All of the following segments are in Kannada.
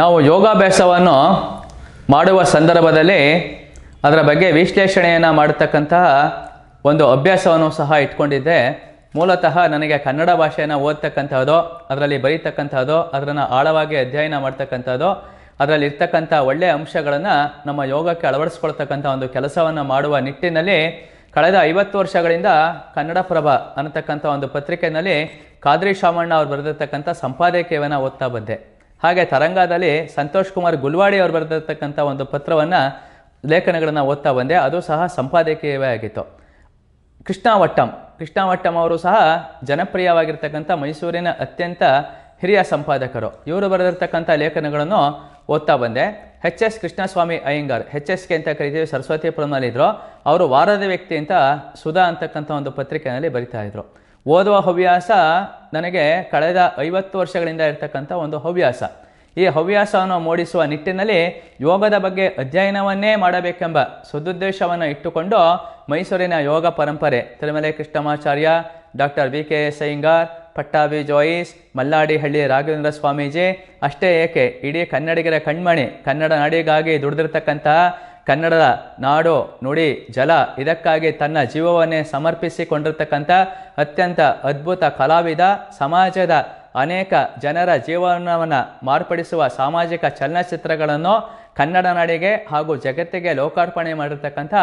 ನಾವು ಯೋಗಾಭ್ಯಾಸವನ್ನು ಮಾಡುವ ಸಂದರ್ಭದಲ್ಲಿ ಅದರ ಬಗ್ಗೆ ವಿಶ್ಲೇಷಣೆಯನ್ನು ಮಾಡತಕ್ಕಂತಹ ಒಂದು ಅಭ್ಯಾಸವನ್ನು ಸಹ ಇಟ್ಕೊಂಡಿದ್ದೆ ಮೂಲತಃ ನನಗೆ ಕನ್ನಡ ಭಾಷೆಯನ್ನು ಓದ್ತಕ್ಕಂಥದ್ದು ಅದರಲ್ಲಿ ಬರೀತಕ್ಕಂಥದ್ದು ಅದರನ್ನು ಆಳವಾಗಿ ಅಧ್ಯಯನ ಮಾಡ್ತಕ್ಕಂಥದ್ದು ಅದರಲ್ಲಿ ಒಳ್ಳೆಯ ಅಂಶಗಳನ್ನು ನಮ್ಮ ಯೋಗಕ್ಕೆ ಅಳವಡಿಸ್ಕೊಳ್ತಕ್ಕಂಥ ಒಂದು ಕೆಲಸವನ್ನು ಮಾಡುವ ನಿಟ್ಟಿನಲ್ಲಿ ಕಳೆದ ಐವತ್ತು ವರ್ಷಗಳಿಂದ ಕನ್ನಡಪ್ರಭ ಅನ್ನತಕ್ಕಂಥ ಒಂದು ಪತ್ರಿಕೆಯಲ್ಲಿ ಖಾದ್ರಿ ಶಾಮಣ್ಣ ಅವರು ಬರೆದಿರ್ತಕ್ಕಂಥ ಸಂಪಾದಕೀಯವನ್ನು ಓದ್ತಾ ಬಂದೆ ಹಾಗೆ ತರಂಗದಲ್ಲಿ ಸಂತೋಷ್ ಕುಮಾರ್ ಗುಲ್ವಾಡಿ ಅವರು ಬರೆದಿರ್ತಕ್ಕಂಥ ಒಂದು ಪತ್ರವನ್ನು ಲೇಖನಗಳನ್ನು ಓದ್ತಾ ಬಂದೆ ಅದು ಸಹ ಸಂಪಾದಕೀಯವೇ ಆಗಿತ್ತು ಕೃಷ್ಣಾವಟ್ಟಂ ಕೃಷ್ಣಾವಟ್ಟಂ ಅವರು ಸಹ ಜನಪ್ರಿಯವಾಗಿರ್ತಕ್ಕಂಥ ಮೈಸೂರಿನ ಅತ್ಯಂತ ಹಿರಿಯ ಸಂಪಾದಕರು ಇವರು ಬರೆದಿರ್ತಕ್ಕಂಥ ಲೇಖನಗಳನ್ನು ಓದ್ತಾ ಬಂದೆ H S Krishnaswamy Iyengar H S K ಅಂತ ಕರಿತೀವಿ ಸರಸ್ವತಿಪುರಂನಲ್ಲಿದ್ದರು ಅವರು ವಾರದ ವ್ಯಕ್ತಿ ಅಂತ ಸುಧಾ ಅಂತಕ್ಕಂಥ ಒಂದು ಪತ್ರಿಕೆಯಲ್ಲಿ ಬರಿತಾ ಇದ್ರು ಓದುವ ಹವ್ಯಾಸ ನನಗೆ ಕಳೆದ ಐವತ್ತು ವರ್ಷಗಳಿಂದ ಇರತಕ್ಕಂಥ ಒಂದು ಹವ್ಯಾಸ ಈ ಹವ್ಯಾಸವನ್ನು ಮೂಡಿಸುವ ನಿಟ್ಟಿನಲ್ಲಿ ಯೋಗದ ಬಗ್ಗೆ ಅಧ್ಯಯನವನ್ನೇ ಮಾಡಬೇಕೆಂಬ ಸದುದ್ದೇಶವನ್ನು ಇಟ್ಟುಕೊಂಡು ಮೈಸೂರಿನ ಯೋಗ ಪರಂಪರೆ Tirumalai Krishnamacharya doctor V K S Iyengar Pattabhi Jois Malladihalli Raghavendra Swamiji ಅಷ್ಟೇ ಏಕೆ ಇಡೀ ಕನ್ನಡಿಗರ ಕಣ್ಮಣಿ ಕನ್ನಡ ನಾಡಿಗಾಗಿ ದುಡಿದಿರ್ತಕ್ಕಂತಹ ಕನ್ನಡದ ನಾಡು ನುಡಿ ಜಲ ಇದಕ್ಕಾಗಿ ತನ್ನ ಜೀವವನ್ನೇ ಸಮರ್ಪಿಸಿಕೊಂಡಿರ್ತಕ್ಕಂಥ ಅತ್ಯಂತ ಅದ್ಭುತ ಕಲಾವಿದ ಸಮಾಜದ ಅನೇಕ ಜನರ ಜೀವನವನ್ನು ಮಾರ್ಪಡಿಸುವ ಸಾಮಾಜಿಕ ಚಲನಚಿತ್ರಗಳನ್ನು ಕನ್ನಡ ನಾಡಿಗೆ ಹಾಗೂ ಜಗತ್ತಿಗೆ ಲೋಕಾರ್ಪಣೆ ಮಾಡಿರ್ತಕ್ಕಂಥ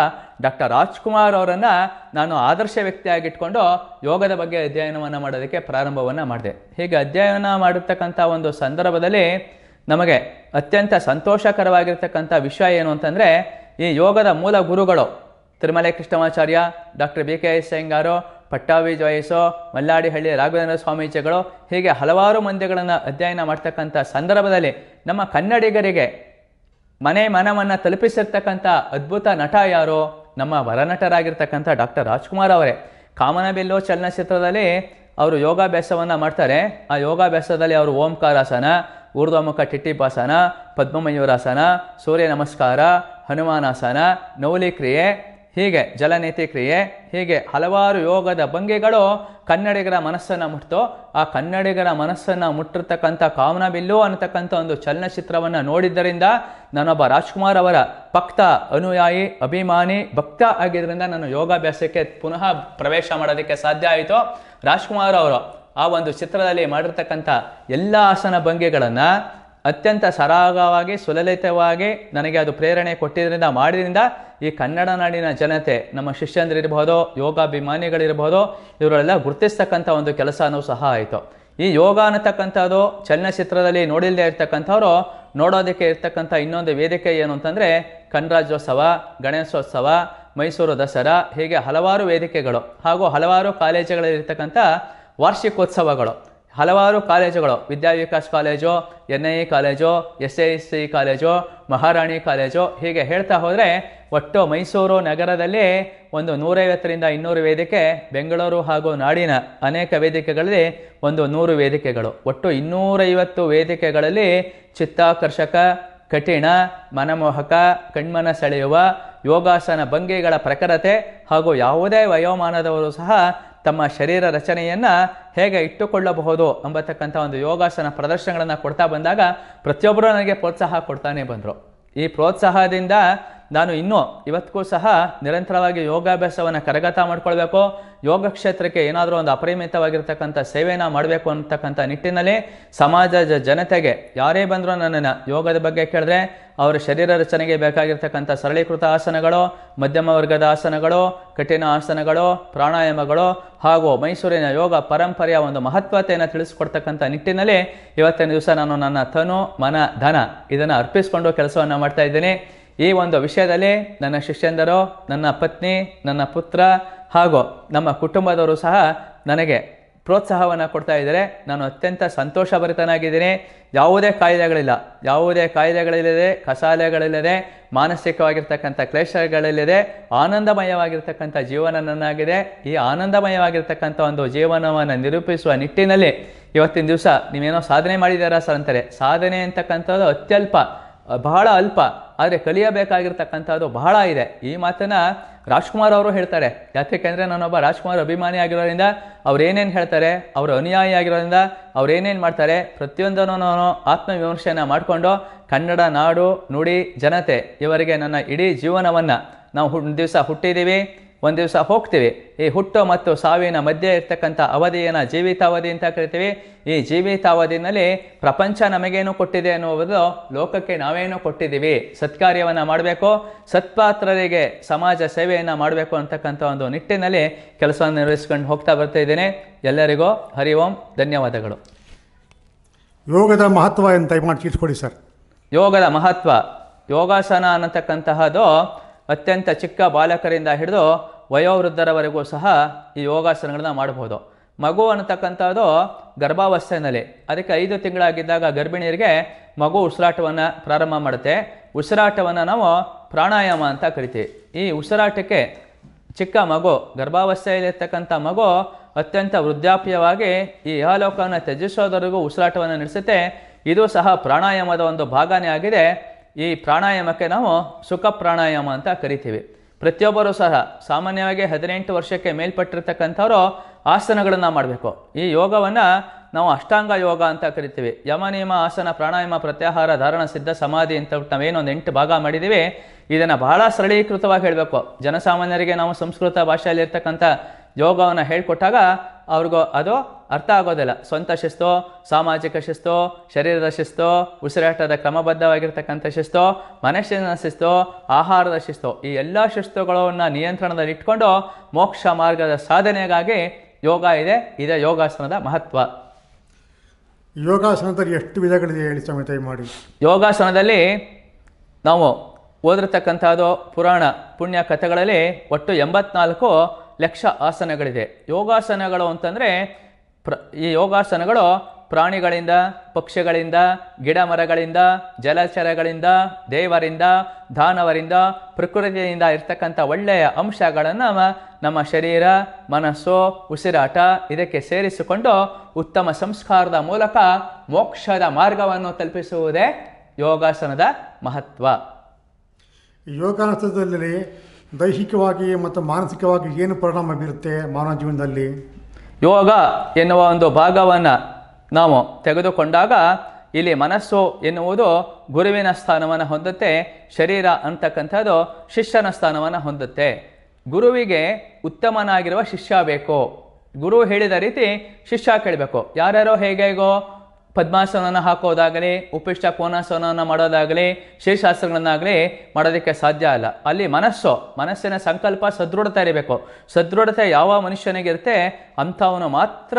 ಡಾಕ್ಟರ್ ರಾಜ್ಕುಮಾರ್ ಅವರನ್ನು ನಾನು ಆದರ್ಶ ವ್ಯಕ್ತಿಯಾಗಿಟ್ಕೊಂಡು ಯೋಗದ ಬಗ್ಗೆ ಅಧ್ಯಯನವನ್ನು ಮಾಡೋದಕ್ಕೆ ಪ್ರಾರಂಭವನ್ನು ಮಾಡಿದೆ ಹೀಗೆ ಅಧ್ಯಯನ ಮಾಡಿರ್ತಕ್ಕಂಥ ಒಂದು ಸಂದರ್ಭದಲ್ಲಿ ನಮಗೆ ಅತ್ಯಂತ ಸಂತೋಷಕರವಾಗಿರ್ತಕ್ಕಂಥ ವಿಷಯ ಏನು ಅಂತಂದರೆ ಈ ಯೋಗದ ಮೂಲ ಗುರುಗಳು Tirumalai Krishnamacharya doctor B K S Iyengar Pattabhi ವಯಸ್ಸು ಮಲ್ಲಾಡಿಹಳ್ಳಿ ರಾಘವೇಂದ್ರ ಸ್ವಾಮೀಜಿಗಳು ಹೀಗೆ ಹಲವಾರು ಮಂದಿಗಳನ್ನು ಅಧ್ಯಯನ ಮಾಡ್ತಕ್ಕಂಥ ಸಂದರ್ಭದಲ್ಲಿ ನಮ್ಮ ಕನ್ನಡಿಗರಿಗೆ ಮನೆ ಮನವನ್ನು ತಲುಪಿಸಿರ್ತಕ್ಕಂಥ ಅದ್ಭುತ ನಟ ಯಾರು ನಮ್ಮ ವರನಟರಾಗಿರ್ತಕ್ಕಂಥ ಡಾಕ್ಟರ್ ರಾಜ್ಕುಮಾರ್ ಅವರೇ ಕಾಮನಬಿಲ್ಲು ಚಲನಚಿತ್ರದಲ್ಲಿ ಅವರು ಯೋಗಾಭ್ಯಾಸವನ್ನು ಮಾಡ್ತಾರೆ ಆ ಯೋಗಾಭ್ಯಾಸದಲ್ಲಿ ಅವರು ಓಂಕಾರಾಸನ ಊರ್ಧ್ವಮುಖ ಟಿಟ್ಟಿಪಾಸನ ಪದ್ಮಮಯೂರಾಸನ ಸೂರ್ಯ ನಮಸ್ಕಾರ ಹನುಮಾನಾಸನ ನೌಲಿ ಕ್ರಿಯೆ ಹೀಗೆ ಜಲನೀತಿ ಕ್ರಿಯೆ ಹೀಗೆ ಹಲವಾರು ಯೋಗದ ಭಂಗಿಗಳು ಕನ್ನಡಿಗರ ಮನಸ್ಸನ್ನು ಮುಟ್ತು ಆ ಕನ್ನಡಿಗರ ಮನಸ್ಸನ್ನು ಮುಟ್ಟಿರ್ತಕ್ಕಂಥ ಬಿಲ್ಲು ಅನ್ನತಕ್ಕಂಥ ಒಂದು ಚಲನಚಿತ್ರವನ್ನು ನೋಡಿದ್ದರಿಂದ ನಾನೊಬ್ಬ ರಾಜ್ಕುಮಾರ್ ಅವರ ಭಕ್ತ ಅನುಯಾಯಿ ಅಭಿಮಾನಿ ಭಕ್ತ ಆಗಿದ್ದರಿಂದ ನಾನು ಯೋಗಾಭ್ಯಾಸಕ್ಕೆ ಪುನಃ ಪ್ರವೇಶ ಮಾಡೋದಕ್ಕೆ ಸಾಧ್ಯ ಆಯಿತು ರಾಜ್ಕುಮಾರ್ ಅವರು ಆ ಒಂದು ಚಿತ್ರದಲ್ಲಿ ಮಾಡಿರ್ತಕ್ಕಂಥ ಎಲ್ಲ ಆಸನ ಭಂಗಿಗಳನ್ನು ಅತ್ಯಂತ ಸರಾಗವಾಗಿ ಸುಲಲಿತವಾಗಿ ನನಗೆ ಅದು ಪ್ರೇರಣೆ ಕೊಟ್ಟಿದ್ದರಿಂದ ಮಾಡಿದ್ರಿಂದ ಈ ಕನ್ನಡ ನಾಡಿನ ಜನತೆ ನಮ್ಮ ಶಿಷ್ಯಂದ್ರಿರ್ಬೋದು ಯೋಗಾಭಿಮಾನಿಗಳಿರ್ಬೋದು ಇವರೆಲ್ಲ ಗುರುತಿಸ್ತಕ್ಕಂಥ ಒಂದು ಕೆಲಸನೂ ಸಹ ಆಯಿತು ಈ ಯೋಗ ಅನ್ನತಕ್ಕಂಥದ್ದು ಚಲನಚಿತ್ರದಲ್ಲಿ ನೋಡಿಲ್ಲದೆ ಇರ್ತಕ್ಕಂಥವ್ರು ನೋಡೋದಕ್ಕೆ ಇರ್ತಕ್ಕಂಥ ಇನ್ನೊಂದು ವೇದಿಕೆ ಏನು ಅಂತಂದರೆ ಕಣರಾಜ್ಯೋತ್ಸವ ಗಣೇಶೋತ್ಸವ ಮೈಸೂರು ದಸರಾ ಹೀಗೆ ಹಲವಾರು ವೇದಿಕೆಗಳು ಹಾಗೂ ಹಲವಾರು ಕಾಲೇಜುಗಳಲ್ಲಿರ್ತಕ್ಕಂಥ ವಾರ್ಷಿಕೋತ್ಸವಗಳು ಹಲವಾರು ಕಾಲೇಜುಗಳು Vidyavikas college N I E college S I C college Maharani college ಹೀಗೆ ಹೇಳ್ತಾ ಹೋದರೆ ಒಟ್ಟು ಮೈಸೂರು ನಗರದಲ್ಲಿ ಒಂದು ನೂರೈವತ್ತರಿಂದ ಇನ್ನೂರು ವೇದಿಕೆ ಬೆಂಗಳೂರು ಹಾಗೂ ನಾಡಿನ ಅನೇಕ ವೇದಿಕೆಗಳಲ್ಲಿ ಒಂದು ನೂರು ವೇದಿಕೆಗಳು ಒಟ್ಟು ಇನ್ನೂರೈವತ್ತು ವೇದಿಕೆಗಳಲ್ಲಿ ಚಿತ್ತಾಕರ್ಷಕ ಕಠಿಣ ಮನಮೋಹಕ ಕಣ್ಮನ ಸೆಳೆಯುವ ಯೋಗಾಸನ ಭಂಗಿಗಳ ಪ್ರಖರತೆ ಹಾಗೂ ಯಾವುದೇ ವಯೋಮಾನದವರು ಸಹ ತಮ್ಮ ಶರೀರ ರಚನೆಯನ್ನು ಹೇಗೆ ಇಟ್ಟುಕೊಳ್ಳಬಹುದು ಅಂಬತಕ್ಕಂಥ ಒಂದು ಯೋಗಾಸನ ಪ್ರದರ್ಶನಗಳನ್ನು ಕೊಡ್ತಾ ಬಂದಾಗ ಪ್ರತಿಯೊಬ್ಬರು ನನಗೆ ಪ್ರೋತ್ಸಾಹ ಕೊಡ್ತಾನೆ ಬಂದರು ಈ ಪ್ರೋತ್ಸಾಹದಿಂದ ನಾನು ಇನ್ನೂ ಇವತ್ತಿಗೂ ಸಹ ನಿರಂತರವಾಗಿ ಯೋಗಾಭ್ಯಾಸವನ್ನು ಕರಗತ ಮಾಡ್ಕೊಳ್ಬೇಕು ಯೋಗ ಕ್ಷೇತ್ರಕ್ಕೆ ಏನಾದರೂ ಒಂದು ಅಪರಿಮಿತವಾಗಿರ್ತಕ್ಕಂಥ ಸೇವೆಯನ್ನು ಮಾಡಬೇಕು ಅಂತಕ್ಕಂಥ ನಿಟ್ಟಿನಲ್ಲಿ ಸಮಾಜದ ಜನತೆಗೆ ಯಾರೇ ಬಂದರೂ ನನ್ನನ್ನು ಯೋಗದ ಬಗ್ಗೆ ಕೇಳಿದ್ರೆ ಅವರ ಶರೀರ ರಚನೆಗೆ ಬೇಕಾಗಿರ್ತಕ್ಕಂಥ ಸರಳೀಕೃತ ಆಸನಗಳು ಮಧ್ಯಮ ವರ್ಗದ ಆಸನಗಳು ಕಠಿಣ ಆಸನಗಳು ಪ್ರಾಣಾಯಾಮಗಳು ಹಾಗೂ ಮೈಸೂರಿನ ಯೋಗ ಪರಂಪರೆಯ ಒಂದು ಮಹತ್ವತೆಯನ್ನು ತಿಳಿಸ್ಕೊಡ್ತಕ್ಕಂಥ ನಿಟ್ಟಿನಲ್ಲಿ ಇವತ್ತಿನ ದಿವಸ ನಾನು ನನ್ನ ತನು ಮನ ಧನ ಇದನ್ನು ಅರ್ಪಿಸಿಕೊಂಡು ಕೆಲಸವನ್ನು ಮಾಡ್ತಾ ಇದ್ದೀನಿ ಈ ಒಂದು ವಿಷಯದಲ್ಲಿ ನನ್ನ ಶಿಷ್ಯಂದರು ನನ್ನ ಪತ್ನಿ ನನ್ನ ಪುತ್ರ ಹಾಗೂ ನಮ್ಮ ಕುಟುಂಬದವರು ಸಹ ನನಗೆ ಪ್ರೋತ್ಸಾಹವನ್ನು ಕೊಡ್ತಾ ಇದ್ದಾರೆ ನಾನು ಅತ್ಯಂತ ಸಂತೋಷಭರಿತನಾಗಿದ್ದೀನಿ ಯಾವುದೇ ಕಾಯಿಲೆಗಳಿಲ್ಲ ಯಾವುದೇ ಕಾಯಿಲೆಗಳಿಲ್ಲದೆ ಕಸಾಲೆಗಳಿಲ್ಲದೆ ಮಾನಸಿಕವಾಗಿರ್ತಕ್ಕಂಥ ಕ್ಲೇಶಗಳಿಲ್ಲದೆ ಆನಂದಮಯವಾಗಿರ್ತಕ್ಕಂಥ ಜೀವನ ನನ್ನಾಗಿದೆ ಈ ಆನಂದಮಯವಾಗಿರ್ತಕ್ಕಂಥ ಒಂದು ಜೀವನವನ್ನು ನಿರೂಪಿಸುವ ನಿಟ್ಟಿನಲ್ಲಿ ಇವತ್ತಿನ ದಿವಸ ನೀವೇನೋ ಸಾಧನೆ ಮಾಡಿದ್ದೀರಾ ಸರ್ ಅಂತಾರೆ ಸಾಧನೆ ಅಂತಕ್ಕಂಥದ್ದು ಅತ್ಯಲ್ಪ ಬಹಳ ಅಲ್ಪ ಆದರೆ ಕಲಿಯಬೇಕಾಗಿರ್ತಕ್ಕಂಥದ್ದು ಬಹಳ ಇದೆ ಈ ಮಾತನ್ನು ರಾಜ್ಕುಮಾರ್ ಅವರು ಹೇಳ್ತಾರೆ ಯಾಕೆಂದರೆ ನಾನೊಬ್ಬ ರಾಜ್ಕುಮಾರ್ ಅಭಿಮಾನಿ ಆಗಿರೋದ್ರಿಂದ ಏನೇನು ಹೇಳ್ತಾರೆ ಅವರು ಅನುಯಾಯಿ ಆಗಿರೋದ್ರಿಂದ ಅವ್ರೇನೇನು ಮಾಡ್ತಾರೆ ಪ್ರತಿಯೊಂದನ್ನು ನಾನು ಆತ್ಮವಿಮರ್ಶೆಯನ್ನು ಮಾಡಿಕೊಂಡು ಕನ್ನಡ ನಾಡು ನುಡಿ ಜನತೆ ಇವರಿಗೆ ನನ್ನ ಇಡೀ ಜೀವನವನ್ನು ನಾವು ಹು ದಿವಸ ಹುಟ್ಟಿದ್ದೀವಿ ಒಂದು ದಿವಸ ಹೋಗ್ತೇವೆ ಈ ಹುಟ್ಟು ಮತ್ತು ಸಾವಿನ ಮಧ್ಯೆ ಇರ್ತಕ್ಕಂಥ ಅವಧಿಯನ್ನು ಜೀವಿತಾವಧಿ ಅಂತ ಕರಿತೀವಿ ಈ ಜೀವಿತಾವಧಿನಲ್ಲಿ ಪ್ರಪಂಚ ನಮಗೇನು ಕೊಟ್ಟಿದೆ ಅನ್ನುವುದು ಲೋಕಕ್ಕೆ ನಾವೇನು ಕೊಟ್ಟಿದ್ದೀವಿ ಸತ್ಕಾರ್ಯವನ್ನು ಮಾಡಬೇಕು ಸತ್ಪಾತ್ರರಿಗೆ ಸಮಾಜ ಸೇವೆಯನ್ನು ಮಾಡಬೇಕು ಅಂತಕ್ಕಂಥ ಒಂದು ನಿಟ್ಟಿನಲ್ಲಿ ಕೆಲಸವನ್ನು ನಿರ್ವಹಿಸ್ಕೊಂಡು ಹೋಗ್ತಾ ಬರ್ತಾ ಇದ್ದೇನೆ ಎಲ್ಲರಿಗೂ ಹರಿ ಓಂ ಧನ್ಯವಾದಗಳು ಯೋಗದ ಮಹತ್ವ ಎಂತ ಮಾಡಿ ಕೊಡಿ ಸರ್ ಯೋಗದ ಮಹತ್ವ ಯೋಗಾಸನ ಅನ್ನತಕ್ಕಂತಹದ್ದು ಅತ್ಯಂತ ಚಿಕ್ಕ ಬಾಲಕರಿಂದ ಹಿಡಿದು ವಯೋವೃದ್ಧರವರೆಗೂ ಸಹ ಈ ಯೋಗಾಸನಗಳನ್ನ ಮಾಡಬಹುದು ಮಗು ಅನ್ನತಕ್ಕಂಥದ್ದು ಗರ್ಭಾವಸ್ಥೆಯಲ್ಲಿ ಅದಕ್ಕೆ ಐದು ತಿಂಗಳಾಗಿದ್ದಾಗ ಗರ್ಭಿಣಿಯರಿಗೆ ಮಗು ಉಸಿರಾಟವನ್ನು ಪ್ರಾರಂಭ ಮಾಡುತ್ತೆ ಉಸಿರಾಟವನ್ನು ನಾವು ಪ್ರಾಣಾಯಾಮ ಅಂತ ಕರಿತೀವಿ ಈ ಉಸಿರಾಟಕ್ಕೆ ಚಿಕ್ಕ ಮಗು ಗರ್ಭಾವಸ್ಥೆಯಲ್ಲಿರ್ತಕ್ಕಂಥ ಮಗು ಅತ್ಯಂತ ವೃದ್ಧಾಪ್ಯವಾಗಿ ಈ ಯಹಲೋಕವನ್ನು ತ್ಯಜಿಸೋದವರೆಗೂ ಉಸಿರಾಟವನ್ನು ನಡೆಸುತ್ತೆ ಇದು ಸಹ ಪ್ರಾಣಾಯಾಮದ ಒಂದು ಭಾಗನೇ ಆಗಿದೆ ಈ ಪ್ರಾಣಾಯಾಮಕ್ಕೆ ನಾವು ಸುಖ ಪ್ರಾಣಾಯಾಮ ಅಂತ ಕರಿತೀವಿ ಪ್ರತಿಯೊಬ್ಬರೂ ಸಹ ಸಾಮಾನ್ಯವಾಗಿ ಹದಿನೆಂಟು ವರ್ಷಕ್ಕೆ ಮೇಲ್ಪಟ್ಟಿರ್ತಕ್ಕಂಥವ್ರು ಆಸನಗಳನ್ನು ಮಾಡಬೇಕು ಈ ಯೋಗವನ್ನು ನಾವು ಅಷ್ಟಾಂಗ ಯೋಗ ಅಂತ ಕರಿತೀವಿ ಯಮ ನಿಯಮ ಆಸನ ಪ್ರಾಣಾಯಾಮ ಪ್ರತ್ಯಾಹಾರ ಧಾರಣ ಸಿದ್ಧ ಸಮಾಧಿ ಅಂತ ನಾವೇನು ಒಂದು ಎಂಟು ಭಾಗ ಮಾಡಿದ್ದೀವಿ ಇದನ್ನು ಬಹಳ ಸರಳೀಕೃತವಾಗಿ ಹೇಳಬೇಕು ಜನಸಾಮಾನ್ಯರಿಗೆ ನಾವು ಸಂಸ್ಕೃತ ಭಾಷೆಯಲ್ಲಿರ್ತಕ್ಕಂಥ ಯೋಗವನ್ನು ಹೇಳಿಕೊಟ್ಟಾಗ ಅವ್ರಿಗೂ ಅದು ಅರ್ಥ ಆಗೋದಿಲ್ಲ ಸ್ವಂತ ಶಿಸ್ತು ಸಾಮಾಜಿಕ ಶಿಸ್ತು ಶರೀರದ ಶಿಸ್ತು ಉಸಿರಾಟದ ಕ್ರಮಬದ್ಧವಾಗಿರ್ತಕ್ಕಂಥ ಶಿಸ್ತು ಮನುಷ್ಯನ ಶಿಸ್ತು ಆಹಾರದ ಶಿಸ್ತು ಈ ಎಲ್ಲ ಶಿಸ್ತುಗಳನ್ನು ನಿಯಂತ್ರಣದಲ್ಲಿ ಇಟ್ಕೊಂಡು ಮೋಕ್ಷ ಮಾರ್ಗದ ಸಾಧನೆಗಾಗಿ ಯೋಗ ಇದೆ ಇದೇ ಯೋಗಾಸನದ ಮಹತ್ವ ಯೋಗಾಸನದಲ್ಲಿ ಎಷ್ಟು ವಿಧಗಳಿದೆ ಹೇಳಿ ಸಮೇತ ಮಾಡಿ ಯೋಗಾಸನದಲ್ಲಿ ನಾವು ಓದಿರ್ತಕ್ಕಂಥದ್ದು ಪುರಾಣ ಪುಣ್ಯ ಕಥೆಗಳಲ್ಲಿ ಒಟ್ಟು ಎಂಬತ್ನಾಲ್ಕು ಲಕ್ಷ ಆಸನಗಳಿದೆ ಯೋಗಾಸನಗಳು ಅಂತಂದರೆ ಪ್ರ ಈ ಯೋಗಾಸನಗಳು ಪ್ರಾಣಿಗಳಿಂದ ಪಕ್ಷಿಗಳಿಂದ ಗಿಡ ಮರಗಳಿಂದ ಜಲಚರಗಳಿಂದ ದೇವರಿಂದ ದಾನವರಿಂದ ಪ್ರಕೃತಿಯಿಂದ ಇರ್ತಕ್ಕಂಥ ಒಳ್ಳೆಯ ಅಂಶಗಳನ್ನು ನಮ್ಮ ಶರೀರ ಮನಸ್ಸು ಉಸಿರಾಟ ಇದಕ್ಕೆ ಸೇರಿಸಿಕೊಂಡು ಉತ್ತಮ ಸಂಸ್ಕಾರದ ಮೂಲಕ ಮೋಕ್ಷದ ಮಾರ್ಗವನ್ನು ತಲುಪಿಸುವುದೇ ಯೋಗಾಸನದ ಮಹತ್ವ ಯೋಗಾಸನದಲ್ಲಿ ದೈಹಿಕವಾಗಿ ಮತ್ತು ಮಾನಸಿಕವಾಗಿ ಏನು ಪರಿಣಾಮ ಬೀರುತ್ತೆ ಮಾನವ ಜೀವನದಲ್ಲಿ ಯೋಗ ಎನ್ನುವ ಒಂದು ಭಾಗವನ್ನು ನಾವು ತೆಗೆದುಕೊಂಡಾಗ ಇಲ್ಲಿ ಮನಸ್ಸು ಎನ್ನುವುದು ಗುರುವಿನ ಸ್ಥಾನವನ್ನು ಹೊಂದುತ್ತೆ ಶರೀರ ಅಂತಕ್ಕಂಥದ್ದು ಶಿಷ್ಯನ ಸ್ಥಾನವನ್ನು ಹೊಂದುತ್ತೆ ಗುರುವಿಗೆ ಉತ್ತಮನಾಗಿರುವ ಶಿಷ್ಯ ಬೇಕು ಗುರು ಹೇಳಿದ ರೀತಿ ಶಿಷ್ಯ ಕೇಳಬೇಕು ಯಾರ್ಯಾರೋ ಹೇಗೇಗೋ ಪದ್ಮಾಸನವನ್ನು ಹಾಕೋದಾಗಲಿ ಉಪಿಷ್ಟ ಕೋನಾಸನವನ್ನು ಮಾಡೋದಾಗಲಿ ಶೇಷಾಸ್ತ್ರಗಳನ್ನಾಗಲಿ ಮಾಡೋದಕ್ಕೆ ಸಾಧ್ಯ ಅಲ್ಲ ಅಲ್ಲಿ ಮನಸ್ಸು ಮನಸ್ಸಿನ ಸಂಕಲ್ಪ ಸದೃಢತೆ ಇರಬೇಕು ಸದೃಢತೆ ಯಾವ ಮನುಷ್ಯನಿಗಿರುತ್ತೆ ಅಂಥವನು ಮಾತ್ರ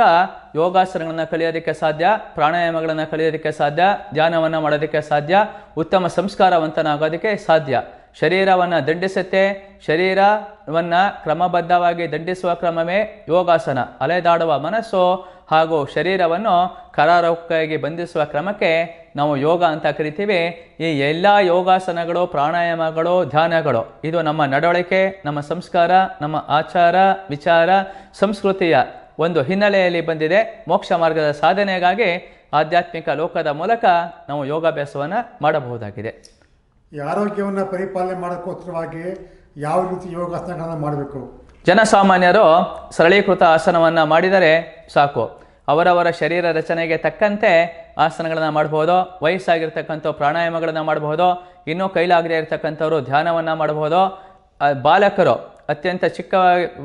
ಯೋಗಾಸನಗಳನ್ನು ಕಲಿಯೋದಕ್ಕೆ ಸಾಧ್ಯ ಪ್ರಾಣಾಯಾಮಗಳನ್ನು ಕಲಿಯೋದಕ್ಕೆ ಸಾಧ್ಯ ಧ್ಯಾನವನ್ನು ಮಾಡೋದಕ್ಕೆ ಸಾಧ್ಯ ಉತ್ತಮ ಸಂಸ್ಕಾರವಂತನಾಗೋದಕ್ಕೆ ಸಾಧ್ಯ ಶರೀರವನ್ನು ದಂಡಿಸುತ್ತೆ ಶರೀರವನ್ನು ಕ್ರಮಬದ್ಧವಾಗಿ ದಂಡಿಸುವ ಕ್ರಮವೇ ಯೋಗಾಸನ ಅಲೆದಾಡುವ ಮನಸ್ಸು ಹಾಗೂ ಶರೀರವನ್ನು ಕರಾರೋಕ್ಕಾಗಿ ಬಂಧಿಸುವ ಕ್ರಮಕ್ಕೆ ನಾವು ಯೋಗ ಅಂತ ಕರಿತೀವಿ ಈ ಎಲ್ಲ ಯೋಗಾಸನಗಳು ಪ್ರಾಣಾಯಾಮಗಳು ಧ್ಯಾನಗಳು ಇದು ನಮ್ಮ ನಡವಳಿಕೆ ನಮ್ಮ ಸಂಸ್ಕಾರ ನಮ್ಮ ಆಚಾರ ವಿಚಾರ ಸಂಸ್ಕೃತಿಯ ಒಂದು ಹಿನ್ನೆಲೆಯಲ್ಲಿ ಬಂದಿದೆ ಮೋಕ್ಷ ಮಾರ್ಗದ ಸಾಧನೆಗಾಗಿ ಆಧ್ಯಾತ್ಮಿಕ ಲೋಕದ ಮೂಲಕ ನಾವು ಯೋಗಾಭ್ಯಾಸವನ್ನು ಮಾಡಬಹುದಾಗಿದೆ ಈ ಆರೋಗ್ಯವನ್ನು ಪರಿಪಾಲನೆ ಮಾಡೋಕ್ಕೋಸ್ಕರವಾಗಿ ಯಾವ ರೀತಿ ಯೋಗಾಸನಗಳನ್ನು ಮಾಡಬೇಕು ಜನಸಾಮಾನ್ಯರು ಸರಳೀಕೃತ ಆಸನವನ್ನು ಮಾಡಿದರೆ ಸಾಕು ಅವರವರ ಶರೀರ ರಚನೆಗೆ ತಕ್ಕಂತೆ ಆಸನಗಳನ್ನು ಮಾಡಬಹುದು ವಯಸ್ಸಾಗಿರ್ತಕ್ಕಂಥ ಪ್ರಾಣಾಯಾಮಗಳನ್ನು ಮಾಡಬಹುದು ಇನ್ನೂ ಕೈಲಾಗದೇ ಇರತಕ್ಕಂಥವರು ಧ್ಯಾನವನ್ನು ಮಾಡಬಹುದು ಬಾಲಕರು ಅತ್ಯಂತ ಚಿಕ್ಕ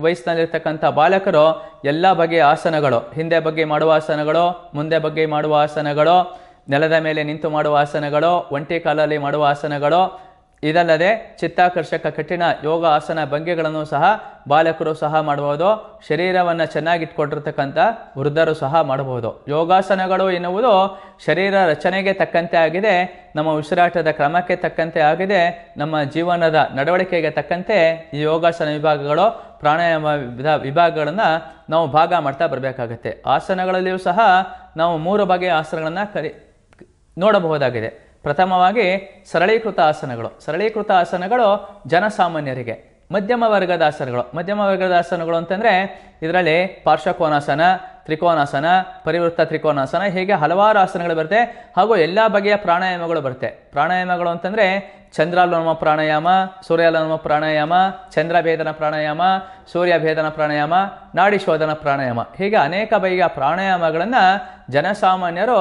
ವಯಸ್ಸಿನಲ್ಲಿರ್ತಕ್ಕಂಥ ಬಾಲಕರು ಎಲ್ಲ ಬಗೆಯ ಆಸನಗಳು ಹಿಂದೆ ಬಗ್ಗೆ ಮಾಡುವ ಆಸನಗಳು ಮುಂದೆ ಬಗ್ಗೆ ಮಾಡುವ ಆಸನಗಳು ನೆಲದ ಮೇಲೆ ನಿಂತು ಮಾಡುವ ಆಸನಗಳು ಒಂಟಿ ಕಾಲಲ್ಲಿ ಮಾಡುವ ಆಸನಗಳು ಇದಲ್ಲದೆ ಚಿತ್ತಾಕರ್ಷಕ ಕಠಿಣ ಯೋಗ ಆಸನ ಭಂಗಿಗಳನ್ನು ಸಹ ಬಾಲಕರು ಸಹ ಮಾಡಬಹುದು ಶರೀರವನ್ನು ಚೆನ್ನಾಗಿಟ್ಕೊಂಡಿರ್ತಕ್ಕಂಥ ವೃದ್ಧರು ಸಹ ಮಾಡಬಹುದು ಯೋಗಾಸನಗಳು ಎನ್ನುವುದು ಶರೀರ ರಚನೆಗೆ ತಕ್ಕಂತೆ ಆಗಿದೆ ನಮ್ಮ ಉಸಿರಾಟದ ಕ್ರಮಕ್ಕೆ ತಕ್ಕಂತೆ ಆಗಿದೆ ನಮ್ಮ ಜೀವನದ ನಡವಳಿಕೆಗೆ ತಕ್ಕಂತೆ ಈ ಯೋಗಾಸನ ವಿಭಾಗಗಳು ಪ್ರಾಣಾಯಾಮ ವಿಭಾಗಗಳನ್ನು ನಾವು ಭಾಗ ಮಾಡ್ತಾ ಬರಬೇಕಾಗತ್ತೆ ಆಸನಗಳಲ್ಲಿಯೂ ಸಹ ನಾವು ಮೂರು ಬಗೆಯ ಆಸನಗಳನ್ನು ಕರಿ ನೋಡಬಹುದಾಗಿದೆ ಪ್ರಥಮವಾಗಿ ಸರಳೀಕೃತ ಆಸನಗಳು ಸರಳೀಕೃತ ಆಸನಗಳು ಜನಸಾಮಾನ್ಯರಿಗೆ ಮಧ್ಯಮ ವರ್ಗದ ಆಸನಗಳು ಮಧ್ಯಮ ವರ್ಗದ ಆಸನಗಳು ಅಂತಂದರೆ ಇದರಲ್ಲಿ ಪಾರ್ಶ್ವಕೋನಾಸನ ತ್ರಿಕೋನಾಸನ ಪರಿವೃತ್ತ ತ್ರಿಕೋನಾಸನ ಹೀಗೆ ಹಲವಾರು ಆಸನಗಳು ಬರುತ್ತೆ ಹಾಗೂ ಎಲ್ಲ ಬಗೆಯ ಪ್ರಾಣಾಯಾಮಗಳು ಬರುತ್ತೆ ಪ್ರಾಣಾಯಾಮಗಳು ಅಂತಂದರೆ ಚಂದ್ರಾಲೋಮ ಪ್ರಾಣಾಯಾಮ ಸೂರ್ಯಾಲೋಮ ಪ್ರಾಣಾಯಾಮ ಚಂದ್ರಭೇದನ ಪ್ರಾಣಾಯಾಮ ಸೂರ್ಯಭೇದನ ಪ್ರಾಣಾಯಾಮ ನಾಡಿ ಶೋಧನ ಪ್ರಾಣಾಯಾಮ ಹೀಗೆ ಅನೇಕ ಬಗೆಯ ಪ್ರಾಣಾಯಾಮಗಳನ್ನು ಜನಸಾಮಾನ್ಯರು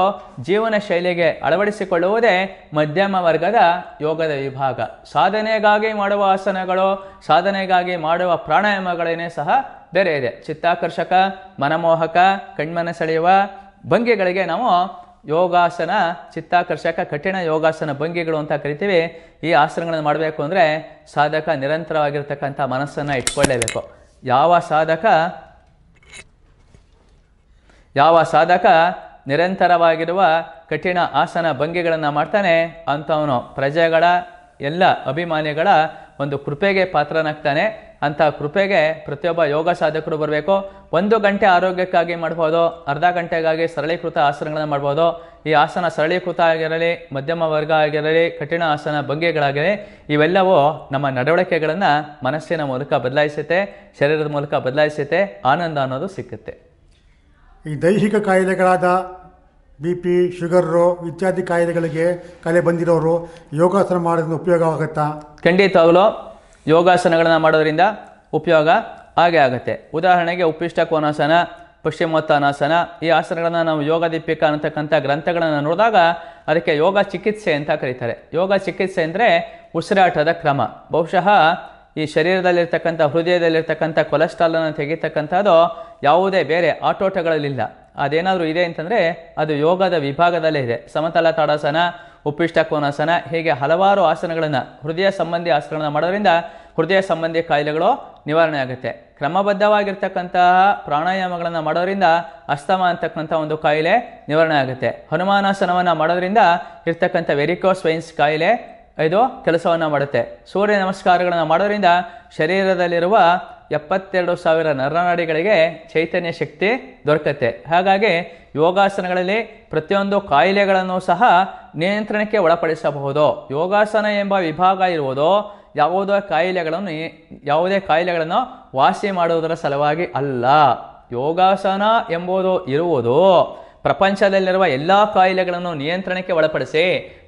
ಜೀವನ ಶೈಲಿಗೆ ಅಳವಡಿಸಿಕೊಳ್ಳುವುದೇ ಮಧ್ಯಮ ವರ್ಗದ ಯೋಗದ ವಿಭಾಗ ಸಾಧನೆಗಾಗಿ ಮಾಡುವ ಆಸನಗಳು ಸಾಧನೆಗಾಗಿ ಮಾಡುವ ಪ್ರಾಣಾಯಾಮಗಳೇನೇ ಸಹ ಬೇರೆ ಇದೆ ಚಿತ್ತಾಕರ್ಷಕ ಮನಮೋಹಕ ಕಣ್ಮನ ಸೆಳೆಯುವ ಭಂಗಿಗಳಿಗೆ ನಾವು ಯೋಗಾಸನ ಚಿತ್ತಾಕರ್ಷಕ ಕಠಿಣ ಯೋಗಾಸನ ಭಂಗಿಗಳು ಅಂತ ಕರಿತೀವಿ ಈ ಆಸನಗಳನ್ನು ಮಾಡಬೇಕು ಅಂದರೆ ಸಾಧಕ ನಿರಂತರವಾಗಿರ್ತಕ್ಕಂಥ ಮನಸ್ಸನ್ನು ಇಟ್ಕೊಳ್ಳೇಬೇಕು ಯಾವ ಸಾಧಕ ಯಾವ ಸಾಧಕ ನಿರಂತರವಾಗಿರುವ ಕಠಿಣ ಆಸನ ಭಂಗಿಗಳನ್ನು ಮಾಡ್ತಾನೆ ಅಂಥವನು ಪ್ರಜೆಗಳ ಎಲ್ಲ ಅಭಿಮಾನಿಗಳ ಒಂದು ಕೃಪೆಗೆ ಪಾತ್ರನಾಗ್ತಾನೆ ಅಂಥ ಕೃಪೆಗೆ ಪ್ರತಿಯೊಬ್ಬ ಯೋಗ ಸಾಧಕರು ಬರಬೇಕು ಒಂದು ಗಂಟೆ ಆರೋಗ್ಯಕ್ಕಾಗಿ ಮಾಡ್ಬೋದು ಅರ್ಧ ಗಂಟೆಗಾಗಿ ಸರಳೀಕೃತ ಆಸನಗಳನ್ನು ಮಾಡ್ಬೋದು ಈ ಆಸನ ಸರಳೀಕೃತ ಆಗಿರಲಿ ಮಧ್ಯಮ ವರ್ಗ ಆಗಿರಲಿ ಕಠಿಣ ಆಸನ ಭಂಗಿಗಳಾಗಿರಲಿ ಇವೆಲ್ಲವೂ ನಮ್ಮ ನಡವಳಿಕೆಗಳನ್ನು ಮನಸ್ಸಿನ ಮೂಲಕ ಬದಲಾಯಿಸುತ್ತೆ ಶರೀರದ ಮೂಲಕ ಬದಲಾಯಿಸುತ್ತೆ ಆನಂದ ಅನ್ನೋದು ಸಿಕ್ಕುತ್ತೆ ಈ ದೈಹಿಕ ಕಾಯಿಲೆಗಳಾದ ಬಿ ಪಿ ಶುಗರು ಇತ್ಯಾದಿ ಕಾಯಿಲೆಗಳಿಗೆ ಕಲೆ ಬಂದಿರೋರು ಯೋಗಾಸನ ಮಾಡೋದ್ರಿಂದ ಉಪಯೋಗ ಆಗುತ್ತಾ ಖಂಡಿತವಾಗಲೂ ಯೋಗಾಸನಗಳನ್ನು ಮಾಡೋದರಿಂದ ಉಪಯೋಗ ಹಾಗೆ ಆಗುತ್ತೆ ಉದಾಹರಣೆಗೆ ಉಪ್ಪಿಷ್ಟ ಕೋನಾಸನ ಪಶ್ಚಿಮೋತ್ತಾನಾಸನ ಈ ಆಸನಗಳನ್ನು ನಾವು ಯೋಗ ದೀಪಿಕ ಅನ್ನತಕ್ಕಂಥ ಗ್ರಂಥಗಳನ್ನು ನೋಡಿದಾಗ ಅದಕ್ಕೆ ಯೋಗ ಚಿಕಿತ್ಸೆ ಅಂತ ಕರೀತಾರೆ ಯೋಗ ಚಿಕಿತ್ಸೆ ಅಂದರೆ ಉಸಿರಾಟದ ಕ್ರಮ ಬಹುಶಃ ಈ ಶರೀರದಲ್ಲಿರ್ತಕ್ಕಂಥ ಹೃದಯದಲ್ಲಿರ್ತಕ್ಕಂಥ ಕೊಲೆಸ್ಟ್ರಾಲನ್ನು ತೆಗಿತಕ್ಕಂಥದ್ದು ಯಾವುದೇ ಬೇರೆ ಆಟೋಟಗಳಲ್ಲಿಲ್ಲ ಅದೇನಾದರೂ ಇದೆ ಅಂತಂದರೆ ಅದು ಯೋಗದ ವಿಭಾಗದಲ್ಲೇ ಇದೆ ಸಮತಲ ತಾಡಾಸನ ಉಪ್ಪಿಷ್ಟ ಕೋನಾಸನ ಹೀಗೆ ಹಲವಾರು ಆಸನಗಳನ್ನು ಹೃದಯ ಸಂಬಂಧಿ ಆಸನಗಳನ್ನು ಮಾಡೋದ್ರಿಂದ ಹೃದಯ ಸಂಬಂಧಿ ಕಾಯಿಲೆಗಳು ನಿವಾರಣೆ ಆಗುತ್ತೆ ಕ್ರಮಬದ್ಧವಾಗಿರ್ತಕ್ಕಂತಹ ಪ್ರಾಣಾಯಾಮಗಳನ್ನು ಮಾಡೋದ್ರಿಂದ ಅಸ್ತಮ ಅಂತಕ್ಕಂಥ ಒಂದು ಕಾಯಿಲೆ ನಿವಾರಣೆ ಆಗುತ್ತೆ ಹನುಮಾನಾಸನವನ್ನು ಮಾಡೋದ್ರಿಂದ ಇರ್ತಕ್ಕಂಥ ವೆರಿಕೋಸ್ ವೈನ್ಸ್ ಕಾಯಿಲೆ ಇದು ಕೆಲಸವನ್ನು ಮಾಡುತ್ತೆ ಸೂರ್ಯ ನಮಸ್ಕಾರಗಳನ್ನು ಮಾಡೋದ್ರಿಂದ ಶರೀರದಲ್ಲಿರುವ ಎಪ್ಪತ್ತೆರಡು ಸಾವಿರ ನರನಾಡಿಗಳಿಗೆ ಚೈತನ್ಯ ಶಕ್ತಿ ದೊರಕತ್ತೆ ಹಾಗಾಗಿ ಯೋಗಾಸನಗಳಲ್ಲಿ ಪ್ರತಿಯೊಂದು ಕಾಯಿಲೆಗಳನ್ನು ಸಹ ನಿಯಂತ್ರಣಕ್ಕೆ ಒಳಪಡಿಸಬಹುದು ಯೋಗಾಸನ ಎಂಬ ವಿಭಾಗ ಇರುವುದು ಯಾವುದೇ ಕಾಯಿಲೆಗಳನ್ನು ಯಾವುದೇ ಕಾಯಿಲೆಗಳನ್ನು ವಾಸಿ ಮಾಡುವುದರ ಸಲುವಾಗಿ ಅಲ್ಲ ಯೋಗಾಸನ ಎಂಬುದು ಇರುವುದು ಪ್ರಪಂಚದಲ್ಲಿರುವ ಎಲ್ಲ ಕಾಯಿಲೆಗಳನ್ನು ನಿಯಂತ್ರಣಕ್ಕೆ ಒಳಪಡಿಸಿ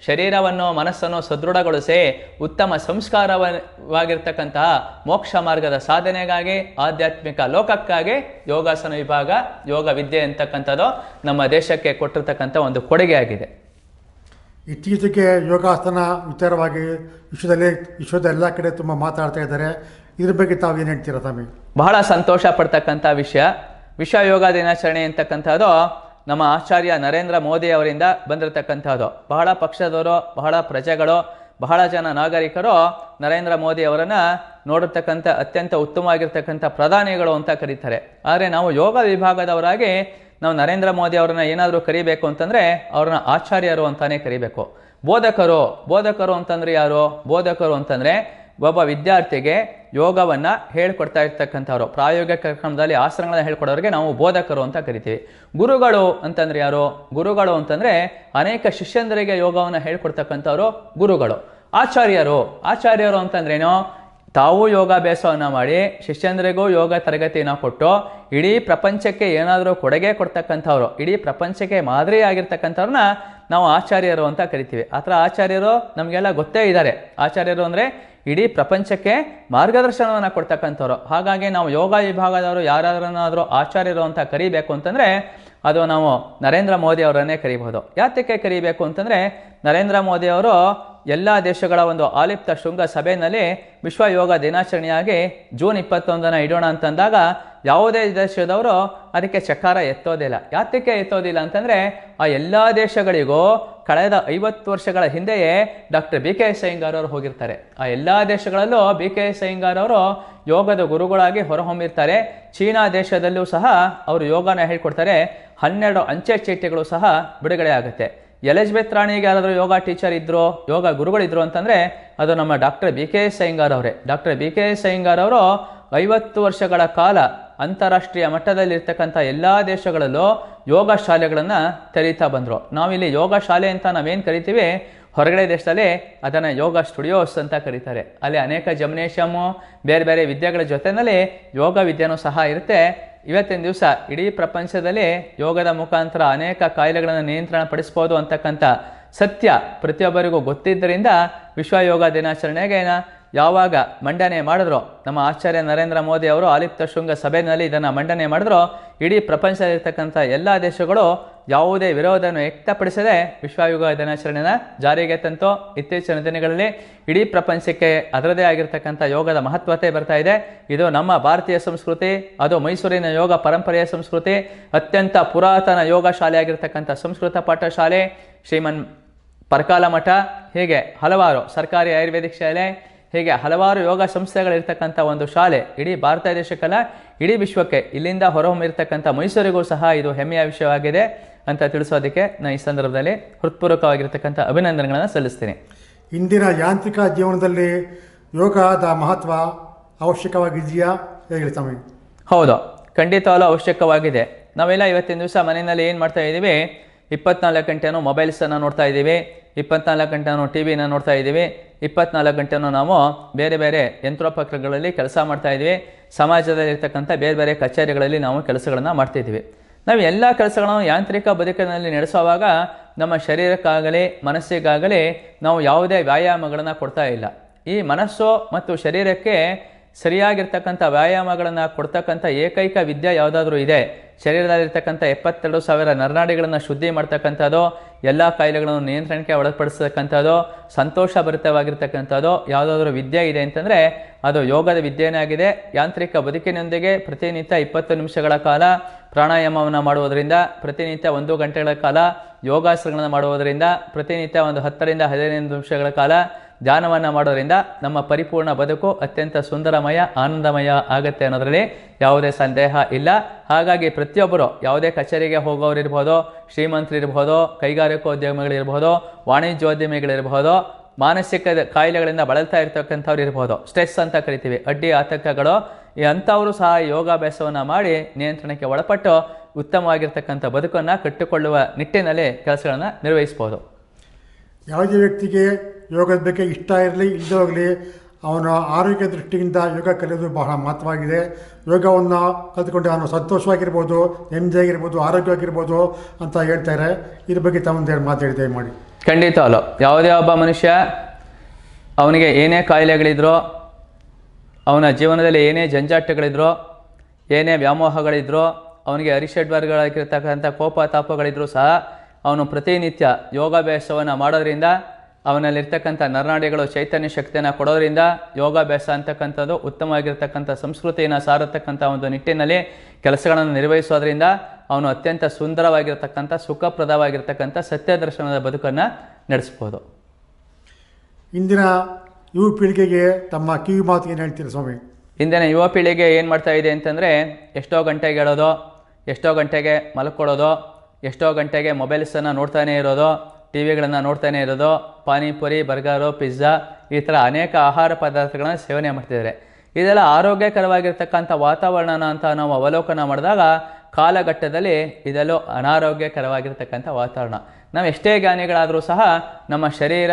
ಶರೀರವನ್ನು ಮನಸ್ಸನ್ನು ಸದೃಢಗೊಳಿಸಿ ಉತ್ತಮ ಸಂಸ್ಕಾರವಾಗಿರ್ತಕ್ಕಂತಹ ಮೋಕ್ಷ ಮಾರ್ಗದ ಸಾಧನೆಗಾಗಿ ಆಧ್ಯಾತ್ಮಿಕ ಲೋಕಕ್ಕಾಗಿ ಯೋಗಾಸನ ವಿಭಾಗ ಯೋಗ ವಿದ್ಯೆ ಅಂತಕ್ಕಂಥದ್ದು ನಮ್ಮ ದೇಶಕ್ಕೆ ಕೊಟ್ಟಿರ್ತಕ್ಕಂಥ ಒಂದು ಕೊಡುಗೆ ಆಗಿದೆ ಇತ್ತೀಚೆಗೆ ಯೋಗಾಸನ ವಿಚಾರವಾಗಿ ವಿಶ್ವದಲ್ಲಿ ವಿಶ್ವದ ಎಲ್ಲ ಕಡೆ ತುಂಬ ಮಾತಾಡ್ತಾ ಇದ್ದಾರೆ ಇದ್ರ ಬಗ್ಗೆ ತಾವು ಏನು ಹೇಳ್ತೀರಾ ಸ್ವಾಮಿ ಬಹಳ ಸಂತೋಷ ಪಡ್ತಕ್ಕಂಥ ವಿಷಯ ವಿಶ್ವ ಯೋಗ ದಿನಾಚರಣೆ ಅಂತಕ್ಕಂಥದ್ದು ನಮ್ಮ ಆಚಾರ್ಯ ನರೇಂದ್ರ ಮೋದಿ ಅವರಿಂದ ಬಂದಿರತಕ್ಕಂಥದ್ದು ಬಹಳ ಪಕ್ಷದವರು ಬಹಳ ಪ್ರಜೆಗಳು ಬಹಳ ಜನ ನಾಗರಿಕರು ನರೇಂದ್ರ ಮೋದಿ ಅವರನ್ನು ನೋಡಿರ್ತಕ್ಕಂಥ ಅತ್ಯಂತ ಉತ್ತಮವಾಗಿರ್ತಕ್ಕಂಥ ಪ್ರಧಾನಿಗಳು ಅಂತ ಕರೀತಾರೆ ಆದರೆ ನಾವು ಯೋಗ ವಿಭಾಗದವರಾಗಿ ನಾವು ನರೇಂದ್ರ ಮೋದಿ ಅವರನ್ನು ಏನಾದರೂ ಕರಿಬೇಕು ಅಂತಂದರೆ ಅವ್ರನ್ನ ಆಚಾರ್ಯರು ಅಂತಾನೆ ಕರಿಬೇಕು ಬೋಧಕರು ಬೋಧಕರು ಅಂತಂದರೆ ಯಾರು ಬೋಧಕರು ಅಂತಂದರೆ ಒಬ್ಬ ವಿದ್ಯಾರ್ಥಿಗೆ ಯೋಗವನ್ನು ಹೇಳ್ಕೊಡ್ತಾ ಇರ್ತಕ್ಕಂಥವ್ರು ಪ್ರಾಯೋಗಿಕ ಕಾರ್ಯಕ್ರಮದಲ್ಲಿ ಆಸನಗಳನ್ನು ಹೇಳ್ಕೊಡೋರಿಗೆ ನಾವು ಬೋಧಕರು ಅಂತ ಕರಿತೀವಿ ಗುರುಗಳು ಅಂತಂದರೆ ಯಾರು ಗುರುಗಳು ಅಂತಂದರೆ ಅನೇಕ ಶಿಷ್ಯಂದರಿಗೆ ಯೋಗವನ್ನು ಹೇಳ್ಕೊಡ್ತಕ್ಕಂಥವ್ರು ಗುರುಗಳು ಆಚಾರ್ಯರು ಆಚಾರ್ಯರು ಅಂತಂದ್ರೇನು ತಾವು ಯೋಗಾಭ್ಯಾಸವನ್ನು ಮಾಡಿ ಶಿಷ್ಯಂದರಿಗೂ ಯೋಗ ತರಗತಿಯನ್ನು ಕೊಟ್ಟು ಇಡೀ ಪ್ರಪಂಚಕ್ಕೆ ಏನಾದರೂ ಕೊಡುಗೆ ಕೊಡ್ತಕ್ಕಂಥವ್ರು ಇಡೀ ಪ್ರಪಂಚಕ್ಕೆ ಮಾದರಿಯಾಗಿರ್ತಕ್ಕಂಥವ್ರನ್ನ ನಾವು ಆಚಾರ್ಯರು ಅಂತ ಕರಿತೀವಿ ಆ ಥರ ಆಚಾರ್ಯರು ನಮಗೆಲ್ಲ ಗೊತ್ತೇ ಇದ್ದಾರೆ ಆಚಾರ್ಯರು ಅಂದರೆ ಇಡೀ ಪ್ರಪಂಚಕ್ಕೆ ಮಾರ್ಗದರ್ಶನವನ್ನು ಕೊಡ್ತಕ್ಕಂಥವ್ರು ಹಾಗಾಗಿ ನಾವು ಯೋಗ ವಿಭಾಗದವರು ಯಾರಾದ್ರನ್ನಾದರೂ ಆಚಾರ್ಯರು ಅಂತ ಕರಿಬೇಕು ಅಂತಂದರೆ ಅದು ನಾವು ನರೇಂದ್ರ ಮೋದಿ ಅವರನ್ನೇ ಕರಿಬೋದು ಯಾತಕ್ಕೆ ಕರಿಬೇಕು ಅಂತಂದರೆ ನರೇಂದ್ರ ಮೋದಿ ಅವರು ಎಲ್ಲ ದೇಶಗಳ ಒಂದು ಆಲಿಪ್ತ ಶೃಂಗ ಸಭೆಯಲ್ಲಿ ವಿಶ್ವ ಯೋಗ ದಿನಾಚರಣೆಯಾಗಿ ಜೂನ್ ಇಪ್ಪತ್ತೊಂದನ್ನು ಇಡೋಣ ಅಂತಂದಾಗ ಯಾವುದೇ ದೇಶದವರು ಅದಕ್ಕೆ ಚಕಾರ ಎತ್ತೋದಿಲ್ಲ ಯಾತಕ್ಕೆ ಎತ್ತೋದಿಲ್ಲ ಅಂತಂದರೆ ಆ ಎಲ್ಲ ದೇಶಗಳಿಗೂ ಕಳೆದ ಐವತ್ತು ವರ್ಷಗಳ ಹಿಂದೆಯೇ doctor B K S Iyengar ಹೋಗಿರ್ತಾರೆ ಆ ಎಲ್ಲ ದೇಶಗಳಲ್ಲೂ ಬಿ ಕೆ ಎಸ್ ಅವರು ಯೋಗದ ಗುರುಗಳಾಗಿ ಹೊರಹೊಮ್ಮಿರ್ತಾರೆ ಚೀನಾ ದೇಶದಲ್ಲೂ ಸಹ ಅವರು ಯೋಗನ ಹೇಳ್ಕೊಡ್ತಾರೆ ಹನ್ನೆರಡು ಅಂಚೆ ಚೀಟಿಗಳು ಸಹ ಬಿಡುಗಡೆ ಆಗುತ್ತೆ ಎಲಿಜಬೆತ್ ರಾಣಿಗೆ ಯಾರಾದರೂ ಯೋಗ ಟೀಚರ್ ಇದ್ದರು ಯೋಗ ಗುರುಗಳಿದ್ರು ಅಂತಂದರೆ ಅದು ನಮ್ಮ doctor B K S Iyengar ಅವರೇ doctor B K S Iyengar ಅವರು ಐವತ್ತು ವರ್ಷಗಳ ಕಾಲ ಅಂತಾರಾಷ್ಟ್ರೀಯ ಮಟ್ಟದಲ್ಲಿರ್ತಕ್ಕಂಥ ಎಲ್ಲ ದೇಶಗಳಲ್ಲೂ ಯೋಗ ಶಾಲೆಗಳನ್ನು ತೆರೀತಾ ಬಂದರು ನಾವಿಲ್ಲಿ ಯೋಗ ಶಾಲೆ ಅಂತ ನಾವೇನು ಕರಿತೀವಿ ಹೊರಗಡೆ ದೇಶದಲ್ಲಿ ಅದನ್ನು ಯೋಗ ಸ್ಟುಡಿಯೋಸ್ ಅಂತ ಕರೀತಾರೆ ಅಲ್ಲಿ ಅನೇಕ ಜಮ್ನೇಶಮು ಬೇರೆ ಬೇರೆ ವಿದ್ಯೆಗಳ ಜೊತೆಯಲ್ಲಿ ಯೋಗ ವಿದ್ಯೆನೂ ಸಹ ಇರುತ್ತೆ ಇವತ್ತಿನ ದಿವಸ ಇಡೀ ಪ್ರಪಂಚದಲ್ಲಿ ಯೋಗದ ಮುಖಾಂತರ ಅನೇಕ ಕಾಯಿಲೆಗಳನ್ನು ನಿಯಂತ್ರಣ ಪಡಿಸ್ಬೋದು ಅಂತಕ್ಕಂಥ ಸತ್ಯ ಪ್ರತಿಯೊಬ್ಬರಿಗೂ ಗೊತ್ತಿದ್ದರಿಂದ ವಿಶ್ವ ಯೋಗ ದಿನಾಚರಣೆಗೆ ಯಾವಾಗ ಮಂಡನೆ ಮಾಡಿದ್ರು ನಮ್ಮ ಆಚಾರ್ಯ ನರೇಂದ್ರ ಮೋದಿ ಅವರು ಆಲಿಪ್ತ ಶೃಂಗ ಸಭೆಯಲ್ಲಿ ಇದನ್ನು ಮಂಡನೆ ಮಾಡಿದ್ರು ಇಡೀ ಪ್ರಪಂಚದಲ್ಲಿರ್ತಕ್ಕಂಥ ಎಲ್ಲ ದೇಶಗಳು ಯಾವುದೇ ವಿರೋಧವನ್ನು ವ್ಯಕ್ತಪಡಿಸದೆ ವಿಶ್ವಯುಗ ದಿನಾಚರಣೆನ ಜಾರಿಗೆ ತಂತು ಇತ್ತೀಚಿನ ದಿನಗಳಲ್ಲಿ ಇಡೀ ಪ್ರಪಂಚಕ್ಕೆ ಅದರದೇ ಆಗಿರ್ತಕ್ಕಂಥ ಯೋಗದ ಮಹತ್ವತೆ ಬರ್ತಾ ಇದೆ ಇದು ನಮ್ಮ ಭಾರತೀಯ ಸಂಸ್ಕೃತಿ ಅದು ಮೈಸೂರಿನ ಯೋಗ ಪರಂಪರೆಯ ಸಂಸ್ಕೃತಿ ಅತ್ಯಂತ ಪುರಾತನ ಯೋಗ ಶಾಲೆಯಾಗಿರ್ತಕ್ಕಂಥ ಸಂಸ್ಕೃತ ಪಾಠಶಾಲೆ ಶ್ರೀಮನ್ ಪರ್ಕಾಲ ಮಠ ಹೀಗೆ ಹಲವಾರು ಸರ್ಕಾರಿ ಆಯುರ್ವೇದಿಕ್ ಶಾಲೆ ಹೀಗೆ ಹಲವಾರು ಯೋಗ ಸಂಸ್ಥೆಗಳಿರ್ತಕ್ಕಂಥ ಒಂದು ಶಾಲೆ ಇಡೀ ಭಾರತ ದೇಶಕ್ಕಲ್ಲ ಇಡೀ ವಿಶ್ವಕ್ಕೆ ಇಲ್ಲಿಂದ ಹೊರಹೊಮ್ಮಿರ್ತಕ್ಕಂಥ ಮೈಸೂರಿಗೂ ಸಹ ಇದು ಹೆಮ್ಮೆಯ ವಿಷಯವಾಗಿದೆ ಅಂತ ತಿಳಿಸೋದಕ್ಕೆ ನಾನು ಈ ಸಂದರ್ಭದಲ್ಲಿ ಹೃತ್ಪೂರ್ವಕವಾಗಿರ್ತಕ್ಕಂಥ ಅಭಿನಂದನೆಗಳನ್ನು ಸಲ್ಲಿಸ್ತೀನಿ ಇಂದಿನ ಯಾಂತ್ರಿಕ ಜೀವನದಲ್ಲಿ ಯೋಗದ ಮಹತ್ವ ಅವಶ್ಯಕವಾಗಿದೆಯಾ ಹೇಳಿ ಸ್ವಾಮಿ ಹೌದು ಖಂಡಿತವಾಗಲೂ ಅವಶ್ಯಕವಾಗಿದೆ ನಾವೆಲ್ಲ ಇವತ್ತಿನ ದಿವಸ ಮನೆಯಲ್ಲಿ ಏನು ಮಾಡ್ತಾ ಇದ್ದೀವಿ ಇಪ್ಪತ್ನಾಲ್ಕು ಗಂಟೆನೂ ಮೊಬೈಲ್ಸನ್ನು ನೋಡ್ತಾ ಇದ್ದೀವಿ ಇಪ್ಪತ್ನಾಲ್ಕು ಗಂಟೆನೂ ಟಿ ವಿನ ನೋಡ್ತಾ ಇದ್ದೀವಿ ಇಪ್ಪತ್ನಾಲ್ಕು ಗಂಟೆನೂ ನಾವು ಬೇರೆ ಬೇರೆ ಯಂತ್ರೋಪಕರಣಗಳಲ್ಲಿ ಕೆಲಸ ಮಾಡ್ತಾ ಇದ್ದೀವಿ ಸಮಾಜದಲ್ಲಿರ್ತಕ್ಕಂಥ ಬೇರೆ ಬೇರೆ ಕಚೇರಿಗಳಲ್ಲಿ ನಾವು ಕೆಲಸಗಳನ್ನು ಮಾಡ್ತಿದ್ದೀವಿ ನಾವು ಎಲ್ಲ ಕೆಲಸಗಳನ್ನು ಯಾಂತ್ರಿಕ ಬದುಕಿನಲ್ಲಿ ನಡೆಸುವಾಗ ನಮ್ಮ ಶರೀರಕ್ಕಾಗಲಿ ಮನಸ್ಸಿಗಾಗಲಿ ನಾವು ಯಾವುದೇ ವ್ಯಾಯಾಮಗಳನ್ನು ಕೊಡ್ತಾ ಇಲ್ಲ ಈ ಮನಸ್ಸು ಮತ್ತು ಶರೀರಕ್ಕೆ ಸರಿಯಾಗಿರ್ತಕ್ಕಂಥ ವ್ಯಾಯಾಮಗಳನ್ನು ಕೊಡ್ತಕ್ಕಂಥ ಏಕೈಕ ವಿದ್ಯೆ ಯಾವುದಾದ್ರೂ ಇದೆ ಶರೀರದಲ್ಲಿರ್ತಕ್ಕಂಥ ಎಪ್ಪತ್ತೆರಡು ಸಾವಿರ ನರನಾಡಿಗಳನ್ನು ಶುದ್ಧಿ ಮಾಡ್ತಕ್ಕಂಥದ್ದು ಎಲ್ಲ ಕಾಯಿಲೆಗಳನ್ನು ನಿಯಂತ್ರಣಕ್ಕೆ ಒಳಪಡಿಸತಕ್ಕಂಥದ್ದು ಸಂತೋಷಭರಿತವಾಗಿರ್ತಕ್ಕಂಥದ್ದು ಯಾವುದಾದ್ರೂ ವಿದ್ಯೆ ಇದೆ ಅಂತಂದರೆ ಅದು ಯೋಗದ ವಿದ್ಯೆನೇ ಆಗಿದೆ ಯಾಂತ್ರಿಕ ಬದುಕಿನೊಂದಿಗೆ ಪ್ರತಿನಿತ್ಯ ಇಪ್ಪತ್ತು ನಿಮಿಷಗಳ ಕಾಲ ಪ್ರಾಣಾಯಾಮವನ್ನು ಮಾಡುವುದರಿಂದ ಪ್ರತಿನಿತ್ಯ ಒಂದು ಗಂಟೆಗಳ ಕಾಲ ಯೋಗಾಸನಗಳನ್ನು ಮಾಡುವುದರಿಂದ ಪ್ರತಿನಿತ್ಯ ಒಂದು ಹತ್ತರಿಂದ ಹದಿನೈದು ನಿಮಿಷಗಳ ಕಾಲ ಧ್ಯಾನವನ್ನು ಮಾಡೋದರಿಂದ ನಮ್ಮ ಪರಿಪೂರ್ಣ ಬದುಕು ಅತ್ಯಂತ ಸುಂದರಮಯ ಆನಂದಮಯ ಆಗುತ್ತೆ ಅನ್ನೋದರಲ್ಲಿ ಯಾವುದೇ ಸಂದೇಹ ಇಲ್ಲ ಹಾಗಾಗಿ ಪ್ರತಿಯೊಬ್ಬರು ಯಾವುದೇ ಕಚೇರಿಗೆ ಹೋಗೋರಿರ್ಬೋದು ಶ್ರೀಮಂತರಿರ್ಬೋದು ಕೈಗಾರಿಕೋದ್ಯಮಿಗಳಿರ್ಬೋದು ವಾಣಿಜ್ಯೋದ್ಯಮಿಗಳಿರ್ಬೋದು ಮಾನಸಿಕ ಕಾಯಿಲೆಗಳಿಂದ ಬಳಲ್ತಾ ಇರ್ತಕ್ಕಂಥವ್ರು ಇರ್ಬೋದು ಸ್ಟ್ರೆಸ್ ಅಂತ ಕರಿತೀವಿ ಅಡ್ಡಿ ಆತಂಕಗಳು ಅಂಥವರು ಸಹ ಯೋಗಾಭ್ಯಾಸವನ್ನು ಮಾಡಿ ನಿಯಂತ್ರಣಕ್ಕೆ ಒಳಪಟ್ಟು ಉತ್ತಮವಾಗಿರ್ತಕ್ಕಂಥ ಬದುಕನ್ನು ಕಟ್ಟಿಕೊಳ್ಳುವ ನಿಟ್ಟಿನಲ್ಲಿ ಕೆಲಸಗಳನ್ನು ನಿರ್ವಹಿಸ್ಬೋದು ಯಾವುದೇ ವ್ಯಕ್ತಿಗೆ ಯೋಗದ ಬಗ್ಗೆ ಇಷ್ಟ ಇರಲಿ ಇಲ್ಲದೇ ಹೋಗಲಿ ಅವನ ಆರೋಗ್ಯ ದೃಷ್ಟಿಯಿಂದ ಯೋಗ ಕಲಿಯೋದು ಬಹಳ ಮಹತ್ವವಾಗಿದೆ ಯೋಗವನ್ನು ಕಲ್ತ್ಕೊಂಡು ಅವನು ಸಂತೋಷವಾಗಿರ್ಬೋದು ನೆಮ್ಮದಿಯಾಗಿರ್ಬೋದು ಆರೋಗ್ಯವಾಗಿರ್ಬೋದು ಅಂತ ಹೇಳ್ತಾರೆ ಇದ್ರ ಬಗ್ಗೆ ತಮ್ಮದೇ ಮಾತಾಡಿದೆ ಮಾಡಿ ಖಂಡಿತ ಅಲ್ಲ ಯಾವುದೇ ಒಬ್ಬ ಮನುಷ್ಯ ಅವನಿಗೆ ಏನೇ ಕಾಯಿಲೆಗಳಿದ್ರೋ ಅವನ ಜೀವನದಲ್ಲಿ ಏನೇ ಜಂಜಾಟಗಳಿದ್ರೋ ಏನೇ ವ್ಯಾಮೋಹಗಳಿದ್ರೋ ಅವನಿಗೆ ಹರಿಷಡ್ವರ್ಗಳಾಗಿರ್ತಕ್ಕಂಥ ಕೋಪ ತಾಪಗಳಿದ್ರೂ ಸಹ ಅವನು ಪ್ರತಿನಿತ್ಯ ಯೋಗಾಭ್ಯಾಸವನ್ನು ಮಾಡೋದ್ರಿಂದ ಅವನಲ್ಲಿರ್ತಕ್ಕಂಥ ನರನಾಡಿಗಳು ಚೈತನ್ಯ ಶಕ್ತಿಯನ್ನು ಕೊಡೋದ್ರಿಂದ ಯೋಗಾಭ್ಯಾಸ ಅಂತಕ್ಕಂಥದ್ದು ಉತ್ತಮವಾಗಿರ್ತಕ್ಕಂಥ ಸಂಸ್ಕೃತಿಯನ್ನು ಸಾರತಕ್ಕಂಥ ಒಂದು ನಿಟ್ಟಿನಲ್ಲಿ ಕೆಲಸಗಳನ್ನು ನಿರ್ವಹಿಸೋದ್ರಿಂದ ಅವನು ಅತ್ಯಂತ ಸುಂದರವಾಗಿರ್ತಕ್ಕಂಥ ಸುಖಪ್ರದವಾಗಿರ್ತಕ್ಕಂಥ ಸತ್ಯದರ್ಶನದ ಬದುಕನ್ನು ನಡೆಸ್ಬೋದು ಇಂದಿನ ಯುವ ಪೀಳಿಗೆಗೆ ತಮ್ಮ ಕಿವಿ ಮಾತು ಏನು ಹೇಳ್ತೀರಿ ಸ್ವಾಮಿ ಇಂದಿನ ಯುವ ಪೀಳಿಗೆ ಏನು ಮಾಡ್ತಾ ಇದೆ ಅಂತಂದರೆ ಎಷ್ಟೋ ಗಂಟೆಗೆ ಹೇಳೋದು ಎಷ್ಟೋ ಗಂಟೆಗೆ ಮಲ್ಕೊಳ್ಳೋದು ಎಷ್ಟೋ ಗಂಟೆಗೆ ಮೊಬೈಲ್ಸನ್ನು ನೋಡ್ತಾನೇ ಇರೋದು ಟಿ ವಿಗಳನ್ನು ನೋಡ್ತಾನೆ ಇರೋದು ಪಾನಿಪುರಿ ಬರ್ಗರು ಪಿಜ್ಜಾ ಈ ಥರ ಅನೇಕ ಆಹಾರ ಪದಾರ್ಥಗಳನ್ನು ಸೇವನೆ ಮಾಡ್ತಿದ್ದಾರೆ ಇದೆಲ್ಲ ಆರೋಗ್ಯಕರವಾಗಿರ್ತಕ್ಕಂಥ ವಾತಾವರಣನ ಅಂತ ನಾವು ಅವಲೋಕನ ಮಾಡಿದಾಗ ಕಾಲಘಟ್ಟದಲ್ಲಿ ಇದೆಲ್ಲೋ ಅನಾರೋಗ್ಯಕರವಾಗಿರ್ತಕ್ಕಂಥ ವಾತಾವರಣ ನಾವು ಎಷ್ಟೇ ಜ್ಞಾನಿಗಳಾದರೂ ಸಹ ನಮ್ಮ ಶರೀರ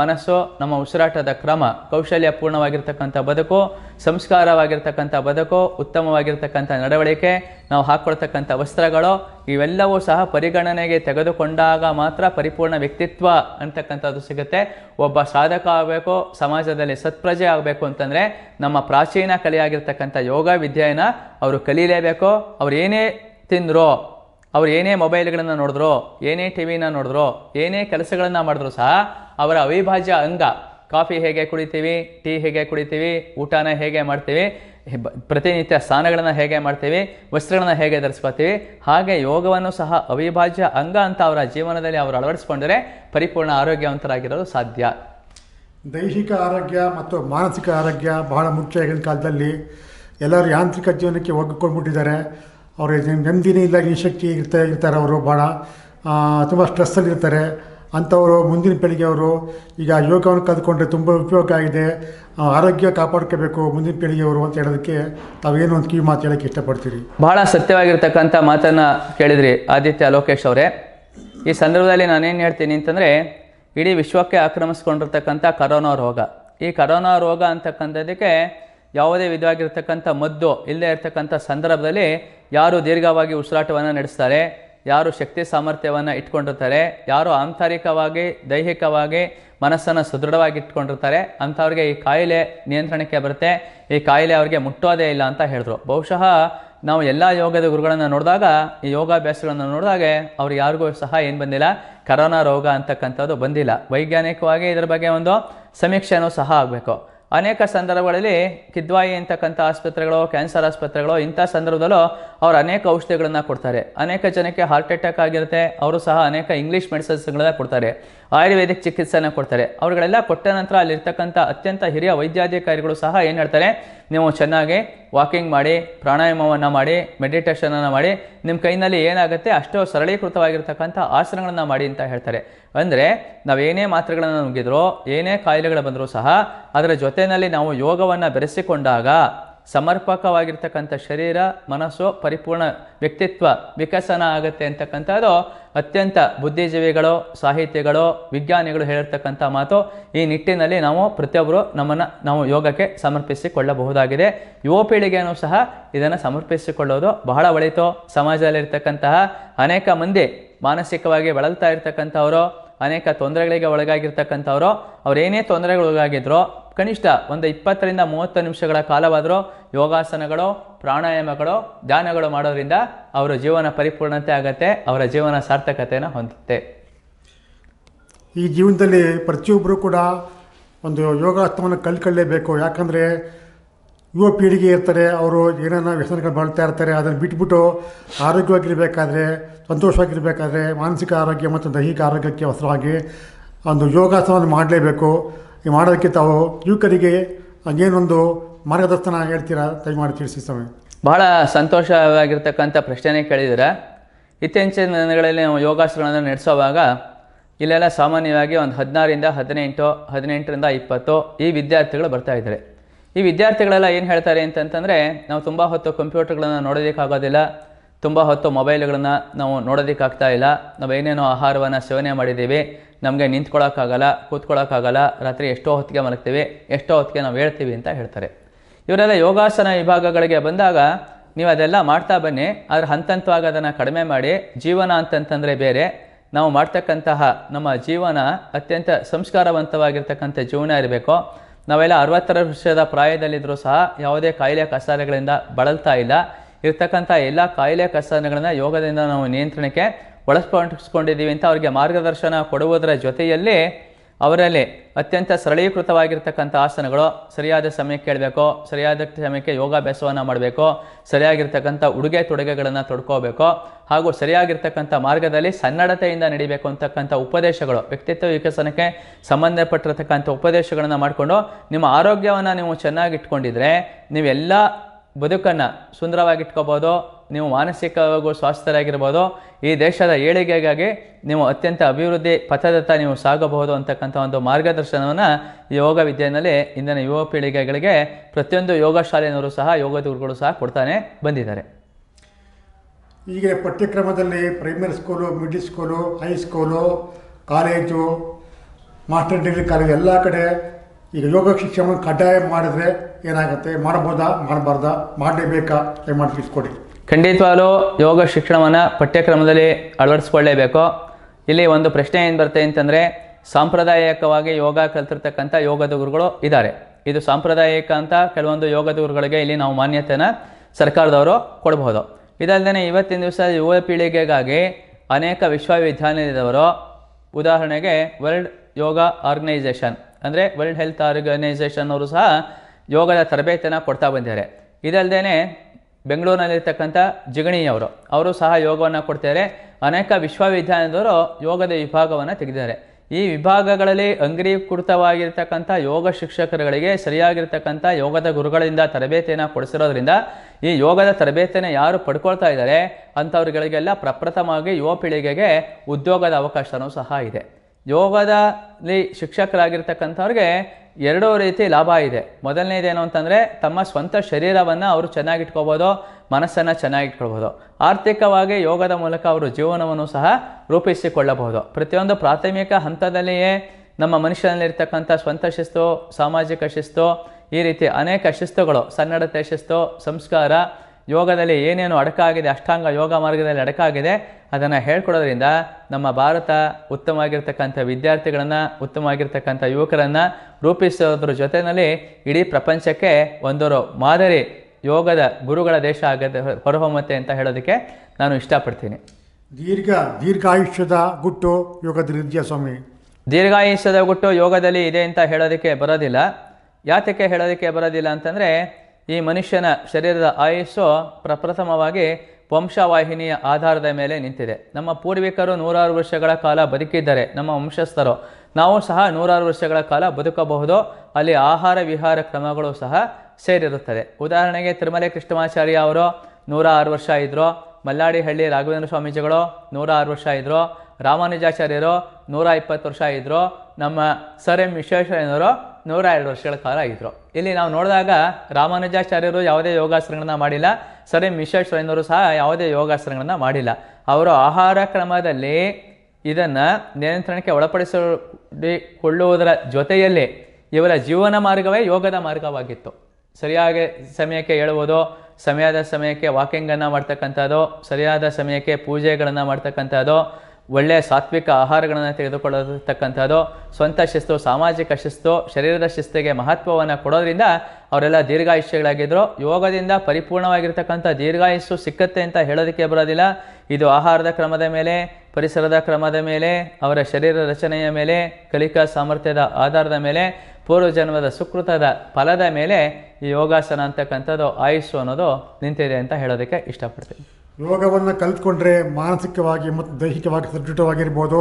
ಮನಸ್ಸು ನಮ್ಮ ಉಸಿರಾಟದ ಕ್ರಮ ಕೌಶಲ್ಯ ಪೂರ್ಣವಾಗಿರ್ತಕ್ಕಂಥ ಬದುಕು ಸಂಸ್ಕಾರವಾಗಿರ್ತಕ್ಕಂಥ ಬದುಕು ಉತ್ತಮವಾಗಿರ್ತಕ್ಕಂಥ ನಡವಳಿಕೆ ನಾವು ಹಾಕ್ಕೊಳ್ತಕ್ಕಂಥ ವಸ್ತ್ರಗಳು ಇವೆಲ್ಲವೂ ಸಹ ಪರಿಗಣನೆಗೆ ತೆಗೆದುಕೊಂಡಾಗ ಮಾತ್ರ ಪರಿಪೂರ್ಣ ವ್ಯಕ್ತಿತ್ವ ಅಂತಕ್ಕಂಥದ್ದು ಸಿಗುತ್ತೆ ಒಬ್ಬ ಸಾಧಕ ಆಗಬೇಕು ಸಮಾಜದಲ್ಲಿ ಸತ್ಪ್ರಜೆ ಆಗಬೇಕು ಅಂತಂದರೆ ನಮ್ಮ ಪ್ರಾಚೀನ ಕಲೆಯಾಗಿರ್ತಕ್ಕಂಥ ಯೋಗ ವಿದ್ಯೆಯನ್ನು ಅವರು ಕಲೀಲೇಬೇಕು ಅವ್ರು ಏನೇ ತಿಂದ್ರೋ ಅವ್ರು ಏನೇ ಮೊಬೈಲ್ಗಳನ್ನು ನೋಡಿದ್ರು ಏನೇ ಟಿ ವಿನ ನೋಡಿದ್ರು ಏನೇ ಕೆಲಸಗಳನ್ನು ಮಾಡಿದ್ರು ಸಹ ಅವರ ಅವಿಭಾಜ್ಯ ಅಂಗ ಕಾಫಿ ಹೇಗೆ ಕುಡಿತೀವಿ ಟೀ ಹೇಗೆ ಕುಡಿತೀವಿ ಊಟನ ಹೇಗೆ ಮಾಡ್ತೀವಿ ಪ್ರತಿನಿತ್ಯ ಸ್ನಾನಗಳನ್ನು ಹೇಗೆ ಮಾಡ್ತೀವಿ ವಸ್ತ್ರಗಳನ್ನು ಹೇಗೆ ಧರಿಸ್ಕೊತೀವಿ ಹಾಗೆ ಯೋಗವನ್ನು ಸಹ ಅವಿಭಾಜ್ಯ ಅಂಗ ಅಂತ ಅವರ ಜೀವನದಲ್ಲಿ ಅವರು ಅಳವಡಿಸ್ಕೊಂಡರೆ ಪರಿಪೂರ್ಣ ಆರೋಗ್ಯವಂತರಾಗಿರಲು ಸಾಧ್ಯ ದೈಹಿಕ ಆರೋಗ್ಯ ಮತ್ತು ಮಾನಸಿಕ ಆರೋಗ್ಯ ಬಹಳ ಮುಖ್ಯ ಆಗಿನ ಕಾಲದಲ್ಲಿ ಎಲ್ಲರೂ ಯಾಂತ್ರಿಕ ಜೀವನಕ್ಕೆ ಒಗ್ಗಿಕೊಂಡ್ಬಿಟ್ಟಿದ್ದಾರೆ ಅವ್ರಿಗೆ ನೆಮ್ಮದಿನೇ ಇಲ್ಲ ಶಕ್ತಿ ಇರ್ತಾ ಇರ್ತಾರೆ ಅವರು ಭಾಳ ತುಂಬ ಇರ್ತಾರೆ ಅಂಥವರು ಮುಂದಿನ ಪೀಳಿಗೆಯವರು ಈಗ ಯೋಗವನ್ನು ಕಲ್ತ್ಕೊಂಡ್ರೆ ತುಂಬ ಉಪಯೋಗ ಆಗಿದೆ ಆರೋಗ್ಯ ಕಾಪಾಡ್ಕೋಬೇಕು ಮುಂದಿನ ಪೀಳಿಗೆಯವರು ಅಂತ ಹೇಳೋದಕ್ಕೆ ತಾವೇನು ಒಂದು ಕಿವಿ ಮಾತು ಹೇಳೋಕ್ಕೆ ಇಷ್ಟಪಡ್ತೀರಿ ಭಾಳ ಸತ್ಯವಾಗಿರ್ತಕ್ಕಂಥ ಮಾತನ್ನು ಕೇಳಿದ್ರಿ ಆದಿತ್ಯ ಲೋಕೇಶ್ ಅವರೇ ಈ ಸಂದರ್ಭದಲ್ಲಿ ನಾನೇನು ಹೇಳ್ತೀನಿ ಅಂತಂದರೆ ಇಡೀ ವಿಶ್ವಕ್ಕೆ ಆಕ್ರಮಿಸ್ಕೊಂಡಿರ್ತಕ್ಕಂಥ ಕರೋನಾ ರೋಗ ಈ ಕರೋನಾ ರೋಗ ಅಂತಕ್ಕಂಥದ್ದಕ್ಕೆ ಯಾವುದೇ ವಿಧವಾಗಿರ್ತಕ್ಕಂಥ ಮದ್ದು ಇಲ್ಲದೇ ಇರತಕ್ಕಂಥ ಸಂದರ್ಭದಲ್ಲಿ ಯಾರು ದೀರ್ಘವಾಗಿ ಉಸಿರಾಟವನ್ನು ನಡೆಸ್ತಾರೆ ಯಾರು ಶಕ್ತಿ ಸಾಮರ್ಥ್ಯವನ್ನು ಇಟ್ಕೊಂಡಿರ್ತಾರೆ ಯಾರು ಆಂತರಿಕವಾಗಿ ದೈಹಿಕವಾಗಿ ಮನಸ್ಸನ್ನು ಸದೃಢವಾಗಿ ಇಟ್ಕೊಂಡಿರ್ತಾರೆ ಅಂಥವ್ರಿಗೆ ಈ ಕಾಯಿಲೆ ನಿಯಂತ್ರಣಕ್ಕೆ ಬರುತ್ತೆ ಈ ಕಾಯಿಲೆ ಅವ್ರಿಗೆ ಮುಟ್ಟೋದೇ ಇಲ್ಲ ಅಂತ ಹೇಳಿದ್ರು ಬಹುಶಃ ನಾವು ಎಲ್ಲ ಯೋಗದ ಗುರುಗಳನ್ನು ನೋಡಿದಾಗ ಈ ಯೋಗಾಭ್ಯಾಸಗಳನ್ನು ನೋಡಿದಾಗ ಅವ್ರು ಯಾರಿಗೂ ಸಹ ಏನು ಬಂದಿಲ್ಲ ಕರೋನಾ ರೋಗ ಅಂತಕ್ಕಂಥದ್ದು ಬಂದಿಲ್ಲ ವೈಜ್ಞಾನಿಕವಾಗಿ ಇದರ ಬಗ್ಗೆ ಒಂದು ಸಮೀಕ್ಷೆನೂ ಸಹ ಆಗಬೇಕು ಅನೇಕ ಸಂದರ್ಭಗಳಲ್ಲಿ ಕಿದ್ವಾಯಿ ಅಂತಕ್ಕಂಥ ಆಸ್ಪತ್ರೆಗಳು ಕ್ಯಾನ್ಸರ್ ಆಸ್ಪತ್ರೆಗಳು ಇಂಥ ಸಂದರ್ಭದಲ್ಲೂ ಅವರು ಅನೇಕ ಔಷಧಿಗಳನ್ನು ಕೊಡ್ತಾರೆ ಅನೇಕ ಜನಕ್ಕೆ ಹಾರ್ಟ್ ಅಟ್ಯಾಕ್ ಆಗಿರುತ್ತೆ ಅವರು ಸಹ ಅನೇಕ ಇಂಗ್ಲೀಷ್ ಮೆಡಿಸನ್ಸ್ಗಳನ್ನ ಕೊಡ್ತಾರೆ ಆಯುರ್ವೇದಿಕ್ ಚಿಕಿತ್ಸೆನ ಕೊಡ್ತಾರೆ ಅವ್ರುಗಳೆಲ್ಲ ಕೊಟ್ಟ ನಂತರ ಅಲ್ಲಿರ್ತಕ್ಕಂಥ ಅತ್ಯಂತ ಹಿರಿಯ ವೈದ್ಯಾಧಿಕಾರಿಗಳು ಸಹ ಏನು ಹೇಳ್ತಾರೆ ನೀವು ಚೆನ್ನಾಗಿ ವಾಕಿಂಗ್ ಮಾಡಿ ಪ್ರಾಣಾಯಾಮವನ್ನು ಮಾಡಿ ಮೆಡಿಟೇಷನನ್ನು ಮಾಡಿ ನಿಮ್ಮ ಕೈನಲ್ಲಿ ಏನಾಗುತ್ತೆ ಅಷ್ಟು ಸರಳೀಕೃತವಾಗಿರ್ತಕ್ಕಂಥ ಆಸನಗಳನ್ನು ಮಾಡಿ ಅಂತ ಹೇಳ್ತಾರೆ ಅಂದರೆ ಏನೇ ಮಾತ್ರೆಗಳನ್ನು ನುಗ್ಗಿದ್ರೋ ಏನೇ ಕಾಯಿಲೆಗಳು ಬಂದರೂ ಸಹ ಅದರ ಜೊತೆಯಲ್ಲಿ ನಾವು ಯೋಗವನ್ನು ಬೆರೆಸಿಕೊಂಡಾಗ ಸಮರ್ಪಕವಾಗಿರ್ತಕ್ಕಂಥ ಶರೀರ ಮನಸ್ಸು ಪರಿಪೂರ್ಣ ವ್ಯಕ್ತಿತ್ವ ವಿಕಸನ ಆಗುತ್ತೆ ಅಂತಕ್ಕಂಥದ್ದು ಅತ್ಯಂತ ಬುದ್ಧಿಜೀವಿಗಳು ಸಾಹಿತ್ಯಗಳು ವಿಜ್ಞಾನಿಗಳು ಹೇಳಿರ್ತಕ್ಕಂಥ ಮಾತು ಈ ನಿಟ್ಟಿನಲ್ಲಿ ನಾವು ಪ್ರತಿಯೊಬ್ಬರು ನಮ್ಮನ್ನು ನಾವು ಯೋಗಕ್ಕೆ ಸಮರ್ಪಿಸಿಕೊಳ್ಳಬಹುದಾಗಿದೆ ಯುವ ಪೀಳಿಗೆಯನ್ನು ಸಹ ಇದನ್ನು ಸಮರ್ಪಿಸಿಕೊಳ್ಳೋದು ಬಹಳ ಒಳಿತು ಸಮಾಜದಲ್ಲಿರ್ತಕ್ಕಂತಹ ಅನೇಕ ಮಂದಿ ಮಾನಸಿಕವಾಗಿ ಬಳಲ್ತಾ ಇರ್ತಕ್ಕಂಥವರು ಅನೇಕ ತೊಂದರೆಗಳಿಗೆ ಒಳಗಾಗಿರ್ತಕ್ಕಂಥವರು ಅವರೇನೇ ತೊಂದರೆಗಳಿಗಾಗಿದ್ರು ಕನಿಷ್ಠ ಒಂದು ಇಪ್ಪತ್ತರಿಂದ ಮೂವತ್ತು ನಿಮಿಷಗಳ ಕಾಲವಾದರೂ ಯೋಗಾಸನಗಳು ಪ್ರಾಣಾಯಾಮಗಳು ಧ್ಯಾನಗಳು ಮಾಡೋದ್ರಿಂದ ಅವರ ಜೀವನ ಪರಿಪೂರ್ಣತೆ ಆಗತ್ತೆ ಅವರ ಜೀವನ ಸಾರ್ಥಕತೆಯನ್ನು ಹೊಂದುತ್ತೆ ಈ ಜೀವನದಲ್ಲಿ ಪ್ರತಿಯೊಬ್ಬರೂ ಕೂಡ ಒಂದು ಯೋಗಾಸನವನ್ನು ಕಲ್ತ್ಕೊಳ್ಳೇಬೇಕು ಯಾಕಂದರೆ ಯುವ ಪೀಳಿಗೆ ಇರ್ತಾರೆ ಅವರು ಏನೇನೋ ವ್ಯಸನಗಳು ಮಾಡ್ತಾ ಇರ್ತಾರೆ ಅದನ್ನು ಬಿಟ್ಬಿಟ್ಟು ಆರೋಗ್ಯವಾಗಿರಬೇಕಾದ್ರೆ ಸಂತೋಷವಾಗಿರಬೇಕಾದ್ರೆ ಮಾನಸಿಕ ಆರೋಗ್ಯ ಮತ್ತು ದೈಹಿಕ ಆರೋಗ್ಯಕ್ಕೆ ಹೊಸವಾಗಿ ಒಂದು ಯೋಗಾಸನವನ್ನು ಮಾಡಲೇಬೇಕು ಈ ಮಾಡೋದಕ್ಕೆ ತಾವು ಯುವಕರಿಗೆ ಏನೊಂದು ಮಾರ್ಗದರ್ಶನ ಹೇಳ್ತೀರಾ ಮಾಡಿ ತಿಳಿಸಿ ಸ್ವಾಮಿ ಬಹಳ ಸಂತೋಷವಾಗಿರ್ತಕ್ಕಂಥ ಪ್ರಶ್ನೆ ಕೇಳಿದರೆ ಇತ್ತೀಚಿನ ದಿನಗಳಲ್ಲಿ ನಾವು ಯೋಗಾಸನಗಳನ್ನು ನಡೆಸೋವಾಗ ಇಲ್ಲೆಲ್ಲ ಸಾಮಾನ್ಯವಾಗಿ ಒಂದು ಹದಿನಾರಿಂದ ಹದಿನೆಂಟು ಹದಿನೆಂಟರಿಂದ ಇಪ್ಪತ್ತು ಈ ವಿದ್ಯಾರ್ಥಿಗಳು ಬರ್ತಾ ಇದ್ದಾರೆ ಈ ವಿದ್ಯಾರ್ಥಿಗಳೆಲ್ಲ ಏನು ಹೇಳ್ತಾರೆ ಅಂತಂತಂದರೆ ನಾವು ತುಂಬ ಹೊತ್ತು ಕಂಪ್ಯೂಟರ್ಗಳನ್ನು ನೋಡೋದಕ್ಕಾಗೋದಿಲ್ಲ ತುಂಬ ಹೊತ್ತು ಮೊಬೈಲ್ಗಳನ್ನು ನಾವು ನೋಡೋದಕ್ಕಾಗ್ತಾ ಇಲ್ಲ ನಾವು ಏನೇನೋ ಆಹಾರವನ್ನು ಸೇವನೆ ಮಾಡಿದ್ದೀವಿ ನಮಗೆ ನಿಂತ್ಕೊಳ್ಳೋಕ್ಕಾಗಲ್ಲ ಕೂತ್ಕೊಳ್ಳೋಕ್ಕಾಗಲ್ಲ ರಾತ್ರಿ ಎಷ್ಟೋ ಹೊತ್ತಿಗೆ ಮಲಗ್ತೀವಿ ಎಷ್ಟೋ ಹೊತ್ತಿಗೆ ನಾವು ಹೇಳ್ತೀವಿ ಅಂತ ಹೇಳ್ತಾರೆ ಇವರೆಲ್ಲ ಯೋಗಾಸನ ವಿಭಾಗಗಳಿಗೆ ಬಂದಾಗ ನೀವು ಅದೆಲ್ಲ ಮಾಡ್ತಾ ಬನ್ನಿ ಆದರೆ ಹಂತ ಹಂತವಾಗಿ ಅದನ್ನು ಕಡಿಮೆ ಮಾಡಿ ಜೀವನ ಅಂತಂತಂದರೆ ಬೇರೆ ನಾವು ಮಾಡ್ತಕ್ಕಂತಹ ನಮ್ಮ ಜೀವನ ಅತ್ಯಂತ ಸಂಸ್ಕಾರವಂತವಾಗಿರ್ತಕ್ಕಂಥ ಜೀವನ ಇರಬೇಕು ನಾವೆಲ್ಲ ಅರವತ್ತರ ವರ್ಷದ ಪ್ರಾಯದಲ್ಲಿದ್ದರೂ ಸಹ ಯಾವುದೇ ಕಾಯಿಲೆ ಕಸಾಲೆಗಳಿಂದ ಬಳಲ್ತಾ ಇಲ್ಲ ಇರ್ತಕ್ಕಂಥ ಎಲ್ಲ ಕಾಯಿಲೆ ಕಸನಗಳನ್ನು ಯೋಗದಿಂದ ನಾವು ನಿಯಂತ್ರಣಕ್ಕೆ ಒಳಪಡಿಸ್ಕೊಂಡಿದ್ದೀವಿ ಅಂತ ಅವರಿಗೆ ಮಾರ್ಗದರ್ಶನ ಕೊಡುವುದರ ಜೊತೆಯಲ್ಲಿ ಅವರಲ್ಲಿ ಅತ್ಯಂತ ಸರಳೀಕೃತವಾಗಿರ್ತಕ್ಕಂಥ ಆಸನಗಳು ಸರಿಯಾದ ಸಮಯಕ್ಕೆ ಕೇಳಬೇಕು ಸರಿಯಾದ ಸಮಯಕ್ಕೆ ಯೋಗಾಭ್ಯಾಸವನ್ನು ಮಾಡಬೇಕು ಸರಿಯಾಗಿರ್ತಕ್ಕಂಥ ಉಡುಗೆ ತೊಡುಗೆಗಳನ್ನು ತೊಡ್ಕೋಬೇಕು ಹಾಗೂ ಸರಿಯಾಗಿರ್ತಕ್ಕಂಥ ಮಾರ್ಗದಲ್ಲಿ ಸನ್ನಡತೆಯಿಂದ ನಡೀಬೇಕು ಅಂತಕ್ಕಂಥ ಉಪದೇಶಗಳು ವ್ಯಕ್ತಿತ್ವ ವಿಕಸನಕ್ಕೆ ಸಂಬಂಧಪಟ್ಟಿರತಕ್ಕಂಥ ಉಪದೇಶಗಳನ್ನು ಮಾಡಿಕೊಂಡು ನಿಮ್ಮ ಆರೋಗ್ಯವನ್ನು ನೀವು ಚೆನ್ನಾಗಿ ಇಟ್ಕೊಂಡಿದ್ರೆ ನೀವೆಲ್ಲ ಬದುಕನ್ನು ಸುಂದರವಾಗಿಟ್ಕೋಬೋದು ನೀವು ಮಾನಸಿಕವಾಗೂ ಸ್ವಾಸ್ಥ್ಯರಾಗಿರ್ಬೋದು ಈ ದೇಶದ ಏಳಿಗೆಗಾಗಿ ನೀವು ಅತ್ಯಂತ ಅಭಿವೃದ್ಧಿ ಪಥದತ್ತ ನೀವು ಸಾಗಬಹುದು ಅಂತಕ್ಕಂಥ ಒಂದು ಮಾರ್ಗದರ್ಶನವನ್ನು ಯೋಗ ವಿದ್ಯೆಯಲ್ಲಿ ಇಂದಿನ ಯುವ ಪೀಳಿಗೆಗಳಿಗೆ ಪ್ರತಿಯೊಂದು ಯೋಗ ಶಾಲೆಯವರು ಸಹ ಯೋಗ ಗುರುಗಳು ಸಹ ಕೊಡ್ತಾನೆ ಬಂದಿದ್ದಾರೆ ಈಗ ಪಠ್ಯಕ್ರಮದಲ್ಲಿ primary school middle school high school college master degree college ಎಲ್ಲ ಕಡೆ ಈಗ ಯೋಗ ಶಿಕ್ಷಣವನ್ನು ಕಡ್ಡಾಯ ಮಾಡಿದ್ರೆ ಏನಾಗುತ್ತೆ ಮಾಡಬಹುದಾ ಮಾಡಬಾರ್ದಾ ಮಾಡಲೇಬೇಕಾ ಮಾಡಿ ತಿಳಿಸ್ಕೊಡಿ ಖಂಡಿತವಾಗಲೂ ಯೋಗ ಶಿಕ್ಷಣವನ್ನು ಪಠ್ಯಕ್ರಮದಲ್ಲಿ ಅಳವಡಿಸ್ಕೊಳ್ಳೇಬೇಕು ಇಲ್ಲಿ ಒಂದು ಪ್ರಶ್ನೆ ಏನು ಬರುತ್ತೆ ಅಂತಂದರೆ ಸಾಂಪ್ರದಾಯಿಕವಾಗಿ ಯೋಗ ಕಲ್ತಿರ್ತಕ್ಕಂಥ ಯೋಗದ ಗುರುಗಳು ಇದ್ದಾರೆ ಇದು ಸಾಂಪ್ರದಾಯಿಕ ಅಂತ ಕೆಲವೊಂದು ಯೋಗದ ಗುರುಗಳಿಗೆ ಇಲ್ಲಿ ನಾವು ಮಾನ್ಯತೆಯನ್ನು ಸರ್ಕಾರದವರು ಕೊಡಬಹುದು ಇದಲ್ಲದೆ ಇವತ್ತಿನ ದಿವಸ ಯುವ ಪೀಳಿಗೆಗಾಗಿ ಅನೇಕ ವಿಶ್ವವಿದ್ಯಾನಿಲಯದವರು ಉದಾಹರಣೆಗೆ ವರ್ಲ್ಡ್ ಯೋಗ ಆರ್ಗನೈಸೇಷನ್ ಅಂದರೆ ವರ್ಲ್ಡ್ ಹೆಲ್ತ್ ಆರ್ಗನೈಸೇಷನ್ ಅವರು ಸಹ ಯೋಗದ ತರಬೇತಿಯನ್ನು ಕೊಡ್ತಾ ಬಂದಿದ್ದಾರೆ ಇದಲ್ಲದೆ ಬೆಂಗಳೂರಿನಲ್ಲಿರ್ತಕ್ಕಂಥ ಜಿಗಣಿಯವರು ಅವರು ಸಹ ಯೋಗವನ್ನು ಕೊಡ್ತಾರೆ ಅನೇಕ ವಿಶ್ವವಿದ್ಯಾಲಯದವರು ಯೋಗದ ವಿಭಾಗವನ್ನು ತೆಗೆದಿದ್ದಾರೆ ಈ ವಿಭಾಗಗಳಲ್ಲಿ ಅಂಗೀಕೃತವಾಗಿರ್ತಕ್ಕಂಥ ಯೋಗ ಶಿಕ್ಷಕರುಗಳಿಗೆ ಸರಿಯಾಗಿರ್ತಕ್ಕಂಥ ಯೋಗದ ಗುರುಗಳಿಂದ ತರಬೇತಿಯನ್ನು ಕೊಡಿಸಿರೋದ್ರಿಂದ ಈ ಯೋಗದ ತರಬೇತಿಯನ್ನು ಯಾರು ಪಡ್ಕೊಳ್ತಾ ಇದ್ದಾರೆ ಅಂಥವ್ರುಗಳಿಗೆಲ್ಲ ಪ್ರಪ್ರಥಮವಾಗಿ ಯುವ ಪೀಳಿಗೆಗೆ ಉದ್ಯೋಗದ ಅವಕಾಶವೂ ಸಹ ಇದೆ ಯೋಗದಲ್ಲಿ ಶಿಕ್ಷಕರಾಗಿರ್ತಕ್ಕಂಥವ್ರಿಗೆ ಎರಡೂ ರೀತಿ ಲಾಭ ಇದೆ ಮೊದಲನೇದೇನು ಅಂತಂದರೆ ತಮ್ಮ ಸ್ವಂತ ಶರೀರವನ್ನು ಅವರು ಚೆನ್ನಾಗಿಟ್ಕೋಬೋದು ಮನಸ್ಸನ್ನು ಚೆನ್ನಾಗಿಟ್ಕೊಳ್ಬೋದು ಆರ್ಥಿಕವಾಗಿ ಯೋಗದ ಮೂಲಕ ಅವರು ಜೀವನವನ್ನು ಸಹ ರೂಪಿಸಿಕೊಳ್ಳಬಹುದು ಪ್ರತಿಯೊಂದು ಪ್ರಾಥಮಿಕ ಹಂತದಲ್ಲಿಯೇ ನಮ್ಮ ಮನುಷ್ಯನಲ್ಲಿರ್ತಕ್ಕಂಥ ಸ್ವಂತ ಶಿಸ್ತು ಸಾಮಾಜಿಕ ಶಿಸ್ತು ಈ ರೀತಿ ಅನೇಕ ಶಿಸ್ತುಗಳು ಸನ್ನಡತೆ ಶಿಸ್ತು ಸಂಸ್ಕಾರ ಯೋಗದಲ್ಲಿ ಏನೇನು ಅಡಕಾಗಿದೆ ಅಷ್ಟಾಂಗ ಯೋಗ ಮಾರ್ಗದಲ್ಲಿ ಅಡಕಾಗಿದೆ ಅದನ್ನು ಹೇಳ್ಕೊಡೋದ್ರಿಂದ ನಮ್ಮ ಭಾರತ ಉತ್ತಮವಾಗಿರ್ತಕ್ಕಂಥ ವಿದ್ಯಾರ್ಥಿಗಳನ್ನು ಉತ್ತಮವಾಗಿರ್ತಕ್ಕಂಥ ಯುವಕರನ್ನು ರೂಪಿಸೋದ್ರ ಜೊತೆಯಲ್ಲಿ ಇಡೀ ಪ್ರಪಂಚಕ್ಕೆ ಒಂದೊರು ಮಾದರಿ ಯೋಗದ ಗುರುಗಳ ದೇಶ ಆಗದೆ ಹೊರಹೊಮ್ಮತ್ತೆ ಅಂತ ಹೇಳೋದಕ್ಕೆ ನಾನು ಇಷ್ಟಪಡ್ತೀನಿ ದೀರ್ಘ ದೀರ್ಘಾಯುಷ್ಯದ ಗುಟ್ಟು ಯೋಗದಲ್ಲಿ ಸ್ವಾಮಿ ದೀರ್ಘಾಯುಷ್ಯದ ಗುಟ್ಟು ಯೋಗದಲ್ಲಿ ಇದೆ ಅಂತ ಹೇಳೋದಕ್ಕೆ ಬರೋದಿಲ್ಲ ಯಾತಕ್ಕೆ ಹೇಳೋದಕ್ಕೆ ಬರೋದಿಲ್ಲ ಅಂತಂದರೆ ಈ ಮನುಷ್ಯನ ಶರೀರದ ಆಯುಸ್ಸು ಪ್ರಪ್ರಥಮವಾಗಿ ವಂಶವಾಹಿನಿಯ ಆಧಾರದ ಮೇಲೆ ನಿಂತಿದೆ ನಮ್ಮ ಪೂರ್ವಿಕರು ನೂರಾರು ವರ್ಷಗಳ ಕಾಲ ಬದುಕಿದ್ದಾರೆ ನಮ್ಮ ವಂಶಸ್ಥರು ನಾವು ಸಹ ನೂರಾರು ವರ್ಷಗಳ ಕಾಲ ಬದುಕಬಹುದು ಅಲ್ಲಿ ಆಹಾರ ವಿಹಾರ ಕ್ರಮಗಳು ಸಹ ಸೇರಿರುತ್ತದೆ ಉದಾಹರಣೆಗೆ ತಿರುಮಲೆ ಕೃಷ್ಣಮಾಚಾರ್ಯ ಅವರು ನೂರ ಆರು ವರ್ಷ ಇದ್ದರು ಮಲ್ಲಾಡಿಹಳ್ಳಿ ರಾಘವೇಂದ್ರ ಸ್ವಾಮೀಜಿಗಳು ನೂರ ಆರು ವರ್ಷ ಇದ್ದರು ರಾಮಾನುಜಾಚಾರ್ಯರು ನೂರ ಇಪ್ಪತ್ತು ವರ್ಷ ಇದ್ದರು ನಮ್ಮ ಸರ್ ಎಂ ವಿಶ್ವೇಶ್ವರಯ್ಯನವರು ನೂರ ಎರಡು ವರ್ಷಗಳ ಕಾಲ ಇದ್ದರು ಇಲ್ಲಿ ನಾವು ನೋಡಿದಾಗ ರಾಮಾನುಜಾಚಾರ್ಯರು ಯಾವುದೇ ಯೋಗಾಸನಗಳನ್ನ ಮಾಡಿಲ್ಲ ಸರಿ ಎಂ ಸಹ ಯಾವುದೇ ಯೋಗಾಸನಗಳನ್ನ ಮಾಡಿಲ್ಲ ಅವರು ಆಹಾರ ಕ್ರಮದಲ್ಲಿ ಇದನ್ನು ನಿಯಂತ್ರಣಕ್ಕೆ ಒಳಪಡಿಸಿಕೊಳ್ಳುವುದರ ಜೊತೆಯಲ್ಲಿ ಇವರ ಜೀವನ ಮಾರ್ಗವೇ ಯೋಗದ ಮಾರ್ಗವಾಗಿತ್ತು ಸರಿಯಾಗಿ ಸಮಯಕ್ಕೆ ಹೇಳುವುದು ಸಮಯದ ಸಮಯಕ್ಕೆ ವಾಕಿಂಗನ್ನು ಮಾಡ್ತಕ್ಕಂಥದ್ದು ಸರಿಯಾದ ಸಮಯಕ್ಕೆ ಪೂಜೆಗಳನ್ನು ಮಾಡ್ತಕ್ಕಂಥದ್ದು ಒಳ್ಳೆಯ ಸಾತ್ವಿಕ ಆಹಾರಗಳನ್ನು ತೆಗೆದುಕೊಳ್ಳತಕ್ಕಂಥದ್ದು ಸ್ವಂತ ಶಿಸ್ತು ಸಾಮಾಜಿಕ ಶಿಸ್ತು ಶರೀರದ ಶಿಸ್ತಿಗೆ ಮಹತ್ವವನ್ನು ಕೊಡೋದ್ರಿಂದ ಅವರೆಲ್ಲ ದೀರ್ಘಾಯುಷ್ಯಗಳಾಗಿದ್ದರು ಯೋಗದಿಂದ ಪರಿಪೂರ್ಣವಾಗಿರ್ತಕ್ಕಂಥ ದೀರ್ಘಾಯುಷ್ಯು ಸಿಕ್ಕತ್ತೆ ಅಂತ ಹೇಳೋದಕ್ಕೆ ಬರೋದಿಲ್ಲ ಇದು ಆಹಾರದ ಕ್ರಮದ ಮೇಲೆ ಪರಿಸರದ ಕ್ರಮದ ಮೇಲೆ ಅವರ ಶರೀರ ರಚನೆಯ ಮೇಲೆ ಕಲಿಕಾ ಸಾಮರ್ಥ್ಯದ ಆಧಾರದ ಮೇಲೆ ಪೂರ್ವಜನ್ಮದ ಸುಕೃತದ ಫಲದ ಮೇಲೆ ಈ ಯೋಗಾಸನ ಅಂತಕ್ಕಂಥದ್ದು ಆಯುಸ್ಸು ಅನ್ನೋದು ನಿಂತಿದೆ ಅಂತ ಹೇಳೋದಕ್ಕೆ ಇಷ್ಟಪಡ್ತೀನಿ ಯೋಗವನ್ನು ಕಲಿತ್ಕೊಂಡ್ರೆ ಮಾನಸಿಕವಾಗಿ ಮತ್ತು ದೈಹಿಕವಾಗಿ ಸದೃಢವಾಗಿರ್ಬೋದು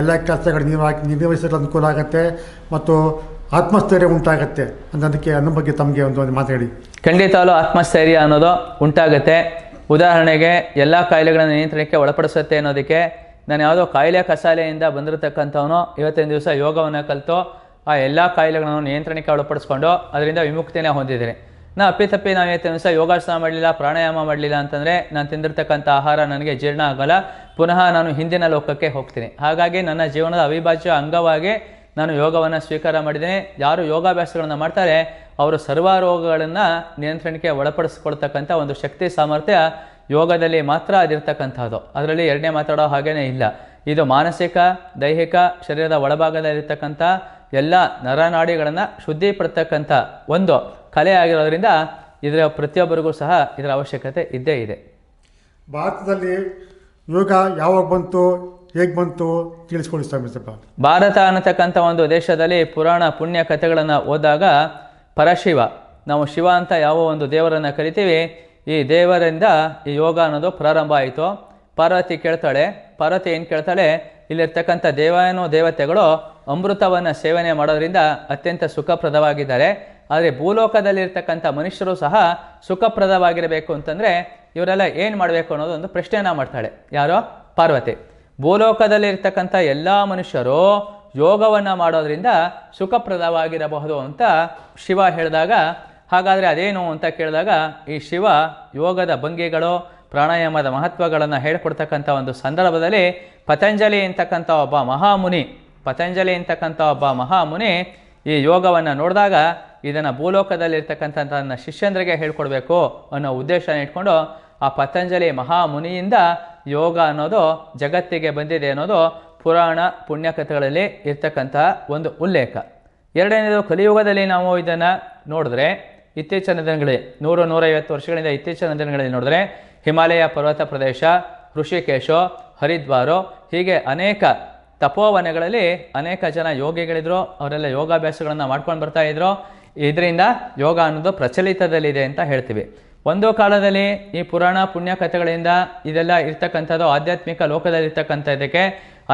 ಎಲ್ಲ ಕೆಲಸಗಳು ನಿರ್ವಹ ನಿರ್ವಹಿಸಲು ಅನುಕೂಲ ಆಗುತ್ತೆ ಮತ್ತು ಆತ್ಮಸ್ಥೈರ್ಯ ಉಂಟಾಗುತ್ತೆ ಅಂತ ಅದಕ್ಕೆ ಬಗ್ಗೆ ತಮಗೆ ಒಂದು ಒಂದು ಮಾತಾಡಿ ಖಂಡಿತವಲ್ಲೂ ಆತ್ಮಸ್ಥೈರ್ಯ ಅನ್ನೋದು ಉಂಟಾಗುತ್ತೆ ಉದಾಹರಣೆಗೆ ಎಲ್ಲ ಕಾಯಿಲೆಗಳನ್ನು ನಿಯಂತ್ರಣಕ್ಕೆ ಒಳಪಡಿಸುತ್ತೆ ಅನ್ನೋದಕ್ಕೆ ನಾನು ಯಾವುದೋ ಕಾಯಿಲೆ ಕಸಾಲೆಯಿಂದ ಬಂದಿರತಕ್ಕಂಥವನು ಇವತ್ತಿನ ದಿವಸ ಯೋಗವನ್ನು ಕಲಿತು ಆ ಎಲ್ಲ ಕಾಯಿಲೆಗಳನ್ನು ನಿಯಂತ್ರಣಕ್ಕೆ ಒಳಪಡಿಸ್ಕೊಂಡು ಅದರಿಂದ ವಿಮುಕ್ತಿನೇ ಹೊಂದಿದ್ದೀನಿ ನಾ ಅಪ್ಪಿತಪ್ಪಿ ನಾವು ಹೇಳ್ತೇನೆ ಯೋಗಾಸನ ಮಾಡಲಿಲ್ಲ ಪ್ರಾಣಾಯಾಮ ಮಾಡಲಿಲ್ಲ ಅಂತಂದರೆ ನಾನು ತಿಂದಿರ್ತಕ್ಕಂಥ ಆಹಾರ ನನಗೆ ಜೀರ್ಣ ಆಗಲ್ಲ ಪುನಃ ನಾನು ಹಿಂದಿನ ಲೋಕಕ್ಕೆ ಹೋಗ್ತೀನಿ ಹಾಗಾಗಿ ನನ್ನ ಜೀವನದ ಅವಿಭಾಜ್ಯ ಅಂಗವಾಗಿ ನಾನು ಯೋಗವನ್ನು ಸ್ವೀಕಾರ ಮಾಡಿದ್ದೀನಿ ಯಾರು ಯೋಗಾಭ್ಯಾಸಗಳನ್ನು ಮಾಡ್ತಾರೆ ಅವರು ಸರ್ವ ರೋಗಗಳನ್ನು ನಿಯಂತ್ರಣಕ್ಕೆ ಒಳಪಡಿಸ್ಕೊಳ್ತಕ್ಕಂಥ ಒಂದು ಶಕ್ತಿ ಸಾಮರ್ಥ್ಯ ಯೋಗದಲ್ಲಿ ಮಾತ್ರ ಅದಿರ್ತಕ್ಕಂಥದ್ದು ಅದರಲ್ಲಿ ಎರಡನೇ ಮಾತಾಡೋ ಹಾಗೇನೇ ಇಲ್ಲ ಇದು ಮಾನಸಿಕ ದೈಹಿಕ ಶರೀರದ ಒಳಭಾಗದಲ್ಲಿರ್ತಕ್ಕಂಥ ಎಲ್ಲ ನರನಾಡಿಗಳನ್ನು ಶುದ್ಧಿಪಡ್ತಕ್ಕಂಥ ಒಂದು ಕಲೆ ಆಗಿರೋದ್ರಿಂದ ಇದರ ಪ್ರತಿಯೊಬ್ಬರಿಗೂ ಸಹ ಇದರ ಅವಶ್ಯಕತೆ ಇದ್ದೇ ಇದೆ ಭಾರತದಲ್ಲಿ ಯೋಗ ಯಾವಾಗ ಬಂತು ಹೇಗೆ ಬಂತು ತಿಳಿಸ್ಕೊಳ್ಳಿ ಸ್ವಾಮಿ ಭಾರತ ಅನ್ನತಕ್ಕಂಥ ಒಂದು ದೇಶದಲ್ಲಿ ಪುರಾಣ ಪುಣ್ಯ ಕಥೆಗಳನ್ನು ಓದಾಗ ಪರಶಿವ ನಾವು ಶಿವ ಅಂತ ಯಾವ ಒಂದು ದೇವರನ್ನು ಕರಿತೀವಿ ಈ ದೇವರಿಂದ ಈ ಯೋಗ ಅನ್ನೋದು ಪ್ರಾರಂಭ ಆಯಿತು ಪಾರ್ವತಿ ಕೇಳ್ತಾಳೆ ಪಾರ್ವತಿ ಏನು ಕೇಳ್ತಾಳೆ ಇಲ್ಲಿರ್ತಕ್ಕಂಥ ದೇವಾನೋ ದೇವತೆಗಳು ಅಮೃತವನ್ನು ಸೇವನೆ ಮಾಡೋದ್ರಿಂದ ಅತ್ಯಂತ ಸುಖಪ್ರದವಾಗಿದ್ದಾರೆ ಆದರೆ ಭೂಲೋಕದಲ್ಲಿರ್ತಕ್ಕಂಥ ಮನುಷ್ಯರು ಸಹ ಸುಖಪ್ರದವಾಗಿರಬೇಕು ಅಂತಂದರೆ ಇವರೆಲ್ಲ ಏನು ಮಾಡಬೇಕು ಅನ್ನೋದು ಒಂದು ಪ್ರಶ್ನೆಯನ್ನು ಮಾಡ್ತಾಳೆ ಯಾರೋ ಪಾರ್ವತಿ ಭೂಲೋಕದಲ್ಲಿರ್ತಕ್ಕಂಥ ಎಲ್ಲ ಮನುಷ್ಯರು ಯೋಗವನ್ನು ಮಾಡೋದ್ರಿಂದ ಸುಖಪ್ರದವಾಗಿರಬಹುದು ಅಂತ ಶಿವ ಹೇಳಿದಾಗ ಹಾಗಾದರೆ ಅದೇನು ಅಂತ ಕೇಳಿದಾಗ ಈ ಶಿವ ಯೋಗದ ಭಂಗಿಗಳು ಪ್ರಾಣಾಯಾಮದ ಮಹತ್ವಗಳನ್ನು ಹೇಳ್ಕೊಡ್ತಕ್ಕಂಥ ಒಂದು ಸಂದರ್ಭದಲ್ಲಿ ಪತಂಜಲಿ ಅಂತಕ್ಕಂಥ ಒಬ್ಬ ಮಹಾಮುನಿ ಪತಂಜಲಿ ಅಂತಕ್ಕಂಥ ಒಬ್ಬ ಮಹಾಮುನಿ ಈ ಯೋಗವನ್ನು ನೋಡಿದಾಗ ಇದನ್ನು ಭೂಲೋಕದಲ್ಲಿರ್ತಕ್ಕಂಥ ತನ್ನ ಶಿಷ್ಯಂದ್ರಿಗೆ ಹೇಳ್ಕೊಡ್ಬೇಕು ಅನ್ನೋ ಉದ್ದೇಶ ಇಟ್ಕೊಂಡು ಆ ಪತಂಜಲಿ ಮಹಾಮುನಿಯಿಂದ ಯೋಗ ಅನ್ನೋದು ಜಗತ್ತಿಗೆ ಬಂದಿದೆ ಅನ್ನೋದು ಪುರಾಣ ಪುಣ್ಯಕಥೆಗಳಲ್ಲಿ ಇರ್ತಕ್ಕಂತಹ ಒಂದು ಉಲ್ಲೇಖ ಎರಡನೇದು ಕಲಿಯುಗದಲ್ಲಿ ನಾವು ಇದನ್ನು ನೋಡಿದ್ರೆ ಇತ್ತೀಚಿನ ದಿನಗಳಲ್ಲಿ ನೂರು ನೂರೈವತ್ತು ವರ್ಷಗಳಿಂದ ಇತ್ತೀಚಿನ ದಿನಗಳಲ್ಲಿ ನೋಡಿದ್ರೆ ಹಿಮಾಲಯ ಪರ್ವತ ಪ್ರದೇಶ ಋಷಿಕೇಶೋ ಹರಿದ್ವಾರೋ ಹೀಗೆ ಅನೇಕ ತಪೋವನಗಳಲ್ಲಿ ಅನೇಕ ಜನ ಯೋಗಿಗಳಿದ್ರು ಅವರೆಲ್ಲ ಯೋಗಾಭ್ಯಾಸಗಳನ್ನು ಮಾಡ್ಕೊಂಡು ಬರ್ತಾ ಇದ್ರು ಇದರಿಂದ ಯೋಗ ಅನ್ನೋದು ಪ್ರಚಲಿತದಲ್ಲಿದೆ ಅಂತ ಹೇಳ್ತೀವಿ ಒಂದು ಕಾಲದಲ್ಲಿ ಈ ಪುರಾಣ ಪುಣ್ಯ ಕಥೆಗಳಿಂದ ಇದೆಲ್ಲ ಇರ್ತಕ್ಕಂಥದ್ದು ಆಧ್ಯಾತ್ಮಿಕ ಇದಕ್ಕೆ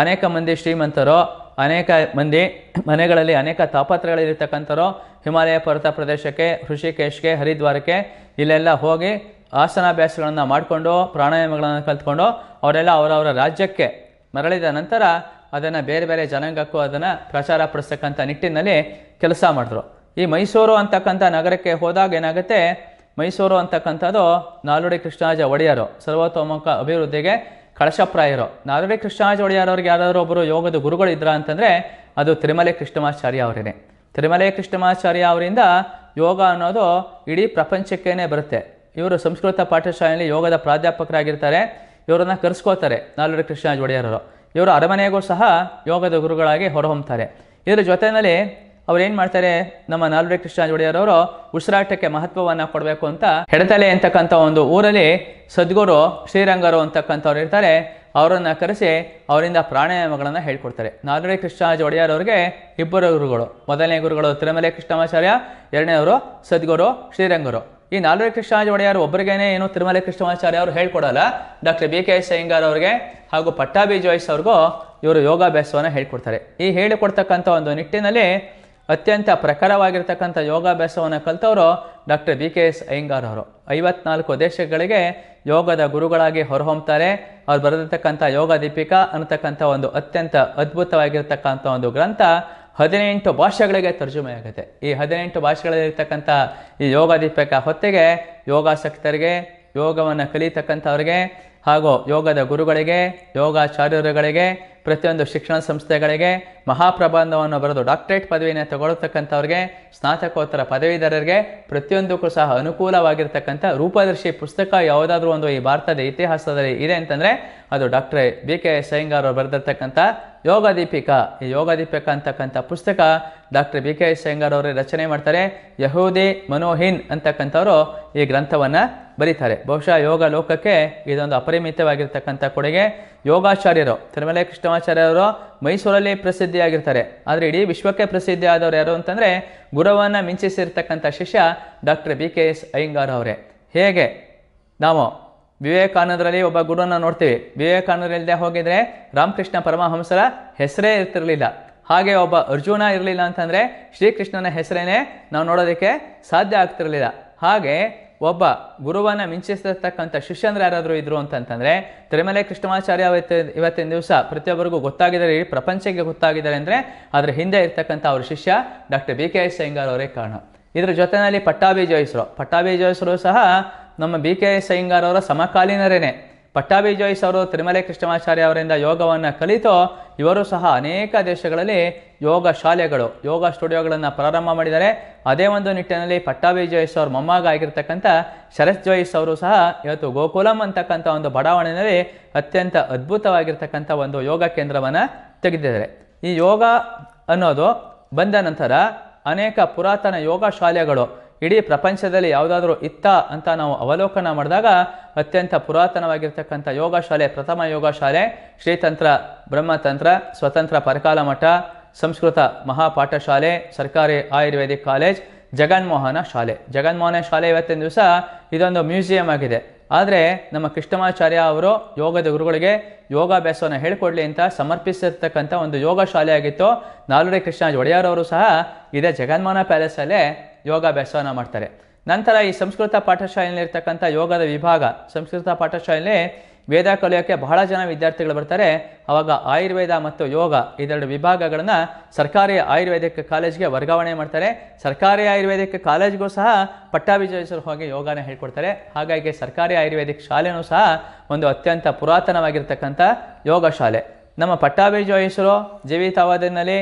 ಅನೇಕ ಮಂದಿ ಶ್ರೀಮಂತರು ಅನೇಕ ಮಂದಿ ಮನೆಗಳಲ್ಲಿ ಅನೇಕ ತಾಪತ್ರಗಳಿರ್ತಕ್ಕಂಥರು ಹಿಮಾಲಯ ಪರ್ವತ ಪ್ರದೇಶಕ್ಕೆ ಋಷಿಕೇಶ್ಗೆ ಹರಿದ್ವಾರಕ್ಕೆ ಇಲ್ಲೆಲ್ಲ ಹೋಗಿ ಆಸನಾಭ್ಯಾಸಗಳನ್ನು ಮಾಡಿಕೊಂಡು ಪ್ರಾಣಾಯಾಮಗಳನ್ನು ಕಲ್ತ್ಕೊಂಡು ಅವರೆಲ್ಲ ಅವರವರ ರಾಜ್ಯಕ್ಕೆ ಮರಳಿದ ನಂತರ ಅದನ್ನು ಬೇರೆ ಬೇರೆ ಜನಾಂಗಕ್ಕೂ ಅದನ್ನು ಪ್ರಚಾರ ಪಡಿಸ್ತಕ್ಕಂಥ ನಿಟ್ಟಿನಲ್ಲಿ ಕೆಲಸ ಮಾಡಿದ್ರು ಈ ಮೈಸೂರು ಅಂತಕ್ಕಂಥ ನಗರಕ್ಕೆ ಹೋದಾಗ ಏನಾಗುತ್ತೆ ಮೈಸೂರು ಅಂತಕ್ಕಂಥದ್ದು ನಾಲ್ವಡಿ ಕೃಷ್ಣರಾಜ ಒಡೆಯರು ಸರ್ವತೋಮುಖ ಅಭಿವೃದ್ಧಿಗೆ ಕಳಶಪ್ರಾಯರು ನಾಲ್ವಡಿ ಕೃಷ್ಣರಾಜ ಒಡೆಯರವ್ರಿಗೆ ಯಾರಾದರೂ ಒಬ್ಬರು ಯೋಗದ ಗುರುಗಳು ಇದ್ರ ಅಂತಂದರೆ ಅದು ತಿರುಮಲೆ ಕೃಷ್ಣಮಾಚಾರ್ಯ ಅವರೇನೆ ತಿರುಮಲೆ ಕೃಷ್ಣಮಾಚಾರ್ಯ ಅವರಿಂದ ಯೋಗ ಅನ್ನೋದು ಇಡೀ ಪ್ರಪಂಚಕ್ಕೇನೆ ಬರುತ್ತೆ ಇವರು ಸಂಸ್ಕೃತ ಪಾಠಶಾಲೆಯಲ್ಲಿ ಯೋಗದ ಪ್ರಾಧ್ಯಾಪಕರಾಗಿರ್ತಾರೆ ಇವರನ್ನು ಕರೆಸ್ಕೋತಾರೆ ನಾಲ್ವಡಿ ಕೃಷ್ಣರಾಜ ಒಡೆಯರವರು ಇವರು ಅರಮನೆಗೂ ಸಹ ಯೋಗದ ಗುರುಗಳಾಗಿ ಹೊರಹೊಮ್ಮತಾರೆ ಇದರ ಜೊತೆಯಲ್ಲಿ ಅವ್ರೇನು ಮಾಡ್ತಾರೆ ನಮ್ಮ ನಾಲ್ವರೆ ಕೃಷ್ಣ ಒಡೆಯರವರು ಉಸಿರಾಟಕ್ಕೆ ಮಹತ್ವವನ್ನು ಕೊಡಬೇಕು ಅಂತ ಹೆಡತಲೆ ಅಂತಕ್ಕಂಥ ಒಂದು ಊರಲ್ಲಿ ಸದ್ಗುರು ಶ್ರೀರಂಗರು ಅಂತಕ್ಕಂಥವ್ರು ಇರ್ತಾರೆ ಅವರನ್ನು ಕರೆಸಿ ಅವರಿಂದ ಪ್ರಾಣಾಯಾಮಗಳನ್ನು ಹೇಳ್ಕೊಡ್ತಾರೆ ನಾಲ್ವಡಿ ಕೃಷ್ಣಾಜ ಒಡೆಯರವ್ರಿಗೆ ಇಬ್ಬರು ಗುರುಗಳು ಮೊದಲನೇ ಗುರುಗಳು ತಿರುಮಲೆ ಕೃಷ್ಣಮಾಚಾರ್ಯ ಎರಡನೇವರು ಸದ್ಗುರು ಶ್ರೀರಂಗರು ಈ ನಾಲ್ವೇ ಕೃಷ್ಣಾಜ ಒಡೆಯರು ಒಬ್ಬರಿಗೇನೆ ಏನು ತಿರುಮಲೆ ಕೃಷ್ಣಮಾಚಾರ್ಯ ಅವರು ಹೇಳ್ಕೊಡಲ್ಲ doctor B K S Iyengar ಅವ್ರಿಗೆ ಹಾಗೂ ಪಟ್ಟಾಭಿ ಜೋಯಿಸ್ ಅವ್ರಿಗೂ ಇವರು ಯೋಗಾಭ್ಯಾಸವನ್ನು ಹೇಳ್ಕೊಡ್ತಾರೆ ಈ ಹೇಳಿಕೊಡ್ತಕ್ಕಂಥ ಒಂದು ನಿಟ್ಟಿನಲ್ಲಿ ಅತ್ಯಂತ ಪ್ರಖರವಾಗಿರ್ತಕ್ಕಂಥ ಯೋಗಾಭ್ಯಾಸವನ್ನು ಕಲಿತವರು doctor B K S Iyengar ಅವರು ಐವತ್ನಾಲ್ಕು ದೇಶಗಳಿಗೆ ಯೋಗದ ಗುರುಗಳಾಗಿ ಹೊರಹೊಮ್ತಾರೆ ಅವ್ರು ಬರೆದಿರ್ತಕ್ಕಂಥ ಯೋಗ ದೀಪಿಕಾ ಅನ್ನತಕ್ಕಂಥ ಒಂದು ಅತ್ಯಂತ ಅದ್ಭುತವಾಗಿರ್ತಕ್ಕಂಥ ಒಂದು ಗ್ರಂಥ ಹದಿನೆಂಟು ಭಾಷೆಗಳಿಗೆ ತರ್ಜುಮೆ ಆಗುತ್ತೆ ಈ ಹದಿನೆಂಟು ಭಾಷೆಗಳಲ್ಲಿರ್ತಕ್ಕಂಥ ಈ ಯೋಗ ದೀಪಿಕ ಹೊತ್ತಿಗೆ ಯೋಗಾಸಕ್ತರಿಗೆ ಯೋಗವನ್ನು ಕಲಿತಕ್ಕಂಥವ್ರಿಗೆ ಹಾಗೂ ಯೋಗದ ಗುರುಗಳಿಗೆ ಯೋಗಾಚಾರ್ಯರುಗಳಿಗೆ ಪ್ರತಿಯೊಂದು ಶಿಕ್ಷಣ ಸಂಸ್ಥೆಗಳಿಗೆ ಮಹಾಪ್ರಬಂಧವನ್ನು ಬರೆದು ಡಾಕ್ಟರೇಟ್ ಪದವಿಯನ್ನು ತಗೊಳ್ತಕ್ಕಂಥವ್ರಿಗೆ ಸ್ನಾತಕೋತ್ತರ ಪದವೀಧರರಿಗೆ ಪ್ರತಿಯೊಂದಕ್ಕೂ ಸಹ ಅನುಕೂಲವಾಗಿರ್ತಕ್ಕಂಥ ರೂಪದರ್ಶಿ ಪುಸ್ತಕ ಯಾವುದಾದ್ರೂ ಒಂದು ಈ ಭಾರತದ ಇತಿಹಾಸದಲ್ಲಿ ಇದೆ ಅಂತಂದರೆ ಅದು ಡಾಕ್ಟರ್ ಬಿ ಕೆ ಸೈಂಗಾರ್ ಅವರು ಬರೆದಿರ್ತಕ್ಕಂಥ ಯೋಗ ದೀಪಿಕಾ ಈ ಯೋಗ ದೀಪಿಕಾ ಅಂತಕ್ಕಂಥ ಪುಸ್ತಕ ಡಾಕ್ಟರ್ ಬಿ ಕೆ ಶೇಂಗರ್ ಅವರೇ ರಚನೆ ಮಾಡ್ತಾರೆ ಯಹೂದಿ ಮನೋಹಿನ್ ಅಂತಕ್ಕಂಥವರು ಈ ಗ್ರಂಥವನ್ನು ಬರೀತಾರೆ ಬಹುಶಃ ಯೋಗ ಲೋಕಕ್ಕೆ ಇದೊಂದು ಅಪರಿಮಿತವಾಗಿರ್ತಕ್ಕಂಥ ಕೊಡುಗೆ ಯೋಗಾಚಾರ್ಯರು ತಿರುಮಲೆ ಕೃಷ್ಣಮಾಚಾರ್ಯವರು ಮೈಸೂರಲ್ಲಿ ಪ್ರಸಿದ್ಧಿಯಾಗಿರ್ತಾರೆ ಆದರೆ ಇಡೀ ವಿಶ್ವಕ್ಕೆ ಪ್ರಸಿದ್ಧಿ ಆದವರು ಯಾರು ಅಂತಂದರೆ ಗುರುವನ್ನು ಮಿಂಚಿಸಿರ್ತಕ್ಕಂಥ ಶಿಷ್ಯ doctor B K S Iyengar ಅವರೇ ಹೇಗೆ ನಾವು ವಿವೇಕಾನಂದರಲ್ಲಿ ಒಬ್ಬ ಗುರುವನ್ನು ನೋಡ್ತೀವಿ ವಿವೇಕಾನಂದರಲ್ಲದೆ ಹೋಗಿದರೆ ರಾಮಕೃಷ್ಣ ಪರಮಹಂಸರ ಹೆಸರೇ ಇರ್ತಿರಲಿಲ್ಲ ಹಾಗೆ ಒಬ್ಬ ಅರ್ಜುನ ಇರಲಿಲ್ಲ ಅಂತಂದರೆ ಶ್ರೀಕೃಷ್ಣನ ಹೆಸರೇನೆ ನಾವು ನೋಡೋದಕ್ಕೆ ಸಾಧ್ಯ ಆಗ್ತಿರಲಿಲ್ಲ ಹಾಗೆ ಒಬ್ಬ ಗುರುವನ್ನು ಮಿಂಚಿಸಿರ್ತಕ್ಕಂಥ ಶಿಷ್ಯಂದ್ರ ಯಾರಾದರೂ ಇದ್ರು ಅಂತಂತಂದರೆ ತಿರುಮಲೆ ಕೃಷ್ಣಮಾಚಾರ್ಯ ಇವತ್ತಿನ ದಿವಸ ಪ್ರತಿಯೊಬ್ಬರಿಗೂ ಗೊತ್ತಾಗಿದ್ದಾರೆ ಈ ಪ್ರಪಂಚಕ್ಕೆ ಗೊತ್ತಾಗಿದ್ದಾರೆ ಅಂದರೆ ಅದರ ಹಿಂದೆ ಇರ್ತಕ್ಕಂಥ ಅವರ ಶಿಷ್ಯ doctor B K S Iyengar ಅವರೇ ಕಾರಣ ಇದರ ಜೊತೆಯಲ್ಲಿ ಪಟ್ಟಾಭಿ ಜೋಯಿಸರು ಪಟ್ಟಾಭಿ ಜೋಯಿಸರು ಸಹ ನಮ್ಮ ಬಿ ಕೆ ಸೈಂಗಾರ್ ಅವರ ಸಮಕಾಲೀನರೇನೆ ಪಟ್ಟಾಭಿ ಜೋಯಿಸ್ ಅವರು ತಿರುಮಲೆ ಕೃಷ್ಣಮಾಚಾರ್ಯ ಅವರಿಂದ ಯೋಗವನ್ನು ಕಲಿತು ಇವರು ಸಹ ಅನೇಕ ದೇಶಗಳಲ್ಲಿ ಯೋಗ ಶಾಲೆಗಳು ಯೋಗ ಸ್ಟುಡಿಯೋಗಳನ್ನು ಪ್ರಾರಂಭ ಮಾಡಿದ್ದಾರೆ ಅದೇ ಒಂದು ನಿಟ್ಟಿನಲ್ಲಿ ಪಟ್ಟಾಭಿ ಜೋಯಿಸ್ ಅವ್ರ ಮೊಮ್ಮಗ ಆಗಿರ್ತಕ್ಕಂಥ ಶರತ್ ಜೋಯಿಸ್ ಅವರು ಸಹ ಇವತ್ತು ಗೋಕುಲಂ ಅಂತಕ್ಕಂಥ ಒಂದು ಬಡಾವಣೆಯಲ್ಲಿ ಅತ್ಯಂತ ಅದ್ಭುತವಾಗಿರ್ತಕ್ಕಂಥ ಒಂದು ಯೋಗ ಕೇಂದ್ರವನ್ನು ತೆಗೆದಿದ್ದಾರೆ ಈ ಯೋಗ ಅನ್ನೋದು ಬಂದ ನಂತರ ಅನೇಕ ಪುರಾತನ ಯೋಗ ಶಾಲೆಗಳು ಇಡೀ ಪ್ರಪಂಚದಲ್ಲಿ ಯಾವುದಾದ್ರೂ ಇತ್ತ ಅಂತ ನಾವು ಅವಲೋಕನ ಮಾಡಿದಾಗ ಅತ್ಯಂತ ಪುರಾತನವಾಗಿರ್ತಕ್ಕಂಥ ಯೋಗ ಶಾಲೆ ಪ್ರಥಮ ಯೋಗ ಶಾಲೆ ಶ್ರೀತಂತ್ರ ಬ್ರಹ್ಮತಂತ್ರ ಸ್ವತಂತ್ರ ಪರಕಾಲ ಮಠ ಸಂಸ್ಕೃತ ಮಹಾಪಾಠಶಾಲೆ ಸರ್ಕಾರಿ ಆಯುರ್ವೇದಿಕ್ ಕಾಲೇಜ್ ಜಗನ್ಮೋಹನ ಶಾಲೆ ಜಗನ್ಮೋಹನ ಶಾಲೆ ಇವತ್ತಿನ ದಿವಸ ಇದೊಂದು ಮ್ಯೂಸಿಯಂ ಆಗಿದೆ ಆದರೆ ನಮ್ಮ ಕೃಷ್ಣಮಾಚಾರ್ಯ ಅವರು ಯೋಗದ ಗುರುಗಳಿಗೆ ಯೋಗಾಭ್ಯಾಸವನ್ನು ಹೇಳ್ಕೊಡ್ಲಿ ಅಂತ ಸಮರ್ಪಿಸಿರ್ತಕ್ಕಂಥ ಒಂದು ಯೋಗ ಶಾಲೆ ಆಗಿತ್ತು ನಾಲ್ವಡಿ ಕೃಷ್ಣ ಒಡೆಯರವರು ಸಹ ಇದೇ ಜಗನ್ಮೋಹನ ಪ್ಯಾಲೇಸಲ್ಲೇ ಯೋಗಾಭ್ಯಾಸವನ್ನು ಮಾಡ್ತಾರೆ ನಂತರ ಈ ಸಂಸ್ಕೃತ ಪಾಠಶಾಲೆಯಲ್ಲಿರ್ತಕ್ಕಂಥ ಯೋಗದ ವಿಭಾಗ ಸಂಸ್ಕೃತ ಪಾಠಶಾಲೆಯಲ್ಲಿ ವೇದ ಕಲಿಯೋಕ್ಕೆ ಬಹಳ ಜನ ವಿದ್ಯಾರ್ಥಿಗಳು ಬರ್ತಾರೆ ಆವಾಗ ಆಯುರ್ವೇದ ಮತ್ತು ಯೋಗ ಇದೆರಡು ವಿಭಾಗಗಳನ್ನು ಸರ್ಕಾರಿ ಆಯುರ್ವೇದಿಕ ಕಾಲೇಜ್ಗೆ ವರ್ಗಾವಣೆ ಮಾಡ್ತಾರೆ ಸರ್ಕಾರಿ ಆಯುರ್ವೇದಿಕ ಕಾಲೇಜ್ಗೂ ಸಹ ಪಟ್ಟಾಭಿಜಯಸರು ಹೋಗಿ ಯೋಗನ ಹೇಳ್ಕೊಡ್ತಾರೆ ಹಾಗಾಗಿ ಸರ್ಕಾರಿ ಆಯುರ್ವೇದಿಕ್ ಶಾಲೆನೂ ಸಹ ಒಂದು ಅತ್ಯಂತ ಪುರಾತನವಾಗಿರ್ತಕ್ಕಂಥ ಯೋಗ ಶಾಲೆ ನಮ್ಮ ಪಟ್ಟಾಭಿ ಜೀವಿತಾವಧಿನಲ್ಲಿ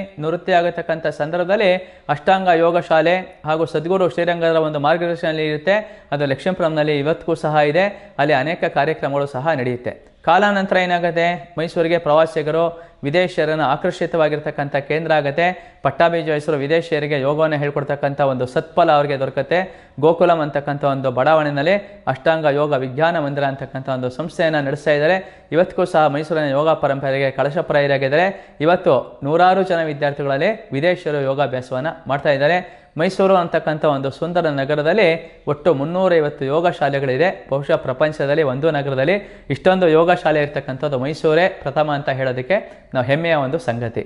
ಜೀವಿತಾವಧಿಯಲ್ಲಿ ಆಗತಕ್ಕಂಥ ಸಂದರ್ಭದಲ್ಲಿ ಅಷ್ಟಾಂಗ ಯೋಗ ಶಾಲೆ ಹಾಗೂ ಸದ್ಗುರು ಶ್ರೀರಂಗದ ಒಂದು ಮಾರ್ಗದರ್ಶನಲ್ಲಿ ಇರುತ್ತೆ ಅದು ಲಕ್ಷ್ಮೀಪುರಂನಲ್ಲಿ ಇವತ್ತಿಗೂ ಸಹ ಇದೆ ಅಲ್ಲಿ ಅನೇಕ ಕಾರ್ಯಕ್ರಮಗಳು ಸಹ ನಡೆಯುತ್ತೆ ಕಾಲಾನಂತರ ಏನಾಗುತ್ತೆ ಮೈಸೂರಿಗೆ ಪ್ರವಾಸಿಗರು ವಿದೇಶಿಯರನ್ನು ಆಕರ್ಷಿತವಾಗಿರ್ತಕ್ಕಂಥ ಕೇಂದ್ರ ಆಗುತ್ತೆ ಪಟ್ಟಾಭಿ ಮೈಸೂರು ವಿದೇಶಿಯರಿಗೆ ಯೋಗವನ್ನು ಹೇಳ್ಕೊಡ್ತಕ್ಕಂಥ ಒಂದು ಸತ್ಪಲ ಅವರಿಗೆ ದೊರಕತ್ತೆ ಗೋಕುಲಂ ಅಂತಕ್ಕಂಥ ಒಂದು ಬಡಾವಣೆಯಲ್ಲಿ ಅಷ್ಟಾಂಗ ಯೋಗ ವಿಜ್ಞಾನ ಮಂದಿರ ಅಂತಕ್ಕಂಥ ಒಂದು ಸಂಸ್ಥೆಯನ್ನು ನಡೆಸ್ತಾ ಇದ್ದಾರೆ ಇವತ್ತಿಗೂ ಸಹ ಮೈಸೂರಿನ ಯೋಗ ಪರಂಪರೆಗೆ ಕಳಶಪ್ರಾಯರಾಗಿದ್ದಾರೆ ಇವತ್ತು ನೂರಾರು ಜನ ವಿದ್ಯಾರ್ಥಿಗಳಲ್ಲಿ ವಿದೇಶಿಯರು ಯೋಗಾಭ್ಯಾಸವನ್ನು ಮಾಡ್ತಾ ಇದ್ದಾರೆ ಮೈಸೂರು ಅಂತಕ್ಕಂಥ ಒಂದು ಸುಂದರ ನಗರದಲ್ಲಿ ಒಟ್ಟು ಮುನ್ನೂರೈವತ್ತು ಯೋಗ ಶಾಲೆಗಳಿದೆ ಬಹುಶಃ ಪ್ರಪಂಚದಲ್ಲಿ ಒಂದು ನಗರದಲ್ಲಿ ಇಷ್ಟೊಂದು ಯೋಗ ಶಾಲೆ ಇರ್ತಕ್ಕಂಥದ್ದು ಮೈಸೂರೇ ಪ್ರಥಮ ಅಂತ ಹೇಳೋದಕ್ಕೆ ನಾವು ಹೆಮ್ಮೆಯ ಒಂದು ಸಂಗತಿ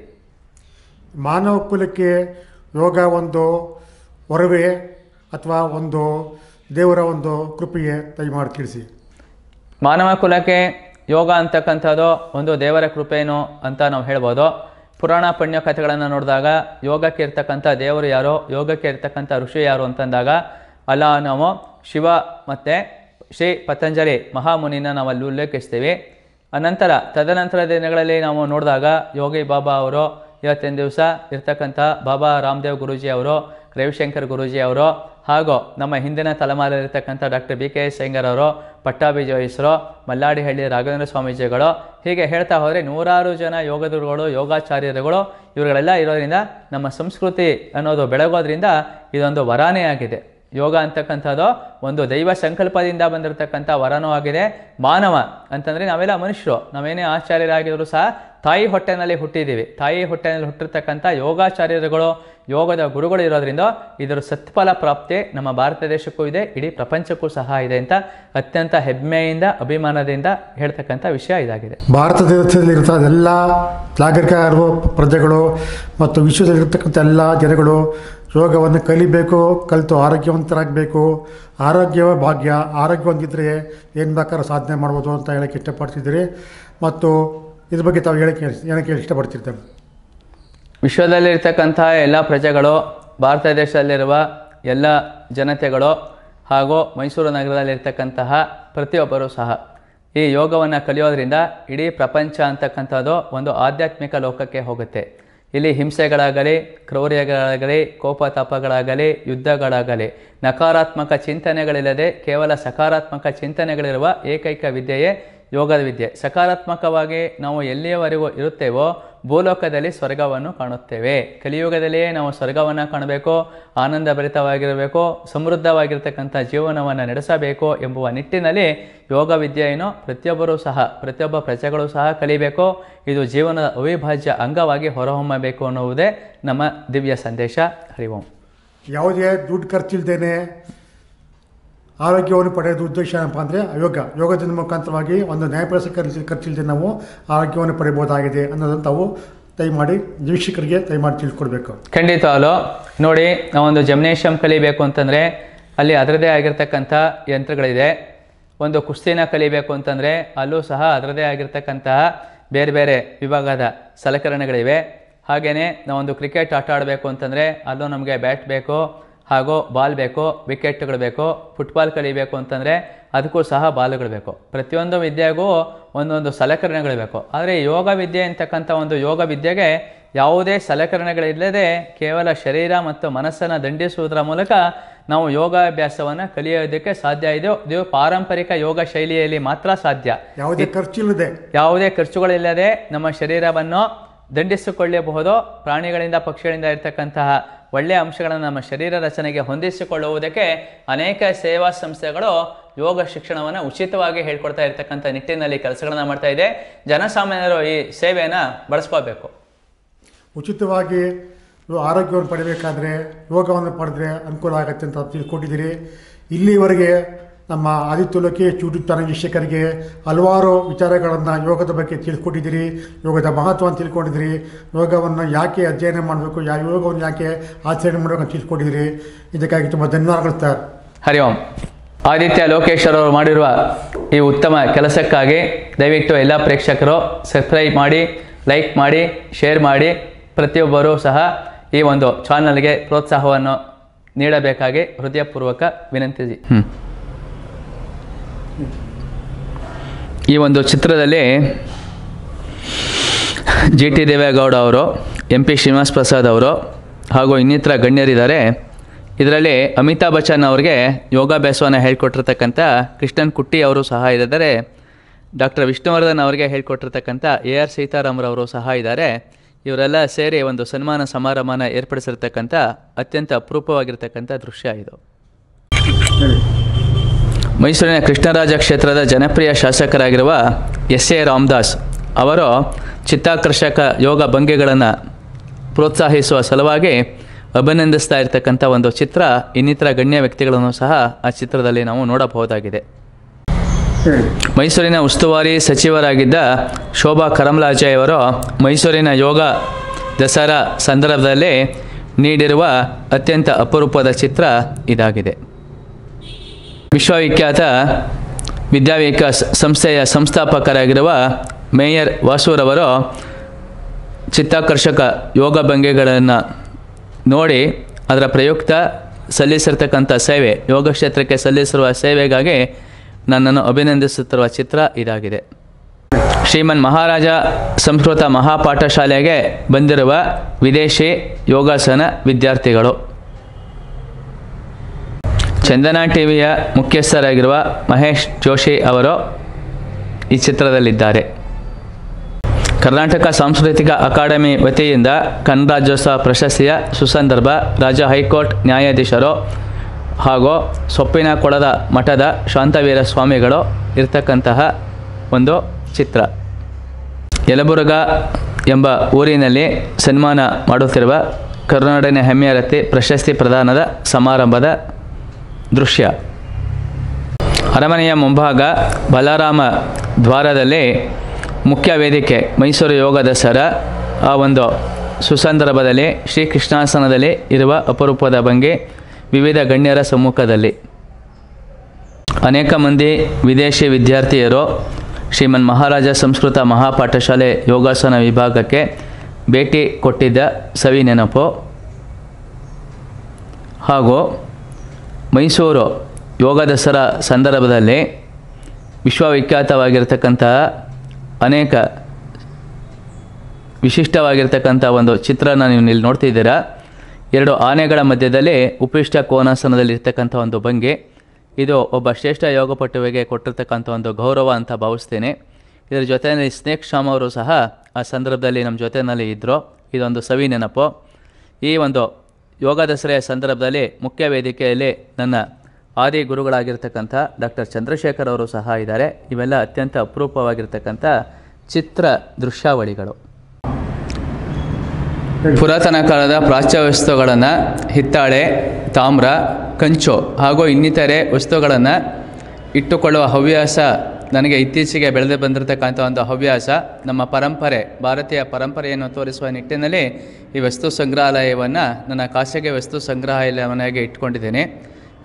ಮಾನವ ಕುಲಕ್ಕೆ ಯೋಗ ಒಂದು ಒರವೆ ಅಥವಾ ಒಂದು ದೇವರ ಒಂದು ಕೃಪೆಯೇ ದಯಮಾಡಿ ತಿಳಿಸಿ ಮಾನವ ಕುಲಕ್ಕೆ ಯೋಗ ಅಂತಕ್ಕಂಥದ್ದು ಒಂದು ದೇವರ ಕೃಪೆಯೇನು ಅಂತ ನಾವು ಹೇಳ್ಬೋದು ಪುರಾಣ ಪುಣ್ಯ ಕಥೆಗಳನ್ನು ನೋಡಿದಾಗ ಯೋಗಕ್ಕೆ ಇರ್ತಕ್ಕಂಥ ದೇವರು ಯಾರು ಯೋಗಕ್ಕೆ ಇರ್ತಕ್ಕಂಥ ಋಷಿ ಯಾರು ಅಂತಂದಾಗ ಅಲ್ಲ ನಾವು ಶಿವ ಮತ್ತು ಶ್ರೀ ಪತಂಜಲಿ ಮಹಾಮುನಿನ ನಾವು ಅಲ್ಲಿ ಉಲ್ಲೇಖಿಸ್ತೀವಿ ಅನಂತರ ತದನಂತರ ದಿನಗಳಲ್ಲಿ ನಾವು ನೋಡಿದಾಗ ಯೋಗಿ ಬಾಬಾ ಅವರು ಇವತ್ತಿನ ದಿವಸ ಇರ್ತಕ್ಕಂತಹ ಬಾಬಾ ರಾಮದೇವ್ ಗುರೂಜಿ ಅವರು ರವಿಶಂಕರ್ ಗುರೂಜಿ ಅವರು ಹಾಗೂ ನಮ್ಮ ಹಿಂದಿನ ತಲೆಮಾರಲ್ಲಿರ್ತಕ್ಕಂಥ ಡಾಕ್ಟರ್ ಬಿ ಕೆ ಎಸ್ ಅವರು ಪಟ್ಟಾಭಿ ಜೋಯಿಸರು ಮಲ್ಲಾಡಿಹಳ್ಳಿ ರಾಘವೇಂದ್ರ ಸ್ವಾಮೀಜಿಗಳು ಹೀಗೆ ಹೇಳ್ತಾ ಹೋದರೆ ನೂರಾರು ಜನ ಯೋಗದುರುಗಳು ಯೋಗಾಚಾರ್ಯರುಗಳು ಇವರುಗಳೆಲ್ಲ ಇರೋದ್ರಿಂದ ನಮ್ಮ ಸಂಸ್ಕೃತಿ ಅನ್ನೋದು ಬೆಳಗೋದ್ರಿಂದ ಇದೊಂದು ವರಾನೇ ಆಗಿದೆ ಯೋಗ ಅಂತಕ್ಕಂಥದ್ದು ಒಂದು ದೈವ ಸಂಕಲ್ಪದಿಂದ ಬಂದಿರತಕ್ಕಂಥ ವರನೂ ಆಗಿದೆ ಮಾನವ ಅಂತಂದರೆ ನಾವೆಲ್ಲ ಮನುಷ್ಯರು ನಾವೇನೇ ಆಚಾರ್ಯರಾಗಿದ್ರು ಸಹ ತಾಯಿ ಹೊಟ್ಟೆನಲ್ಲಿ ಹುಟ್ಟಿದ್ದೀವಿ ತಾಯಿ ಹೊಟ್ಟೆನಲ್ಲಿ ಹುಟ್ಟಿರ್ತಕ್ಕಂಥ ಯೋಗಾಚಾರ್ಯರುಗಳು ಯೋಗದ ಗುರುಗಳು ಇರೋದ್ರಿಂದ ಇದರ ಸತ್ಫಲ ಪ್ರಾಪ್ತಿ ನಮ್ಮ ಭಾರತ ದೇಶಕ್ಕೂ ಇದೆ ಇಡೀ ಪ್ರಪಂಚಕ್ಕೂ ಸಹ ಇದೆ ಅಂತ ಅತ್ಯಂತ ಹೆಮ್ಮೆಯಿಂದ ಅಭಿಮಾನದಿಂದ ಹೇಳ್ತಕ್ಕಂಥ ವಿಷಯ ಇದಾಗಿದೆ ಭಾರತ ದೇಶದಲ್ಲಿರುವ ಎಲ್ಲ ನಾಗರಿಕ ಪ್ರಜೆಗಳು ಮತ್ತು ವಿಶ್ವದಲ್ಲಿರ್ತಕ್ಕಂಥ ಎಲ್ಲ ಜನಗಳು ಯೋಗವನ್ನು ಕಲಿಬೇಕು ಕಲಿತು ಆರೋಗ್ಯವಂತರಾಗಬೇಕು ಆರೋಗ್ಯವೇ ಭಾಗ್ಯ ಆರೋಗ್ಯವಂತಿದ್ರೆ ಏನು ಬೇಕಾದ್ರೂ ಸಾಧನೆ ಮಾಡ್ಬೋದು ಅಂತ ಹೇಳಕ್ಕೆ ಇಷ್ಟಪಡ್ತಿದ್ದೀರಿ ಮತ್ತು ಇದ್ರ ಬಗ್ಗೆ ತಾವು ಹೇಳಕ್ಕೆ ಹೇಳಕ್ಕೆ ಇಷ್ಟಪಡ್ತಿರ್ತೇವೆ ವಿಶ್ವದಲ್ಲಿರ್ತಕ್ಕಂಥ ಎಲ್ಲ ಪ್ರಜೆಗಳು ಭಾರತ ದೇಶದಲ್ಲಿರುವ ಎಲ್ಲ ಜನತೆಗಳು ಹಾಗೂ ಮೈಸೂರು ನಗರದಲ್ಲಿರ್ತಕ್ಕಂತಹ ಪ್ರತಿಯೊಬ್ಬರೂ ಸಹ ಈ ಯೋಗವನ್ನು ಕಲಿಯೋದ್ರಿಂದ ಇಡೀ ಪ್ರಪಂಚ ಅಂತಕ್ಕಂಥದ್ದು ಒಂದು ಆಧ್ಯಾತ್ಮಿಕ ಲೋಕಕ್ಕೆ ಹೋಗುತ್ತೆ ಇಲ್ಲಿ ಹಿಂಸೆಗಳಾಗಲಿ ಕ್ರೌರ್ಯಗಳಾಗಲಿ ಕೋಪತಾಪಗಳಾಗಲಿ ಯುದ್ಧಗಳಾಗಲಿ ನಕಾರಾತ್ಮಕ ಚಿಂತನೆಗಳಿಲ್ಲದೆ ಕೇವಲ ಸಕಾರಾತ್ಮಕ ಚಿಂತನೆಗಳಿರುವ ಏಕೈಕ ವಿದ್ಯೆಯೇ ಯೋಗದ ವಿದ್ಯೆ ಸಕಾರಾತ್ಮಕವಾಗಿ ನಾವು ಎಲ್ಲಿಯವರೆಗೂ ಇರುತ್ತೇವೋ ಭೂಲೋಕದಲ್ಲಿ ಸ್ವರ್ಗವನ್ನು ಕಾಣುತ್ತೇವೆ ಕಲಿಯುಗದಲ್ಲಿಯೇ ನಾವು ಸ್ವರ್ಗವನ್ನು ಕಾಣಬೇಕು ಆನಂದಭರಿತವಾಗಿರಬೇಕು ಸಮೃದ್ಧವಾಗಿರ್ತಕ್ಕಂಥ ಜೀವನವನ್ನು ನಡೆಸಬೇಕು ಎಂಬುವ ನಿಟ್ಟಿನಲ್ಲಿ ಯೋಗ ವಿದ್ಯೆಯನ್ನು ಪ್ರತಿಯೊಬ್ಬರೂ ಸಹ ಪ್ರತಿಯೊಬ್ಬ ಪ್ರಜೆಗಳು ಸಹ ಕಲಿಬೇಕು ಇದು ಜೀವನದ ಅವಿಭಾಜ್ಯ ಅಂಗವಾಗಿ ಹೊರಹೊಮ್ಮಬೇಕು ಅನ್ನುವುದೇ ನಮ್ಮ ದಿವ್ಯ ಸಂದೇಶ ಹರಿವಂ ಯಾವುದೇ ದುಡ್ಡು ಖರ್ಚಿಲ್ದೇನೆ ಆರೋಗ್ಯವನ್ನು ಪಡೆಯೋದು ಉದ್ದೇಶ ಏನಪ್ಪ ಅಂದರೆ ಯೋಗ ಯೋಗದ ಮುಖಾಂತರವಾಗಿ ಒಂದು ನ್ಯಾಯಪ್ರಸ ಖರ್ಚು ಖರ್ಚಿಲ್ಲದೆ ನಾವು ಆರೋಗ್ಯವನ್ನು ಪಡೆಯಬಹುದಾಗಿದೆ ಅನ್ನೋದನ್ನು ತಾವು ದಯಮಾಡಿ ವೀಕ್ಷಕರಿಗೆ ದಯಮಾಡಿ ತಿಳ್ಕೊಡ್ಬೇಕು ಖಂಡಿತ ಅಲೋ ನೋಡಿ ನಾವೊಂದು ಜಮ್ನೇಶಮ್ ಕಲಿಬೇಕು ಅಂತಂದರೆ ಅಲ್ಲಿ ಅದರದೇ ಆಗಿರ್ತಕ್ಕಂಥ ಯಂತ್ರಗಳಿದೆ ಒಂದು ಕುಸ್ತಿನ ಕಲಿಬೇಕು ಅಂತಂದರೆ ಅಲ್ಲೂ ಸಹ ಅದರದೇ ಆಗಿರ್ತಕ್ಕಂತಹ ಬೇರೆ ಬೇರೆ ವಿಭಾಗದ ಸಲಕರಣೆಗಳಿವೆ ಹಾಗೆಯೇ ನಾವೊಂದು ಕ್ರಿಕೆಟ್ ಆಟ ಆಡಬೇಕು ಅಂತಂದರೆ ಅಲ್ಲೂ ನಮಗೆ ಬ್ಯಾಟ್ ಬೇಕು ಹಾಗೂ ಬಾಲ್ ಬೇಕು ವಿಕೆಟ್ಗಳು ಬೇಕು ಫುಟ್ಬಾಲ್ ಕಲಿಬೇಕು ಅಂತಂದರೆ ಅದಕ್ಕೂ ಸಹ ಬಾಲುಗಳು ಬೇಕು ಪ್ರತಿಯೊಂದು ವಿದ್ಯೆಗೂ ಒಂದೊಂದು ಸಲಕರಣೆಗಳು ಬೇಕು ಆದರೆ ಯೋಗ ವಿದ್ಯೆ ಅಂತಕ್ಕಂಥ ಒಂದು ಯೋಗ ವಿದ್ಯೆಗೆ ಯಾವುದೇ ಸಲಕರಣೆಗಳಿಲ್ಲದೆ ಕೇವಲ ಶರೀರ ಮತ್ತು ಮನಸ್ಸನ್ನು ದಂಡಿಸುವುದರ ಮೂಲಕ ನಾವು ಯೋಗಾಭ್ಯಾಸವನ್ನು ಕಲಿಯೋದಕ್ಕೆ ಸಾಧ್ಯ ಇದೆ ಇದು ಪಾರಂಪರಿಕ ಯೋಗ ಶೈಲಿಯಲ್ಲಿ ಮಾತ್ರ ಸಾಧ್ಯ ಯಾವುದೇ ಖರ್ಚಿಲ್ಲದೆ ಯಾವುದೇ ಖರ್ಚುಗಳಿಲ್ಲದೆ ನಮ್ಮ ಶರೀರವನ್ನು ದಂಡಿಸಿಕೊಳ್ಳಬಹುದು ಪ್ರಾಣಿಗಳಿಂದ ಪಕ್ಷಿಗಳಿಂದ ಇರತಕ್ಕಂತಹ ಒಳ್ಳೆಯ ಅಂಶಗಳನ್ನು ನಮ್ಮ ಶರೀರ ರಚನೆಗೆ ಹೊಂದಿಸಿಕೊಳ್ಳುವುದಕ್ಕೆ ಅನೇಕ ಸೇವಾ ಸಂಸ್ಥೆಗಳು ಯೋಗ ಶಿಕ್ಷಣವನ್ನು ಉಚಿತವಾಗಿ ಹೇಳ್ಕೊಡ್ತಾ ಇರ್ತಕ್ಕಂಥ ನಿಟ್ಟಿನಲ್ಲಿ ಕೆಲಸಗಳನ್ನು ಮಾಡ್ತಾ ಇದೆ ಜನಸಾಮಾನ್ಯರು ಈ ಸೇವೆಯನ್ನು ಬಳಸ್ಕೋಬೇಕು ಉಚಿತವಾಗಿ ಆರೋಗ್ಯವನ್ನು ಪಡೆಯಬೇಕಾದ್ರೆ ಯೋಗವನ್ನು ಪಡೆದ್ರೆ ಅನುಕೂಲ ಆಗುತ್ತೆ ಅಂತ ತಿಳ್ಕೊಟ್ಟಿದ್ದೀರಿ ಇಲ್ಲಿವರೆಗೆ ನಮ್ಮ ಆದಿತ್ಯ ಯೂಟ್ಯೂಬ್ ಚಾನಲ್ ವೀಕ್ಷಕರಿಗೆ ಹಲವಾರು ವಿಚಾರಗಳನ್ನು ಯೋಗದ ಬಗ್ಗೆ ತಿಳ್ಕೊಟ್ಟಿದ್ದೀರಿ ಯೋಗದ ಮಹತ್ವವನ್ನು ತಿಳ್ಕೊಂಡಿದ್ದೀರಿ ಯೋಗವನ್ನು ಯಾಕೆ ಅಧ್ಯಯನ ಮಾಡಬೇಕು ಯಾವ ಯೋಗವನ್ನು ಯಾಕೆ ಆಚರಣೆ ಮಾಡಬೇಕು ಅಂತ ತಿಳ್ಕೊಂಡಿದ್ದೀರಿ ಇದಕ್ಕಾಗಿ ತುಂಬ ಧನ್ಯವಾದಗಳು ಸರ್ ಹರಿ ಓಂ ಆದಿತ್ಯ ಲೋಕೇಶ್ವರ ಅವರು ಮಾಡಿರುವ ಈ ಉತ್ತಮ ಕೆಲಸಕ್ಕಾಗಿ ದಯವಿಟ್ಟು ಎಲ್ಲ ಪ್ರೇಕ್ಷಕರು ಸಬ್ಸ್ಕ್ರೈಬ್ ಮಾಡಿ ಲೈಕ್ ಮಾಡಿ ಶೇರ್ ಮಾಡಿ ಪ್ರತಿಯೊಬ್ಬರೂ ಸಹ ಈ ಒಂದು ಚಾನಲ್ಗೆ ಪ್ರೋತ್ಸಾಹವನ್ನು ನೀಡಬೇಕಾಗಿ ಹೃದಯಪೂರ್ವಕ ವಿನಂತಿಸಿ ಈ ಒಂದು ಚಿತ್ರದಲ್ಲಿ ಜಿ ಟಿ ದೇವೇಗೌಡ ಅವರು ಎಂ ಪಿ ಶ್ರೀನಿವಾಸ್ ಪ್ರಸಾದ್ ಅವರು ಹಾಗೂ ಇನ್ನಿತರ ಗಣ್ಯರಿದ್ದಾರೆ ಇದರಲ್ಲಿ ಅಮಿತಾಬ್ ಬಚ್ಚನ್ ಅವರಿಗೆ ಯೋಗಾಭ್ಯಾಸವನ್ನು ಹೇಳ್ಕೊಟ್ಟಿರ್ತಕ್ಕಂಥ ಕೃಷ್ಣನ್ ಕುಟ್ಟಿ ಅವರು ಸಹ ಇದ್ದಾರೆ ಡಾಕ್ಟರ್ ವಿಷ್ಣುವರ್ಧನ್ ಅವರಿಗೆ ಹೇಳ್ಕೊಟ್ಟಿರ್ತಕ್ಕಂಥ ಎ ಆರ್ ಸೀತಾರಾಮರವರು ಸಹ ಇದ್ದಾರೆ ಇವರೆಲ್ಲ ಸೇರಿ ಒಂದು ಸನ್ಮಾನ ಸಮಾರಂಭನ ಏರ್ಪಡಿಸಿರ್ತಕ್ಕಂಥ ಅತ್ಯಂತ ಅಪರೂಪವಾಗಿರ್ತಕ್ಕಂಥ ದೃಶ್ಯ ಇದು ಮೈಸೂರಿನ ಕೃಷ್ಣರಾಜ ಕ್ಷೇತ್ರದ ಜನಪ್ರಿಯ ಶಾಸಕರಾಗಿರುವ ಎಸ್ ಎ ರಾಮದಾಸ್ ಅವರು ಚಿತ್ತಾಕರ್ಷಕ ಯೋಗ ಭಂಗಿಗಳನ್ನು ಪ್ರೋತ್ಸಾಹಿಸುವ ಸಲುವಾಗಿ ಅಭಿನಂದಿಸ್ತಾ ಇರತಕ್ಕಂಥ ಒಂದು ಚಿತ್ರ ಇನ್ನಿತರ ಗಣ್ಯ ವ್ಯಕ್ತಿಗಳನ್ನು ಸಹ ಆ ಚಿತ್ರದಲ್ಲಿ ನಾವು ನೋಡಬಹುದಾಗಿದೆ ಮೈಸೂರಿನ ಉಸ್ತುವಾರಿ ಸಚಿವರಾಗಿದ್ದ ಶೋಭಾ ಕರಮ್ಲಾಜೆಯವರು ಮೈಸೂರಿನ ಯೋಗ ದಸರಾ ಸಂದರ್ಭದಲ್ಲಿ ನೀಡಿರುವ ಅತ್ಯಂತ ಅಪರೂಪದ ಚಿತ್ರ ಇದಾಗಿದೆ ವಿಶ್ವವಿಖ್ಯಾತ ವಿದ್ಯಾವೇಕ ಸಂಸ್ಥೆಯ ಸಂಸ್ಥಾಪಕರಾಗಿರುವ ಮೇಯರ್ ವಾಸುರವರು ಚಿತ್ತಾಕರ್ಷಕ ಯೋಗ ಭಂಗಿಗಳನ್ನು ನೋಡಿ ಅದರ ಪ್ರಯುಕ್ತ ಸಲ್ಲಿಸಿರ್ತಕ್ಕಂಥ ಸೇವೆ ಯೋಗ ಕ್ಷೇತ್ರಕ್ಕೆ ಸಲ್ಲಿಸಿರುವ ಸೇವೆಗಾಗಿ ನನ್ನನ್ನು ಅಭಿನಂದಿಸುತ್ತಿರುವ ಚಿತ್ರ ಇದಾಗಿದೆ ಶ್ರೀಮನ್ ಮಹಾರಾಜ ಸಂಸ್ಕೃತ ಮಹಾಪಾಠಶಾಲೆಗೆ ಬಂದಿರುವ ವಿದೇಶಿ ಯೋಗಾಸನ ವಿದ್ಯಾರ್ಥಿಗಳು ಚಂದನ ಟಿವಿಯ ಮುಖ್ಯಸ್ಥರಾಗಿರುವ ಮಹೇಶ್ ಜೋಶಿ ಅವರು ಈ ಚಿತ್ರದಲ್ಲಿದ್ದಾರೆ ಕರ್ನಾಟಕ ಸಾಂಸ್ಕೃತಿಕ ಅಕಾಡೆಮಿ ವತಿಯಿಂದ ರಾಜ್ಯೋತ್ಸವ ಪ್ರಶಸ್ತಿಯ ಸುಸಂದರ್ಭ ರಾಜ್ಯ ಹೈಕೋರ್ಟ್ ನ್ಯಾಯಾಧೀಶರು ಹಾಗೂ ಸೊಪ್ಪಿನ ಕೊಳದ ಮಠದ ಶಾಂತವೀರ ಸ್ವಾಮಿಗಳು ಇರ್ತಕ್ಕಂತಹ ಒಂದು ಚಿತ್ರ ಯಲಬುರ್ಗ ಎಂಬ ಊರಿನಲ್ಲಿ ಸನ್ಮಾನ ಮಾಡುತ್ತಿರುವ ಕರುನಾಡಿನ ಹೆಮ್ಮೆಯ ರತಿ ಪ್ರಶಸ್ತಿ ಪ್ರದಾನದ ಸಮಾರಂಭದ ದೃಶ್ಯ ಅರಮನೆಯ ಮುಂಭಾಗ ಬಲರಾಮ ದ್ವಾರದಲ್ಲಿ ಮುಖ್ಯ ವೇದಿಕೆ ಮೈಸೂರು ಯೋಗ ದಸರಾ ಆ ಒಂದು ಸುಸಂದರ್ಭದಲ್ಲಿ ಶ್ರೀಕೃಷ್ಣಾಸನದಲ್ಲಿ ಇರುವ ಅಪರೂಪದ ಬಗ್ಗೆ ವಿವಿಧ ಗಣ್ಯರ ಸಮ್ಮುಖದಲ್ಲಿ ಅನೇಕ ಮಂದಿ ವಿದೇಶಿ ವಿದ್ಯಾರ್ಥಿಯರು ಶ್ರೀಮನ್ ಮಹಾರಾಜ ಸಂಸ್ಕೃತ ಮಹಾಪಾಠಶಾಲೆ ಯೋಗಾಸನ ವಿಭಾಗಕ್ಕೆ ಭೇಟಿ ಕೊಟ್ಟಿದ್ದ ಸವಿ ನೆನಪು ಹಾಗೂ ಮೈಸೂರು ಯೋಗ ದಸರಾ ಸಂದರ್ಭದಲ್ಲಿ ವಿಶ್ವವಿಖ್ಯಾತವಾಗಿರ್ತಕ್ಕಂತಹ ಅನೇಕ ವಿಶಿಷ್ಟವಾಗಿರ್ತಕ್ಕಂಥ ಒಂದು ಚಿತ್ರನ ನೀವು ಇಲ್ಲಿ ನೋಡ್ತಿದ್ದೀರಾ ಎರಡು ಆನೆಗಳ ಮಧ್ಯದಲ್ಲಿ ಉಪಿಷ್ಟ ಕೋನಾಸನದಲ್ಲಿ ಒಂದು ಭಂಗಿ ಇದು ಒಬ್ಬ ಶ್ರೇಷ್ಠ ಯೋಗಪಟುವಿಗೆ ಕೊಟ್ಟಿರ್ತಕ್ಕಂಥ ಒಂದು ಗೌರವ ಅಂತ ಭಾವಿಸ್ತೇನೆ ಇದರ ಜೊತೆಯಲ್ಲಿ ಸ್ನೇಕ್ ಶಾಮ್ ಅವರು ಸಹ ಆ ಸಂದರ್ಭದಲ್ಲಿ ನಮ್ಮ ಜೊತೆಯಲ್ಲಿ ಇದ್ದರು ಇದೊಂದು ಸವಿ ನೆನಪು ಈ ಒಂದು ಯೋಗ ದಸರೆಯ ಸಂದರ್ಭದಲ್ಲಿ ಮುಖ್ಯ ವೇದಿಕೆಯಲ್ಲಿ ನನ್ನ ಆದಿ ಗುರುಗಳಾಗಿರ್ತಕ್ಕಂಥ ಡಾಕ್ಟರ್ ಚಂದ್ರಶೇಖರ್ ಅವರು ಸಹ ಇದ್ದಾರೆ ಇವೆಲ್ಲ ಅತ್ಯಂತ ಅಪರೂಪವಾಗಿರ್ತಕ್ಕಂಥ ಚಿತ್ರ ದೃಶ್ಯಾವಳಿಗಳು ಪುರಾತನ ಕಾಲದ ಪ್ರಾಚ್ಯ ವಸ್ತುಗಳನ್ನು ಹಿತ್ತಾಳೆ ತಾಮ್ರ ಕಂಚು ಹಾಗೂ ಇನ್ನಿತರೆ ವಸ್ತುಗಳನ್ನು ಇಟ್ಟುಕೊಳ್ಳುವ ಹವ್ಯಾಸ ನನಗೆ ಇತ್ತೀಚೆಗೆ ಬೆಳೆದು ಬಂದಿರತಕ್ಕಂಥ ಒಂದು ಹವ್ಯಾಸ ನಮ್ಮ ಪರಂಪರೆ ಭಾರತೀಯ ಪರಂಪರೆಯನ್ನು ತೋರಿಸುವ ನಿಟ್ಟಿನಲ್ಲಿ ಈ ವಸ್ತು ಸಂಗ್ರಹಾಲಯವನ್ನು ನನ್ನ ಖಾಸಗಿ ವಸ್ತು ಸಂಗ್ರಹಾಲಯವನ್ನಾಗಿ ಇಟ್ಕೊಂಡಿದ್ದೀನಿ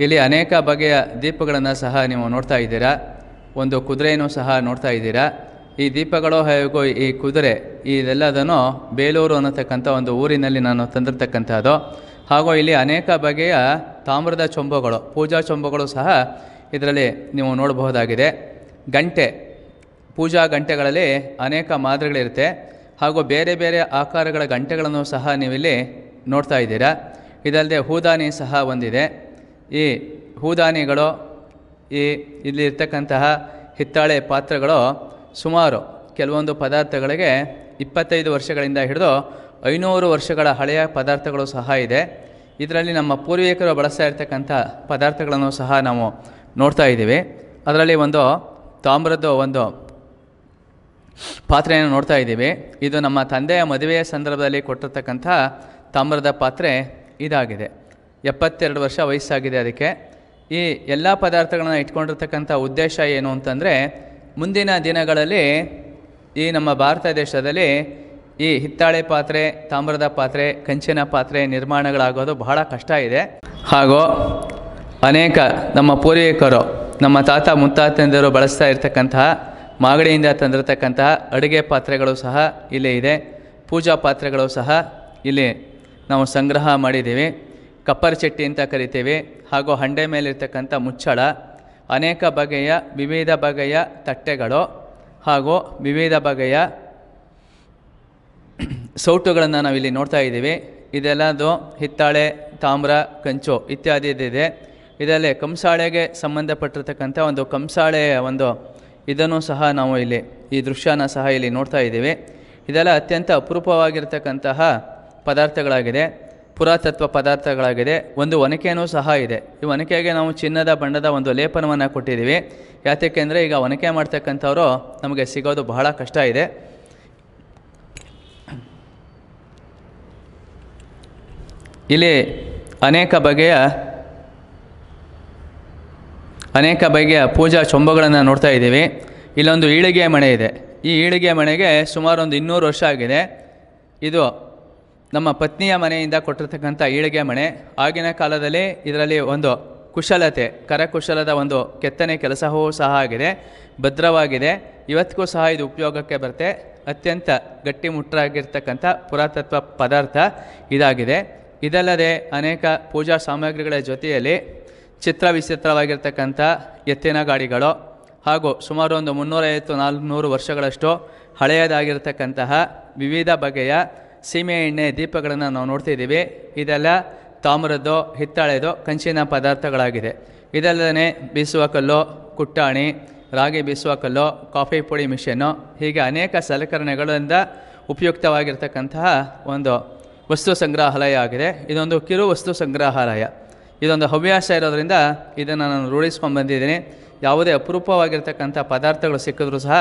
ಇಲ್ಲಿ ಅನೇಕ ಬಗೆಯ ದೀಪಗಳನ್ನು ಸಹ ನೀವು ನೋಡ್ತಾ ಇದ್ದೀರಾ ಒಂದು ಕುದುರೆಯನ್ನು ಸಹ ನೋಡ್ತಾ ಇದ್ದೀರಾ ಈ ದೀಪಗಳು ಹಾಗೂ ಈ ಕುದುರೆ ಇದೆಲ್ಲದನ್ನು ಬೇಲೂರು ಅನ್ನತಕ್ಕಂಥ ಒಂದು ಊರಿನಲ್ಲಿ ನಾನು ತಂದಿರತಕ್ಕಂಥದ್ದು ಹಾಗೂ ಇಲ್ಲಿ ಅನೇಕ ಬಗೆಯ ತಾಮ್ರದ ಚೊಂಬುಗಳು ಪೂಜಾ ಚೊಂಬುಗಳು ಸಹ ಇದರಲ್ಲಿ ನೀವು ನೋಡಬಹುದಾಗಿದೆ ಗಂಟೆ ಪೂಜಾ ಗಂಟೆಗಳಲ್ಲಿ ಅನೇಕ ಮಾದರಿಗಳಿರುತ್ತೆ ಹಾಗೂ ಬೇರೆ ಬೇರೆ ಆಕಾರಗಳ ಗಂಟೆಗಳನ್ನು ಸಹ ನೀವಿಲ್ಲಿ ನೋಡ್ತಾ ಇದ್ದೀರಾ ಇದಲ್ಲದೆ ಹೂದಾನಿ ಸಹ ಒಂದಿದೆ ಈ ಹೂದಾನಿಗಳು ಈ ಇಲ್ಲಿ ಇಲ್ಲಿರ್ತಕ್ಕಂತಹ ಹಿತ್ತಾಳೆ ಪಾತ್ರೆಗಳು ಸುಮಾರು ಕೆಲವೊಂದು ಪದಾರ್ಥಗಳಿಗೆ ಇಪ್ಪತ್ತೈದು ವರ್ಷಗಳಿಂದ ಹಿಡಿದು ಐನೂರು ವರ್ಷಗಳ ಹಳೆಯ ಪದಾರ್ಥಗಳು ಸಹ ಇದೆ ಇದರಲ್ಲಿ ನಮ್ಮ ಪೂರ್ವಿಕರು ಬಳಸ್ತಾ ಇರ್ತಕ್ಕಂಥ ಪದಾರ್ಥಗಳನ್ನು ಸಹ ನಾವು ನೋಡ್ತಾ ಇದ್ದೀವಿ ಅದರಲ್ಲಿ ಒಂದು ತಾಮ್ರದ ಒಂದು ಪಾತ್ರೆಯನ್ನು ನೋಡ್ತಾ ಇದ್ದೀವಿ ಇದು ನಮ್ಮ ತಂದೆಯ ಮದುವೆಯ ಸಂದರ್ಭದಲ್ಲಿ ಕೊಟ್ಟಿರ್ತಕ್ಕಂಥ ತಾಮ್ರದ ಪಾತ್ರೆ ಇದಾಗಿದೆ ಎಪ್ಪತ್ತೆರಡು ವರ್ಷ ವಯಸ್ಸಾಗಿದೆ ಅದಕ್ಕೆ ಈ ಎಲ್ಲ ಪದಾರ್ಥಗಳನ್ನು ಇಟ್ಕೊಂಡಿರ್ತಕ್ಕಂಥ ಉದ್ದೇಶ ಏನು ಅಂತಂದರೆ ಮುಂದಿನ ದಿನಗಳಲ್ಲಿ ಈ ನಮ್ಮ ಭಾರತ ದೇಶದಲ್ಲಿ ಈ ಹಿತ್ತಾಳೆ ಪಾತ್ರೆ ತಾಮ್ರದ ಪಾತ್ರೆ ಕಂಚಿನ ಪಾತ್ರೆ ನಿರ್ಮಾಣಗಳಾಗೋದು ಬಹಳ ಕಷ್ಟ ಇದೆ ಹಾಗೂ ಅನೇಕ ನಮ್ಮ ಪೂರ್ವಿಕರು ನಮ್ಮ ತಾತ ಮುತ್ತಾತಂದಿರು ಬಳಸ್ತಾ ಇರತಕ್ಕಂತಹ ಮಾಗಡಿಯಿಂದ ತಂದಿರತಕ್ಕಂತಹ ಅಡುಗೆ ಪಾತ್ರೆಗಳು ಸಹ ಇಲ್ಲೇ ಇದೆ ಪೂಜಾ ಪಾತ್ರೆಗಳು ಸಹ ಇಲ್ಲಿ ನಾವು ಸಂಗ್ರಹ ಮಾಡಿದ್ದೀವಿ ಕಪ್ಪರ್ ಚಟ್ಟಿ ಅಂತ ಕರಿತೀವಿ ಹಾಗೂ ಹಂಡೆ ಮೇಲಿರ್ತಕ್ಕಂಥ ಮುಚ್ಚಳ ಅನೇಕ ಬಗೆಯ ವಿವಿಧ ಬಗೆಯ ತಟ್ಟೆಗಳು ಹಾಗೂ ವಿವಿಧ ಬಗೆಯ ಸೌಟುಗಳನ್ನು ನಾವಿಲ್ಲಿ ನೋಡ್ತಾ ಇದ್ದೀವಿ ಇದೆಲ್ಲದು ಹಿತ್ತಾಳೆ ತಾಮ್ರ ಕಂಚು ಇತ್ಯಾದಿ ಇದೆ ಇದರಲ್ಲಿ ಕಂಸಾಳೆಗೆ ಸಂಬಂಧಪಟ್ಟಿರ್ತಕ್ಕಂಥ ಒಂದು ಕಂಸಾಳೆಯ ಒಂದು ಇದನ್ನು ಸಹ ನಾವು ಇಲ್ಲಿ ಈ ದೃಶ್ಯನ ಸಹ ಇಲ್ಲಿ ನೋಡ್ತಾ ಇದ್ದೀವಿ ಇದೆಲ್ಲ ಅತ್ಯಂತ ಅಪರೂಪವಾಗಿರ್ತಕ್ಕಂತಹ ಪದಾರ್ಥಗಳಾಗಿದೆ ಪುರಾತತ್ವ ಪದಾರ್ಥಗಳಾಗಿದೆ ಒಂದು ಒನಕೆಯೂ ಸಹ ಇದೆ ಈ ಒನಕೆಗೆ ನಾವು ಚಿನ್ನದ ಬಣ್ಣದ ಒಂದು ಲೇಪನವನ್ನು ಕೊಟ್ಟಿದ್ದೀವಿ ಅಂದರೆ ಈಗ ಒನಕೆ ಮಾಡ್ತಕ್ಕಂಥವರು ನಮಗೆ ಸಿಗೋದು ಬಹಳ ಕಷ್ಟ ಇದೆ ಇಲ್ಲಿ ಅನೇಕ ಬಗೆಯ ಅನೇಕ ಬಗೆಯ ಪೂಜಾ ಚೊಂಬಗಳನ್ನು ನೋಡ್ತಾ ಇದ್ದೀವಿ ಇಲ್ಲೊಂದು ಈಳಿಗೆ ಮನೆ ಇದೆ ಈ ಈಳಿಗೆ ಮನೆಗೆ ಸುಮಾರು ಒಂದು ಇನ್ನೂರು ವರ್ಷ ಆಗಿದೆ ಇದು ನಮ್ಮ ಪತ್ನಿಯ ಮನೆಯಿಂದ ಕೊಟ್ಟಿರ್ತಕ್ಕಂಥ ಈಳಿಗೆ ಮನೆ ಆಗಿನ ಕಾಲದಲ್ಲಿ ಇದರಲ್ಲಿ ಒಂದು ಕುಶಲತೆ ಕರಕುಶಲದ ಒಂದು ಕೆತ್ತನೆ ಕೆಲಸವೂ ಸಹ ಆಗಿದೆ ಭದ್ರವಾಗಿದೆ ಇವತ್ತಿಗೂ ಸಹ ಇದು ಉಪಯೋಗಕ್ಕೆ ಬರುತ್ತೆ ಅತ್ಯಂತ ಮುಟ್ಟಾಗಿರ್ತಕ್ಕಂಥ ಪುರಾತತ್ವ ಪದಾರ್ಥ ಇದಾಗಿದೆ ಇದಲ್ಲದೆ ಅನೇಕ ಪೂಜಾ ಸಾಮಗ್ರಿಗಳ ಜೊತೆಯಲ್ಲಿ ಚಿತ್ರ ವಿಚಿತ್ರವಾಗಿರ್ತಕ್ಕಂಥ ಎತ್ತಿನ ಗಾಡಿಗಳು ಹಾಗೂ ಸುಮಾರು ಒಂದು ಮುನ್ನೂರೈವತ್ತು ನಾಲ್ಕುನೂರು ವರ್ಷಗಳಷ್ಟು ಹಳೆಯದಾಗಿರ್ತಕ್ಕಂತಹ ವಿವಿಧ ಬಗೆಯ ಸೀಮೆ ಎಣ್ಣೆ ದೀಪಗಳನ್ನು ನಾವು ನೋಡ್ತಿದ್ದೀವಿ ಇದೆಲ್ಲ ತಾಮ್ರದ್ದು ಹಿತ್ತಾಳೆದು ಕಂಚಿನ ಪದಾರ್ಥಗಳಾಗಿದೆ ಇದಲ್ಲದೆ ಬೀಸುವ ಕಲ್ಲು ಕುಟ್ಟಾಣಿ ರಾಗಿ ಬೀಸುವ ಕಲ್ಲು ಕಾಫಿ ಪುಡಿ ಮಿಷನ್ನು ಹೀಗೆ ಅನೇಕ ಸಲಕರಣೆಗಳಿಂದ ಉಪಯುಕ್ತವಾಗಿರ್ತಕ್ಕಂತಹ ಒಂದು ವಸ್ತು ಸಂಗ್ರಹಾಲಯ ಆಗಿದೆ ಇದೊಂದು ಕಿರು ವಸ್ತು ಸಂಗ್ರಹಾಲಯ ಇದೊಂದು ಹವ್ಯಾಸ ಇರೋದರಿಂದ ಇದನ್ನು ನಾನು ರೂಢಿಸ್ಕೊಂಡು ಬಂದಿದ್ದೀನಿ ಯಾವುದೇ ಅಪರೂಪವಾಗಿರ್ತಕ್ಕಂಥ ಪದಾರ್ಥಗಳು ಸಿಕ್ಕಿದ್ರೂ ಸಹ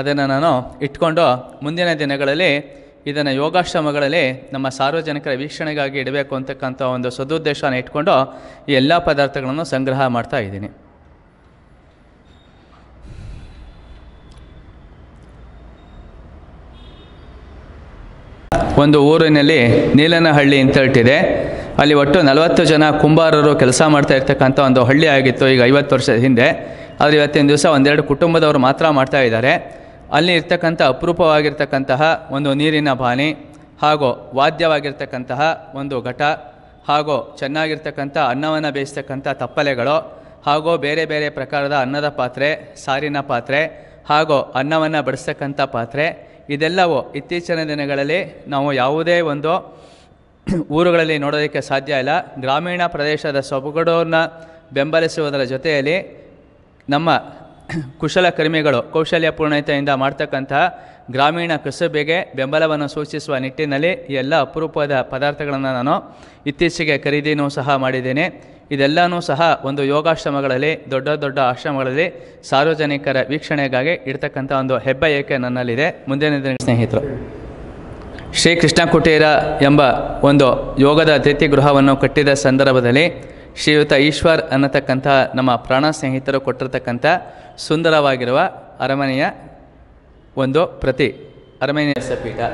ಅದನ್ನು ನಾನು ಇಟ್ಕೊಂಡು ಮುಂದಿನ ದಿನಗಳಲ್ಲಿ ಇದನ್ನು ಯೋಗಾಶ್ರಮಗಳಲ್ಲಿ ನಮ್ಮ ಸಾರ್ವಜನಿಕರ ವೀಕ್ಷಣೆಗಾಗಿ ಇಡಬೇಕು ಅಂತಕ್ಕಂಥ ಒಂದು ಸದುದ್ದೇಶನ ಇಟ್ಕೊಂಡು ಈ ಎಲ್ಲ ಪದಾರ್ಥಗಳನ್ನು ಸಂಗ್ರಹ ಮಾಡ್ತಾ ಇದ್ದೀನಿ ಒಂದು ಊರಿನಲ್ಲಿ ನೀಲನಹಳ್ಳಿ ಅಂತ ಇಟ್ಟಿದೆ ಅಲ್ಲಿ ಒಟ್ಟು ನಲವತ್ತು ಜನ ಕುಂಬಾರರು ಕೆಲಸ ಮಾಡ್ತಾ ಇರ್ತಕ್ಕಂಥ ಒಂದು ಹಳ್ಳಿ ಆಗಿತ್ತು ಈಗ ಐವತ್ತು ವರ್ಷದ ಹಿಂದೆ ಆದರೆ ಇವತ್ತಿನ ದಿವಸ ಒಂದೆರಡು ಕುಟುಂಬದವರು ಮಾತ್ರ ಮಾಡ್ತಾ ಇದ್ದಾರೆ ಅಲ್ಲಿ ಇರ್ತಕ್ಕಂಥ ಅಪರೂಪವಾಗಿರ್ತಕ್ಕಂತಹ ಒಂದು ನೀರಿನ ಬಾನಿ ಹಾಗೂ ವಾದ್ಯವಾಗಿರ್ತಕ್ಕಂತಹ ಒಂದು ಘಟ ಹಾಗೂ ಚೆನ್ನಾಗಿರ್ತಕ್ಕಂಥ ಅನ್ನವನ್ನು ಬೇಯಿಸ್ತಕ್ಕಂಥ ತಪ್ಪಲೆಗಳು ಹಾಗೂ ಬೇರೆ ಬೇರೆ ಪ್ರಕಾರದ ಅನ್ನದ ಪಾತ್ರೆ ಸಾರಿನ ಪಾತ್ರೆ ಹಾಗೂ ಅನ್ನವನ್ನು ಬಡಿಸ್ತಕ್ಕಂಥ ಪಾತ್ರೆ ಇದೆಲ್ಲವೂ ಇತ್ತೀಚಿನ ದಿನಗಳಲ್ಲಿ ನಾವು ಯಾವುದೇ ಒಂದು ಊರುಗಳಲ್ಲಿ ನೋಡೋದಕ್ಕೆ ಸಾಧ್ಯ ಇಲ್ಲ ಗ್ರಾಮೀಣ ಪ್ರದೇಶದ ಸೊಬಗಡವನ್ನು ಬೆಂಬಲಿಸುವುದರ ಜೊತೆಯಲ್ಲಿ ನಮ್ಮ ಕುಶಲಕರ್ಮಿಗಳು ಕರ್ಮಿಗಳು ಕೌಶಲ್ಯ ಪೂರ್ಣತೆಯಿಂದ ಮಾಡ್ತಕ್ಕಂತಹ ಗ್ರಾಮೀಣ ಕಸುಬಿಗೆ ಬೆಂಬಲವನ್ನು ಸೂಚಿಸುವ ನಿಟ್ಟಿನಲ್ಲಿ ಎಲ್ಲ ಅಪರೂಪದ ಪದಾರ್ಥಗಳನ್ನು ನಾನು ಇತ್ತೀಚೆಗೆ ಖರೀದಿನೂ ಸಹ ಮಾಡಿದ್ದೇನೆ ಇದೆಲ್ಲನೂ ಸಹ ಒಂದು ಯೋಗಾಶ್ರಮಗಳಲ್ಲಿ ದೊಡ್ಡ ದೊಡ್ಡ ಆಶ್ರಮಗಳಲ್ಲಿ ಸಾರ್ವಜನಿಕರ ವೀಕ್ಷಣೆಗಾಗಿ ಇಡ್ತಕ್ಕಂಥ ಒಂದು ಹೆಬ್ಬಯಕೆ ನನ್ನಲ್ಲಿದೆ ಮುಂದಿನ ದಿನ ಸ್ನೇಹಿತರು ಶ್ರೀ ಕೃಷ್ಣ ಎಂಬ ಒಂದು ಯೋಗದ ಅತಿಥಿ ಗೃಹವನ್ನು ಕಟ್ಟಿದ ಸಂದರ್ಭದಲ್ಲಿ ಶ್ರೀಯುತ ಈಶ್ವರ್ ಅನ್ನತಕ್ಕಂಥ ನಮ್ಮ ಪ್ರಾಣ ಸ್ನೇಹಿತರು ಕೊಟ್ಟಿರತಕ್ಕಂಥ ಸುಂದರವಾಗಿರುವ ಅರಮನೆಯ ಒಂದು ಪ್ರತಿ ಅರಮನೆಯ ಸಪೀಠ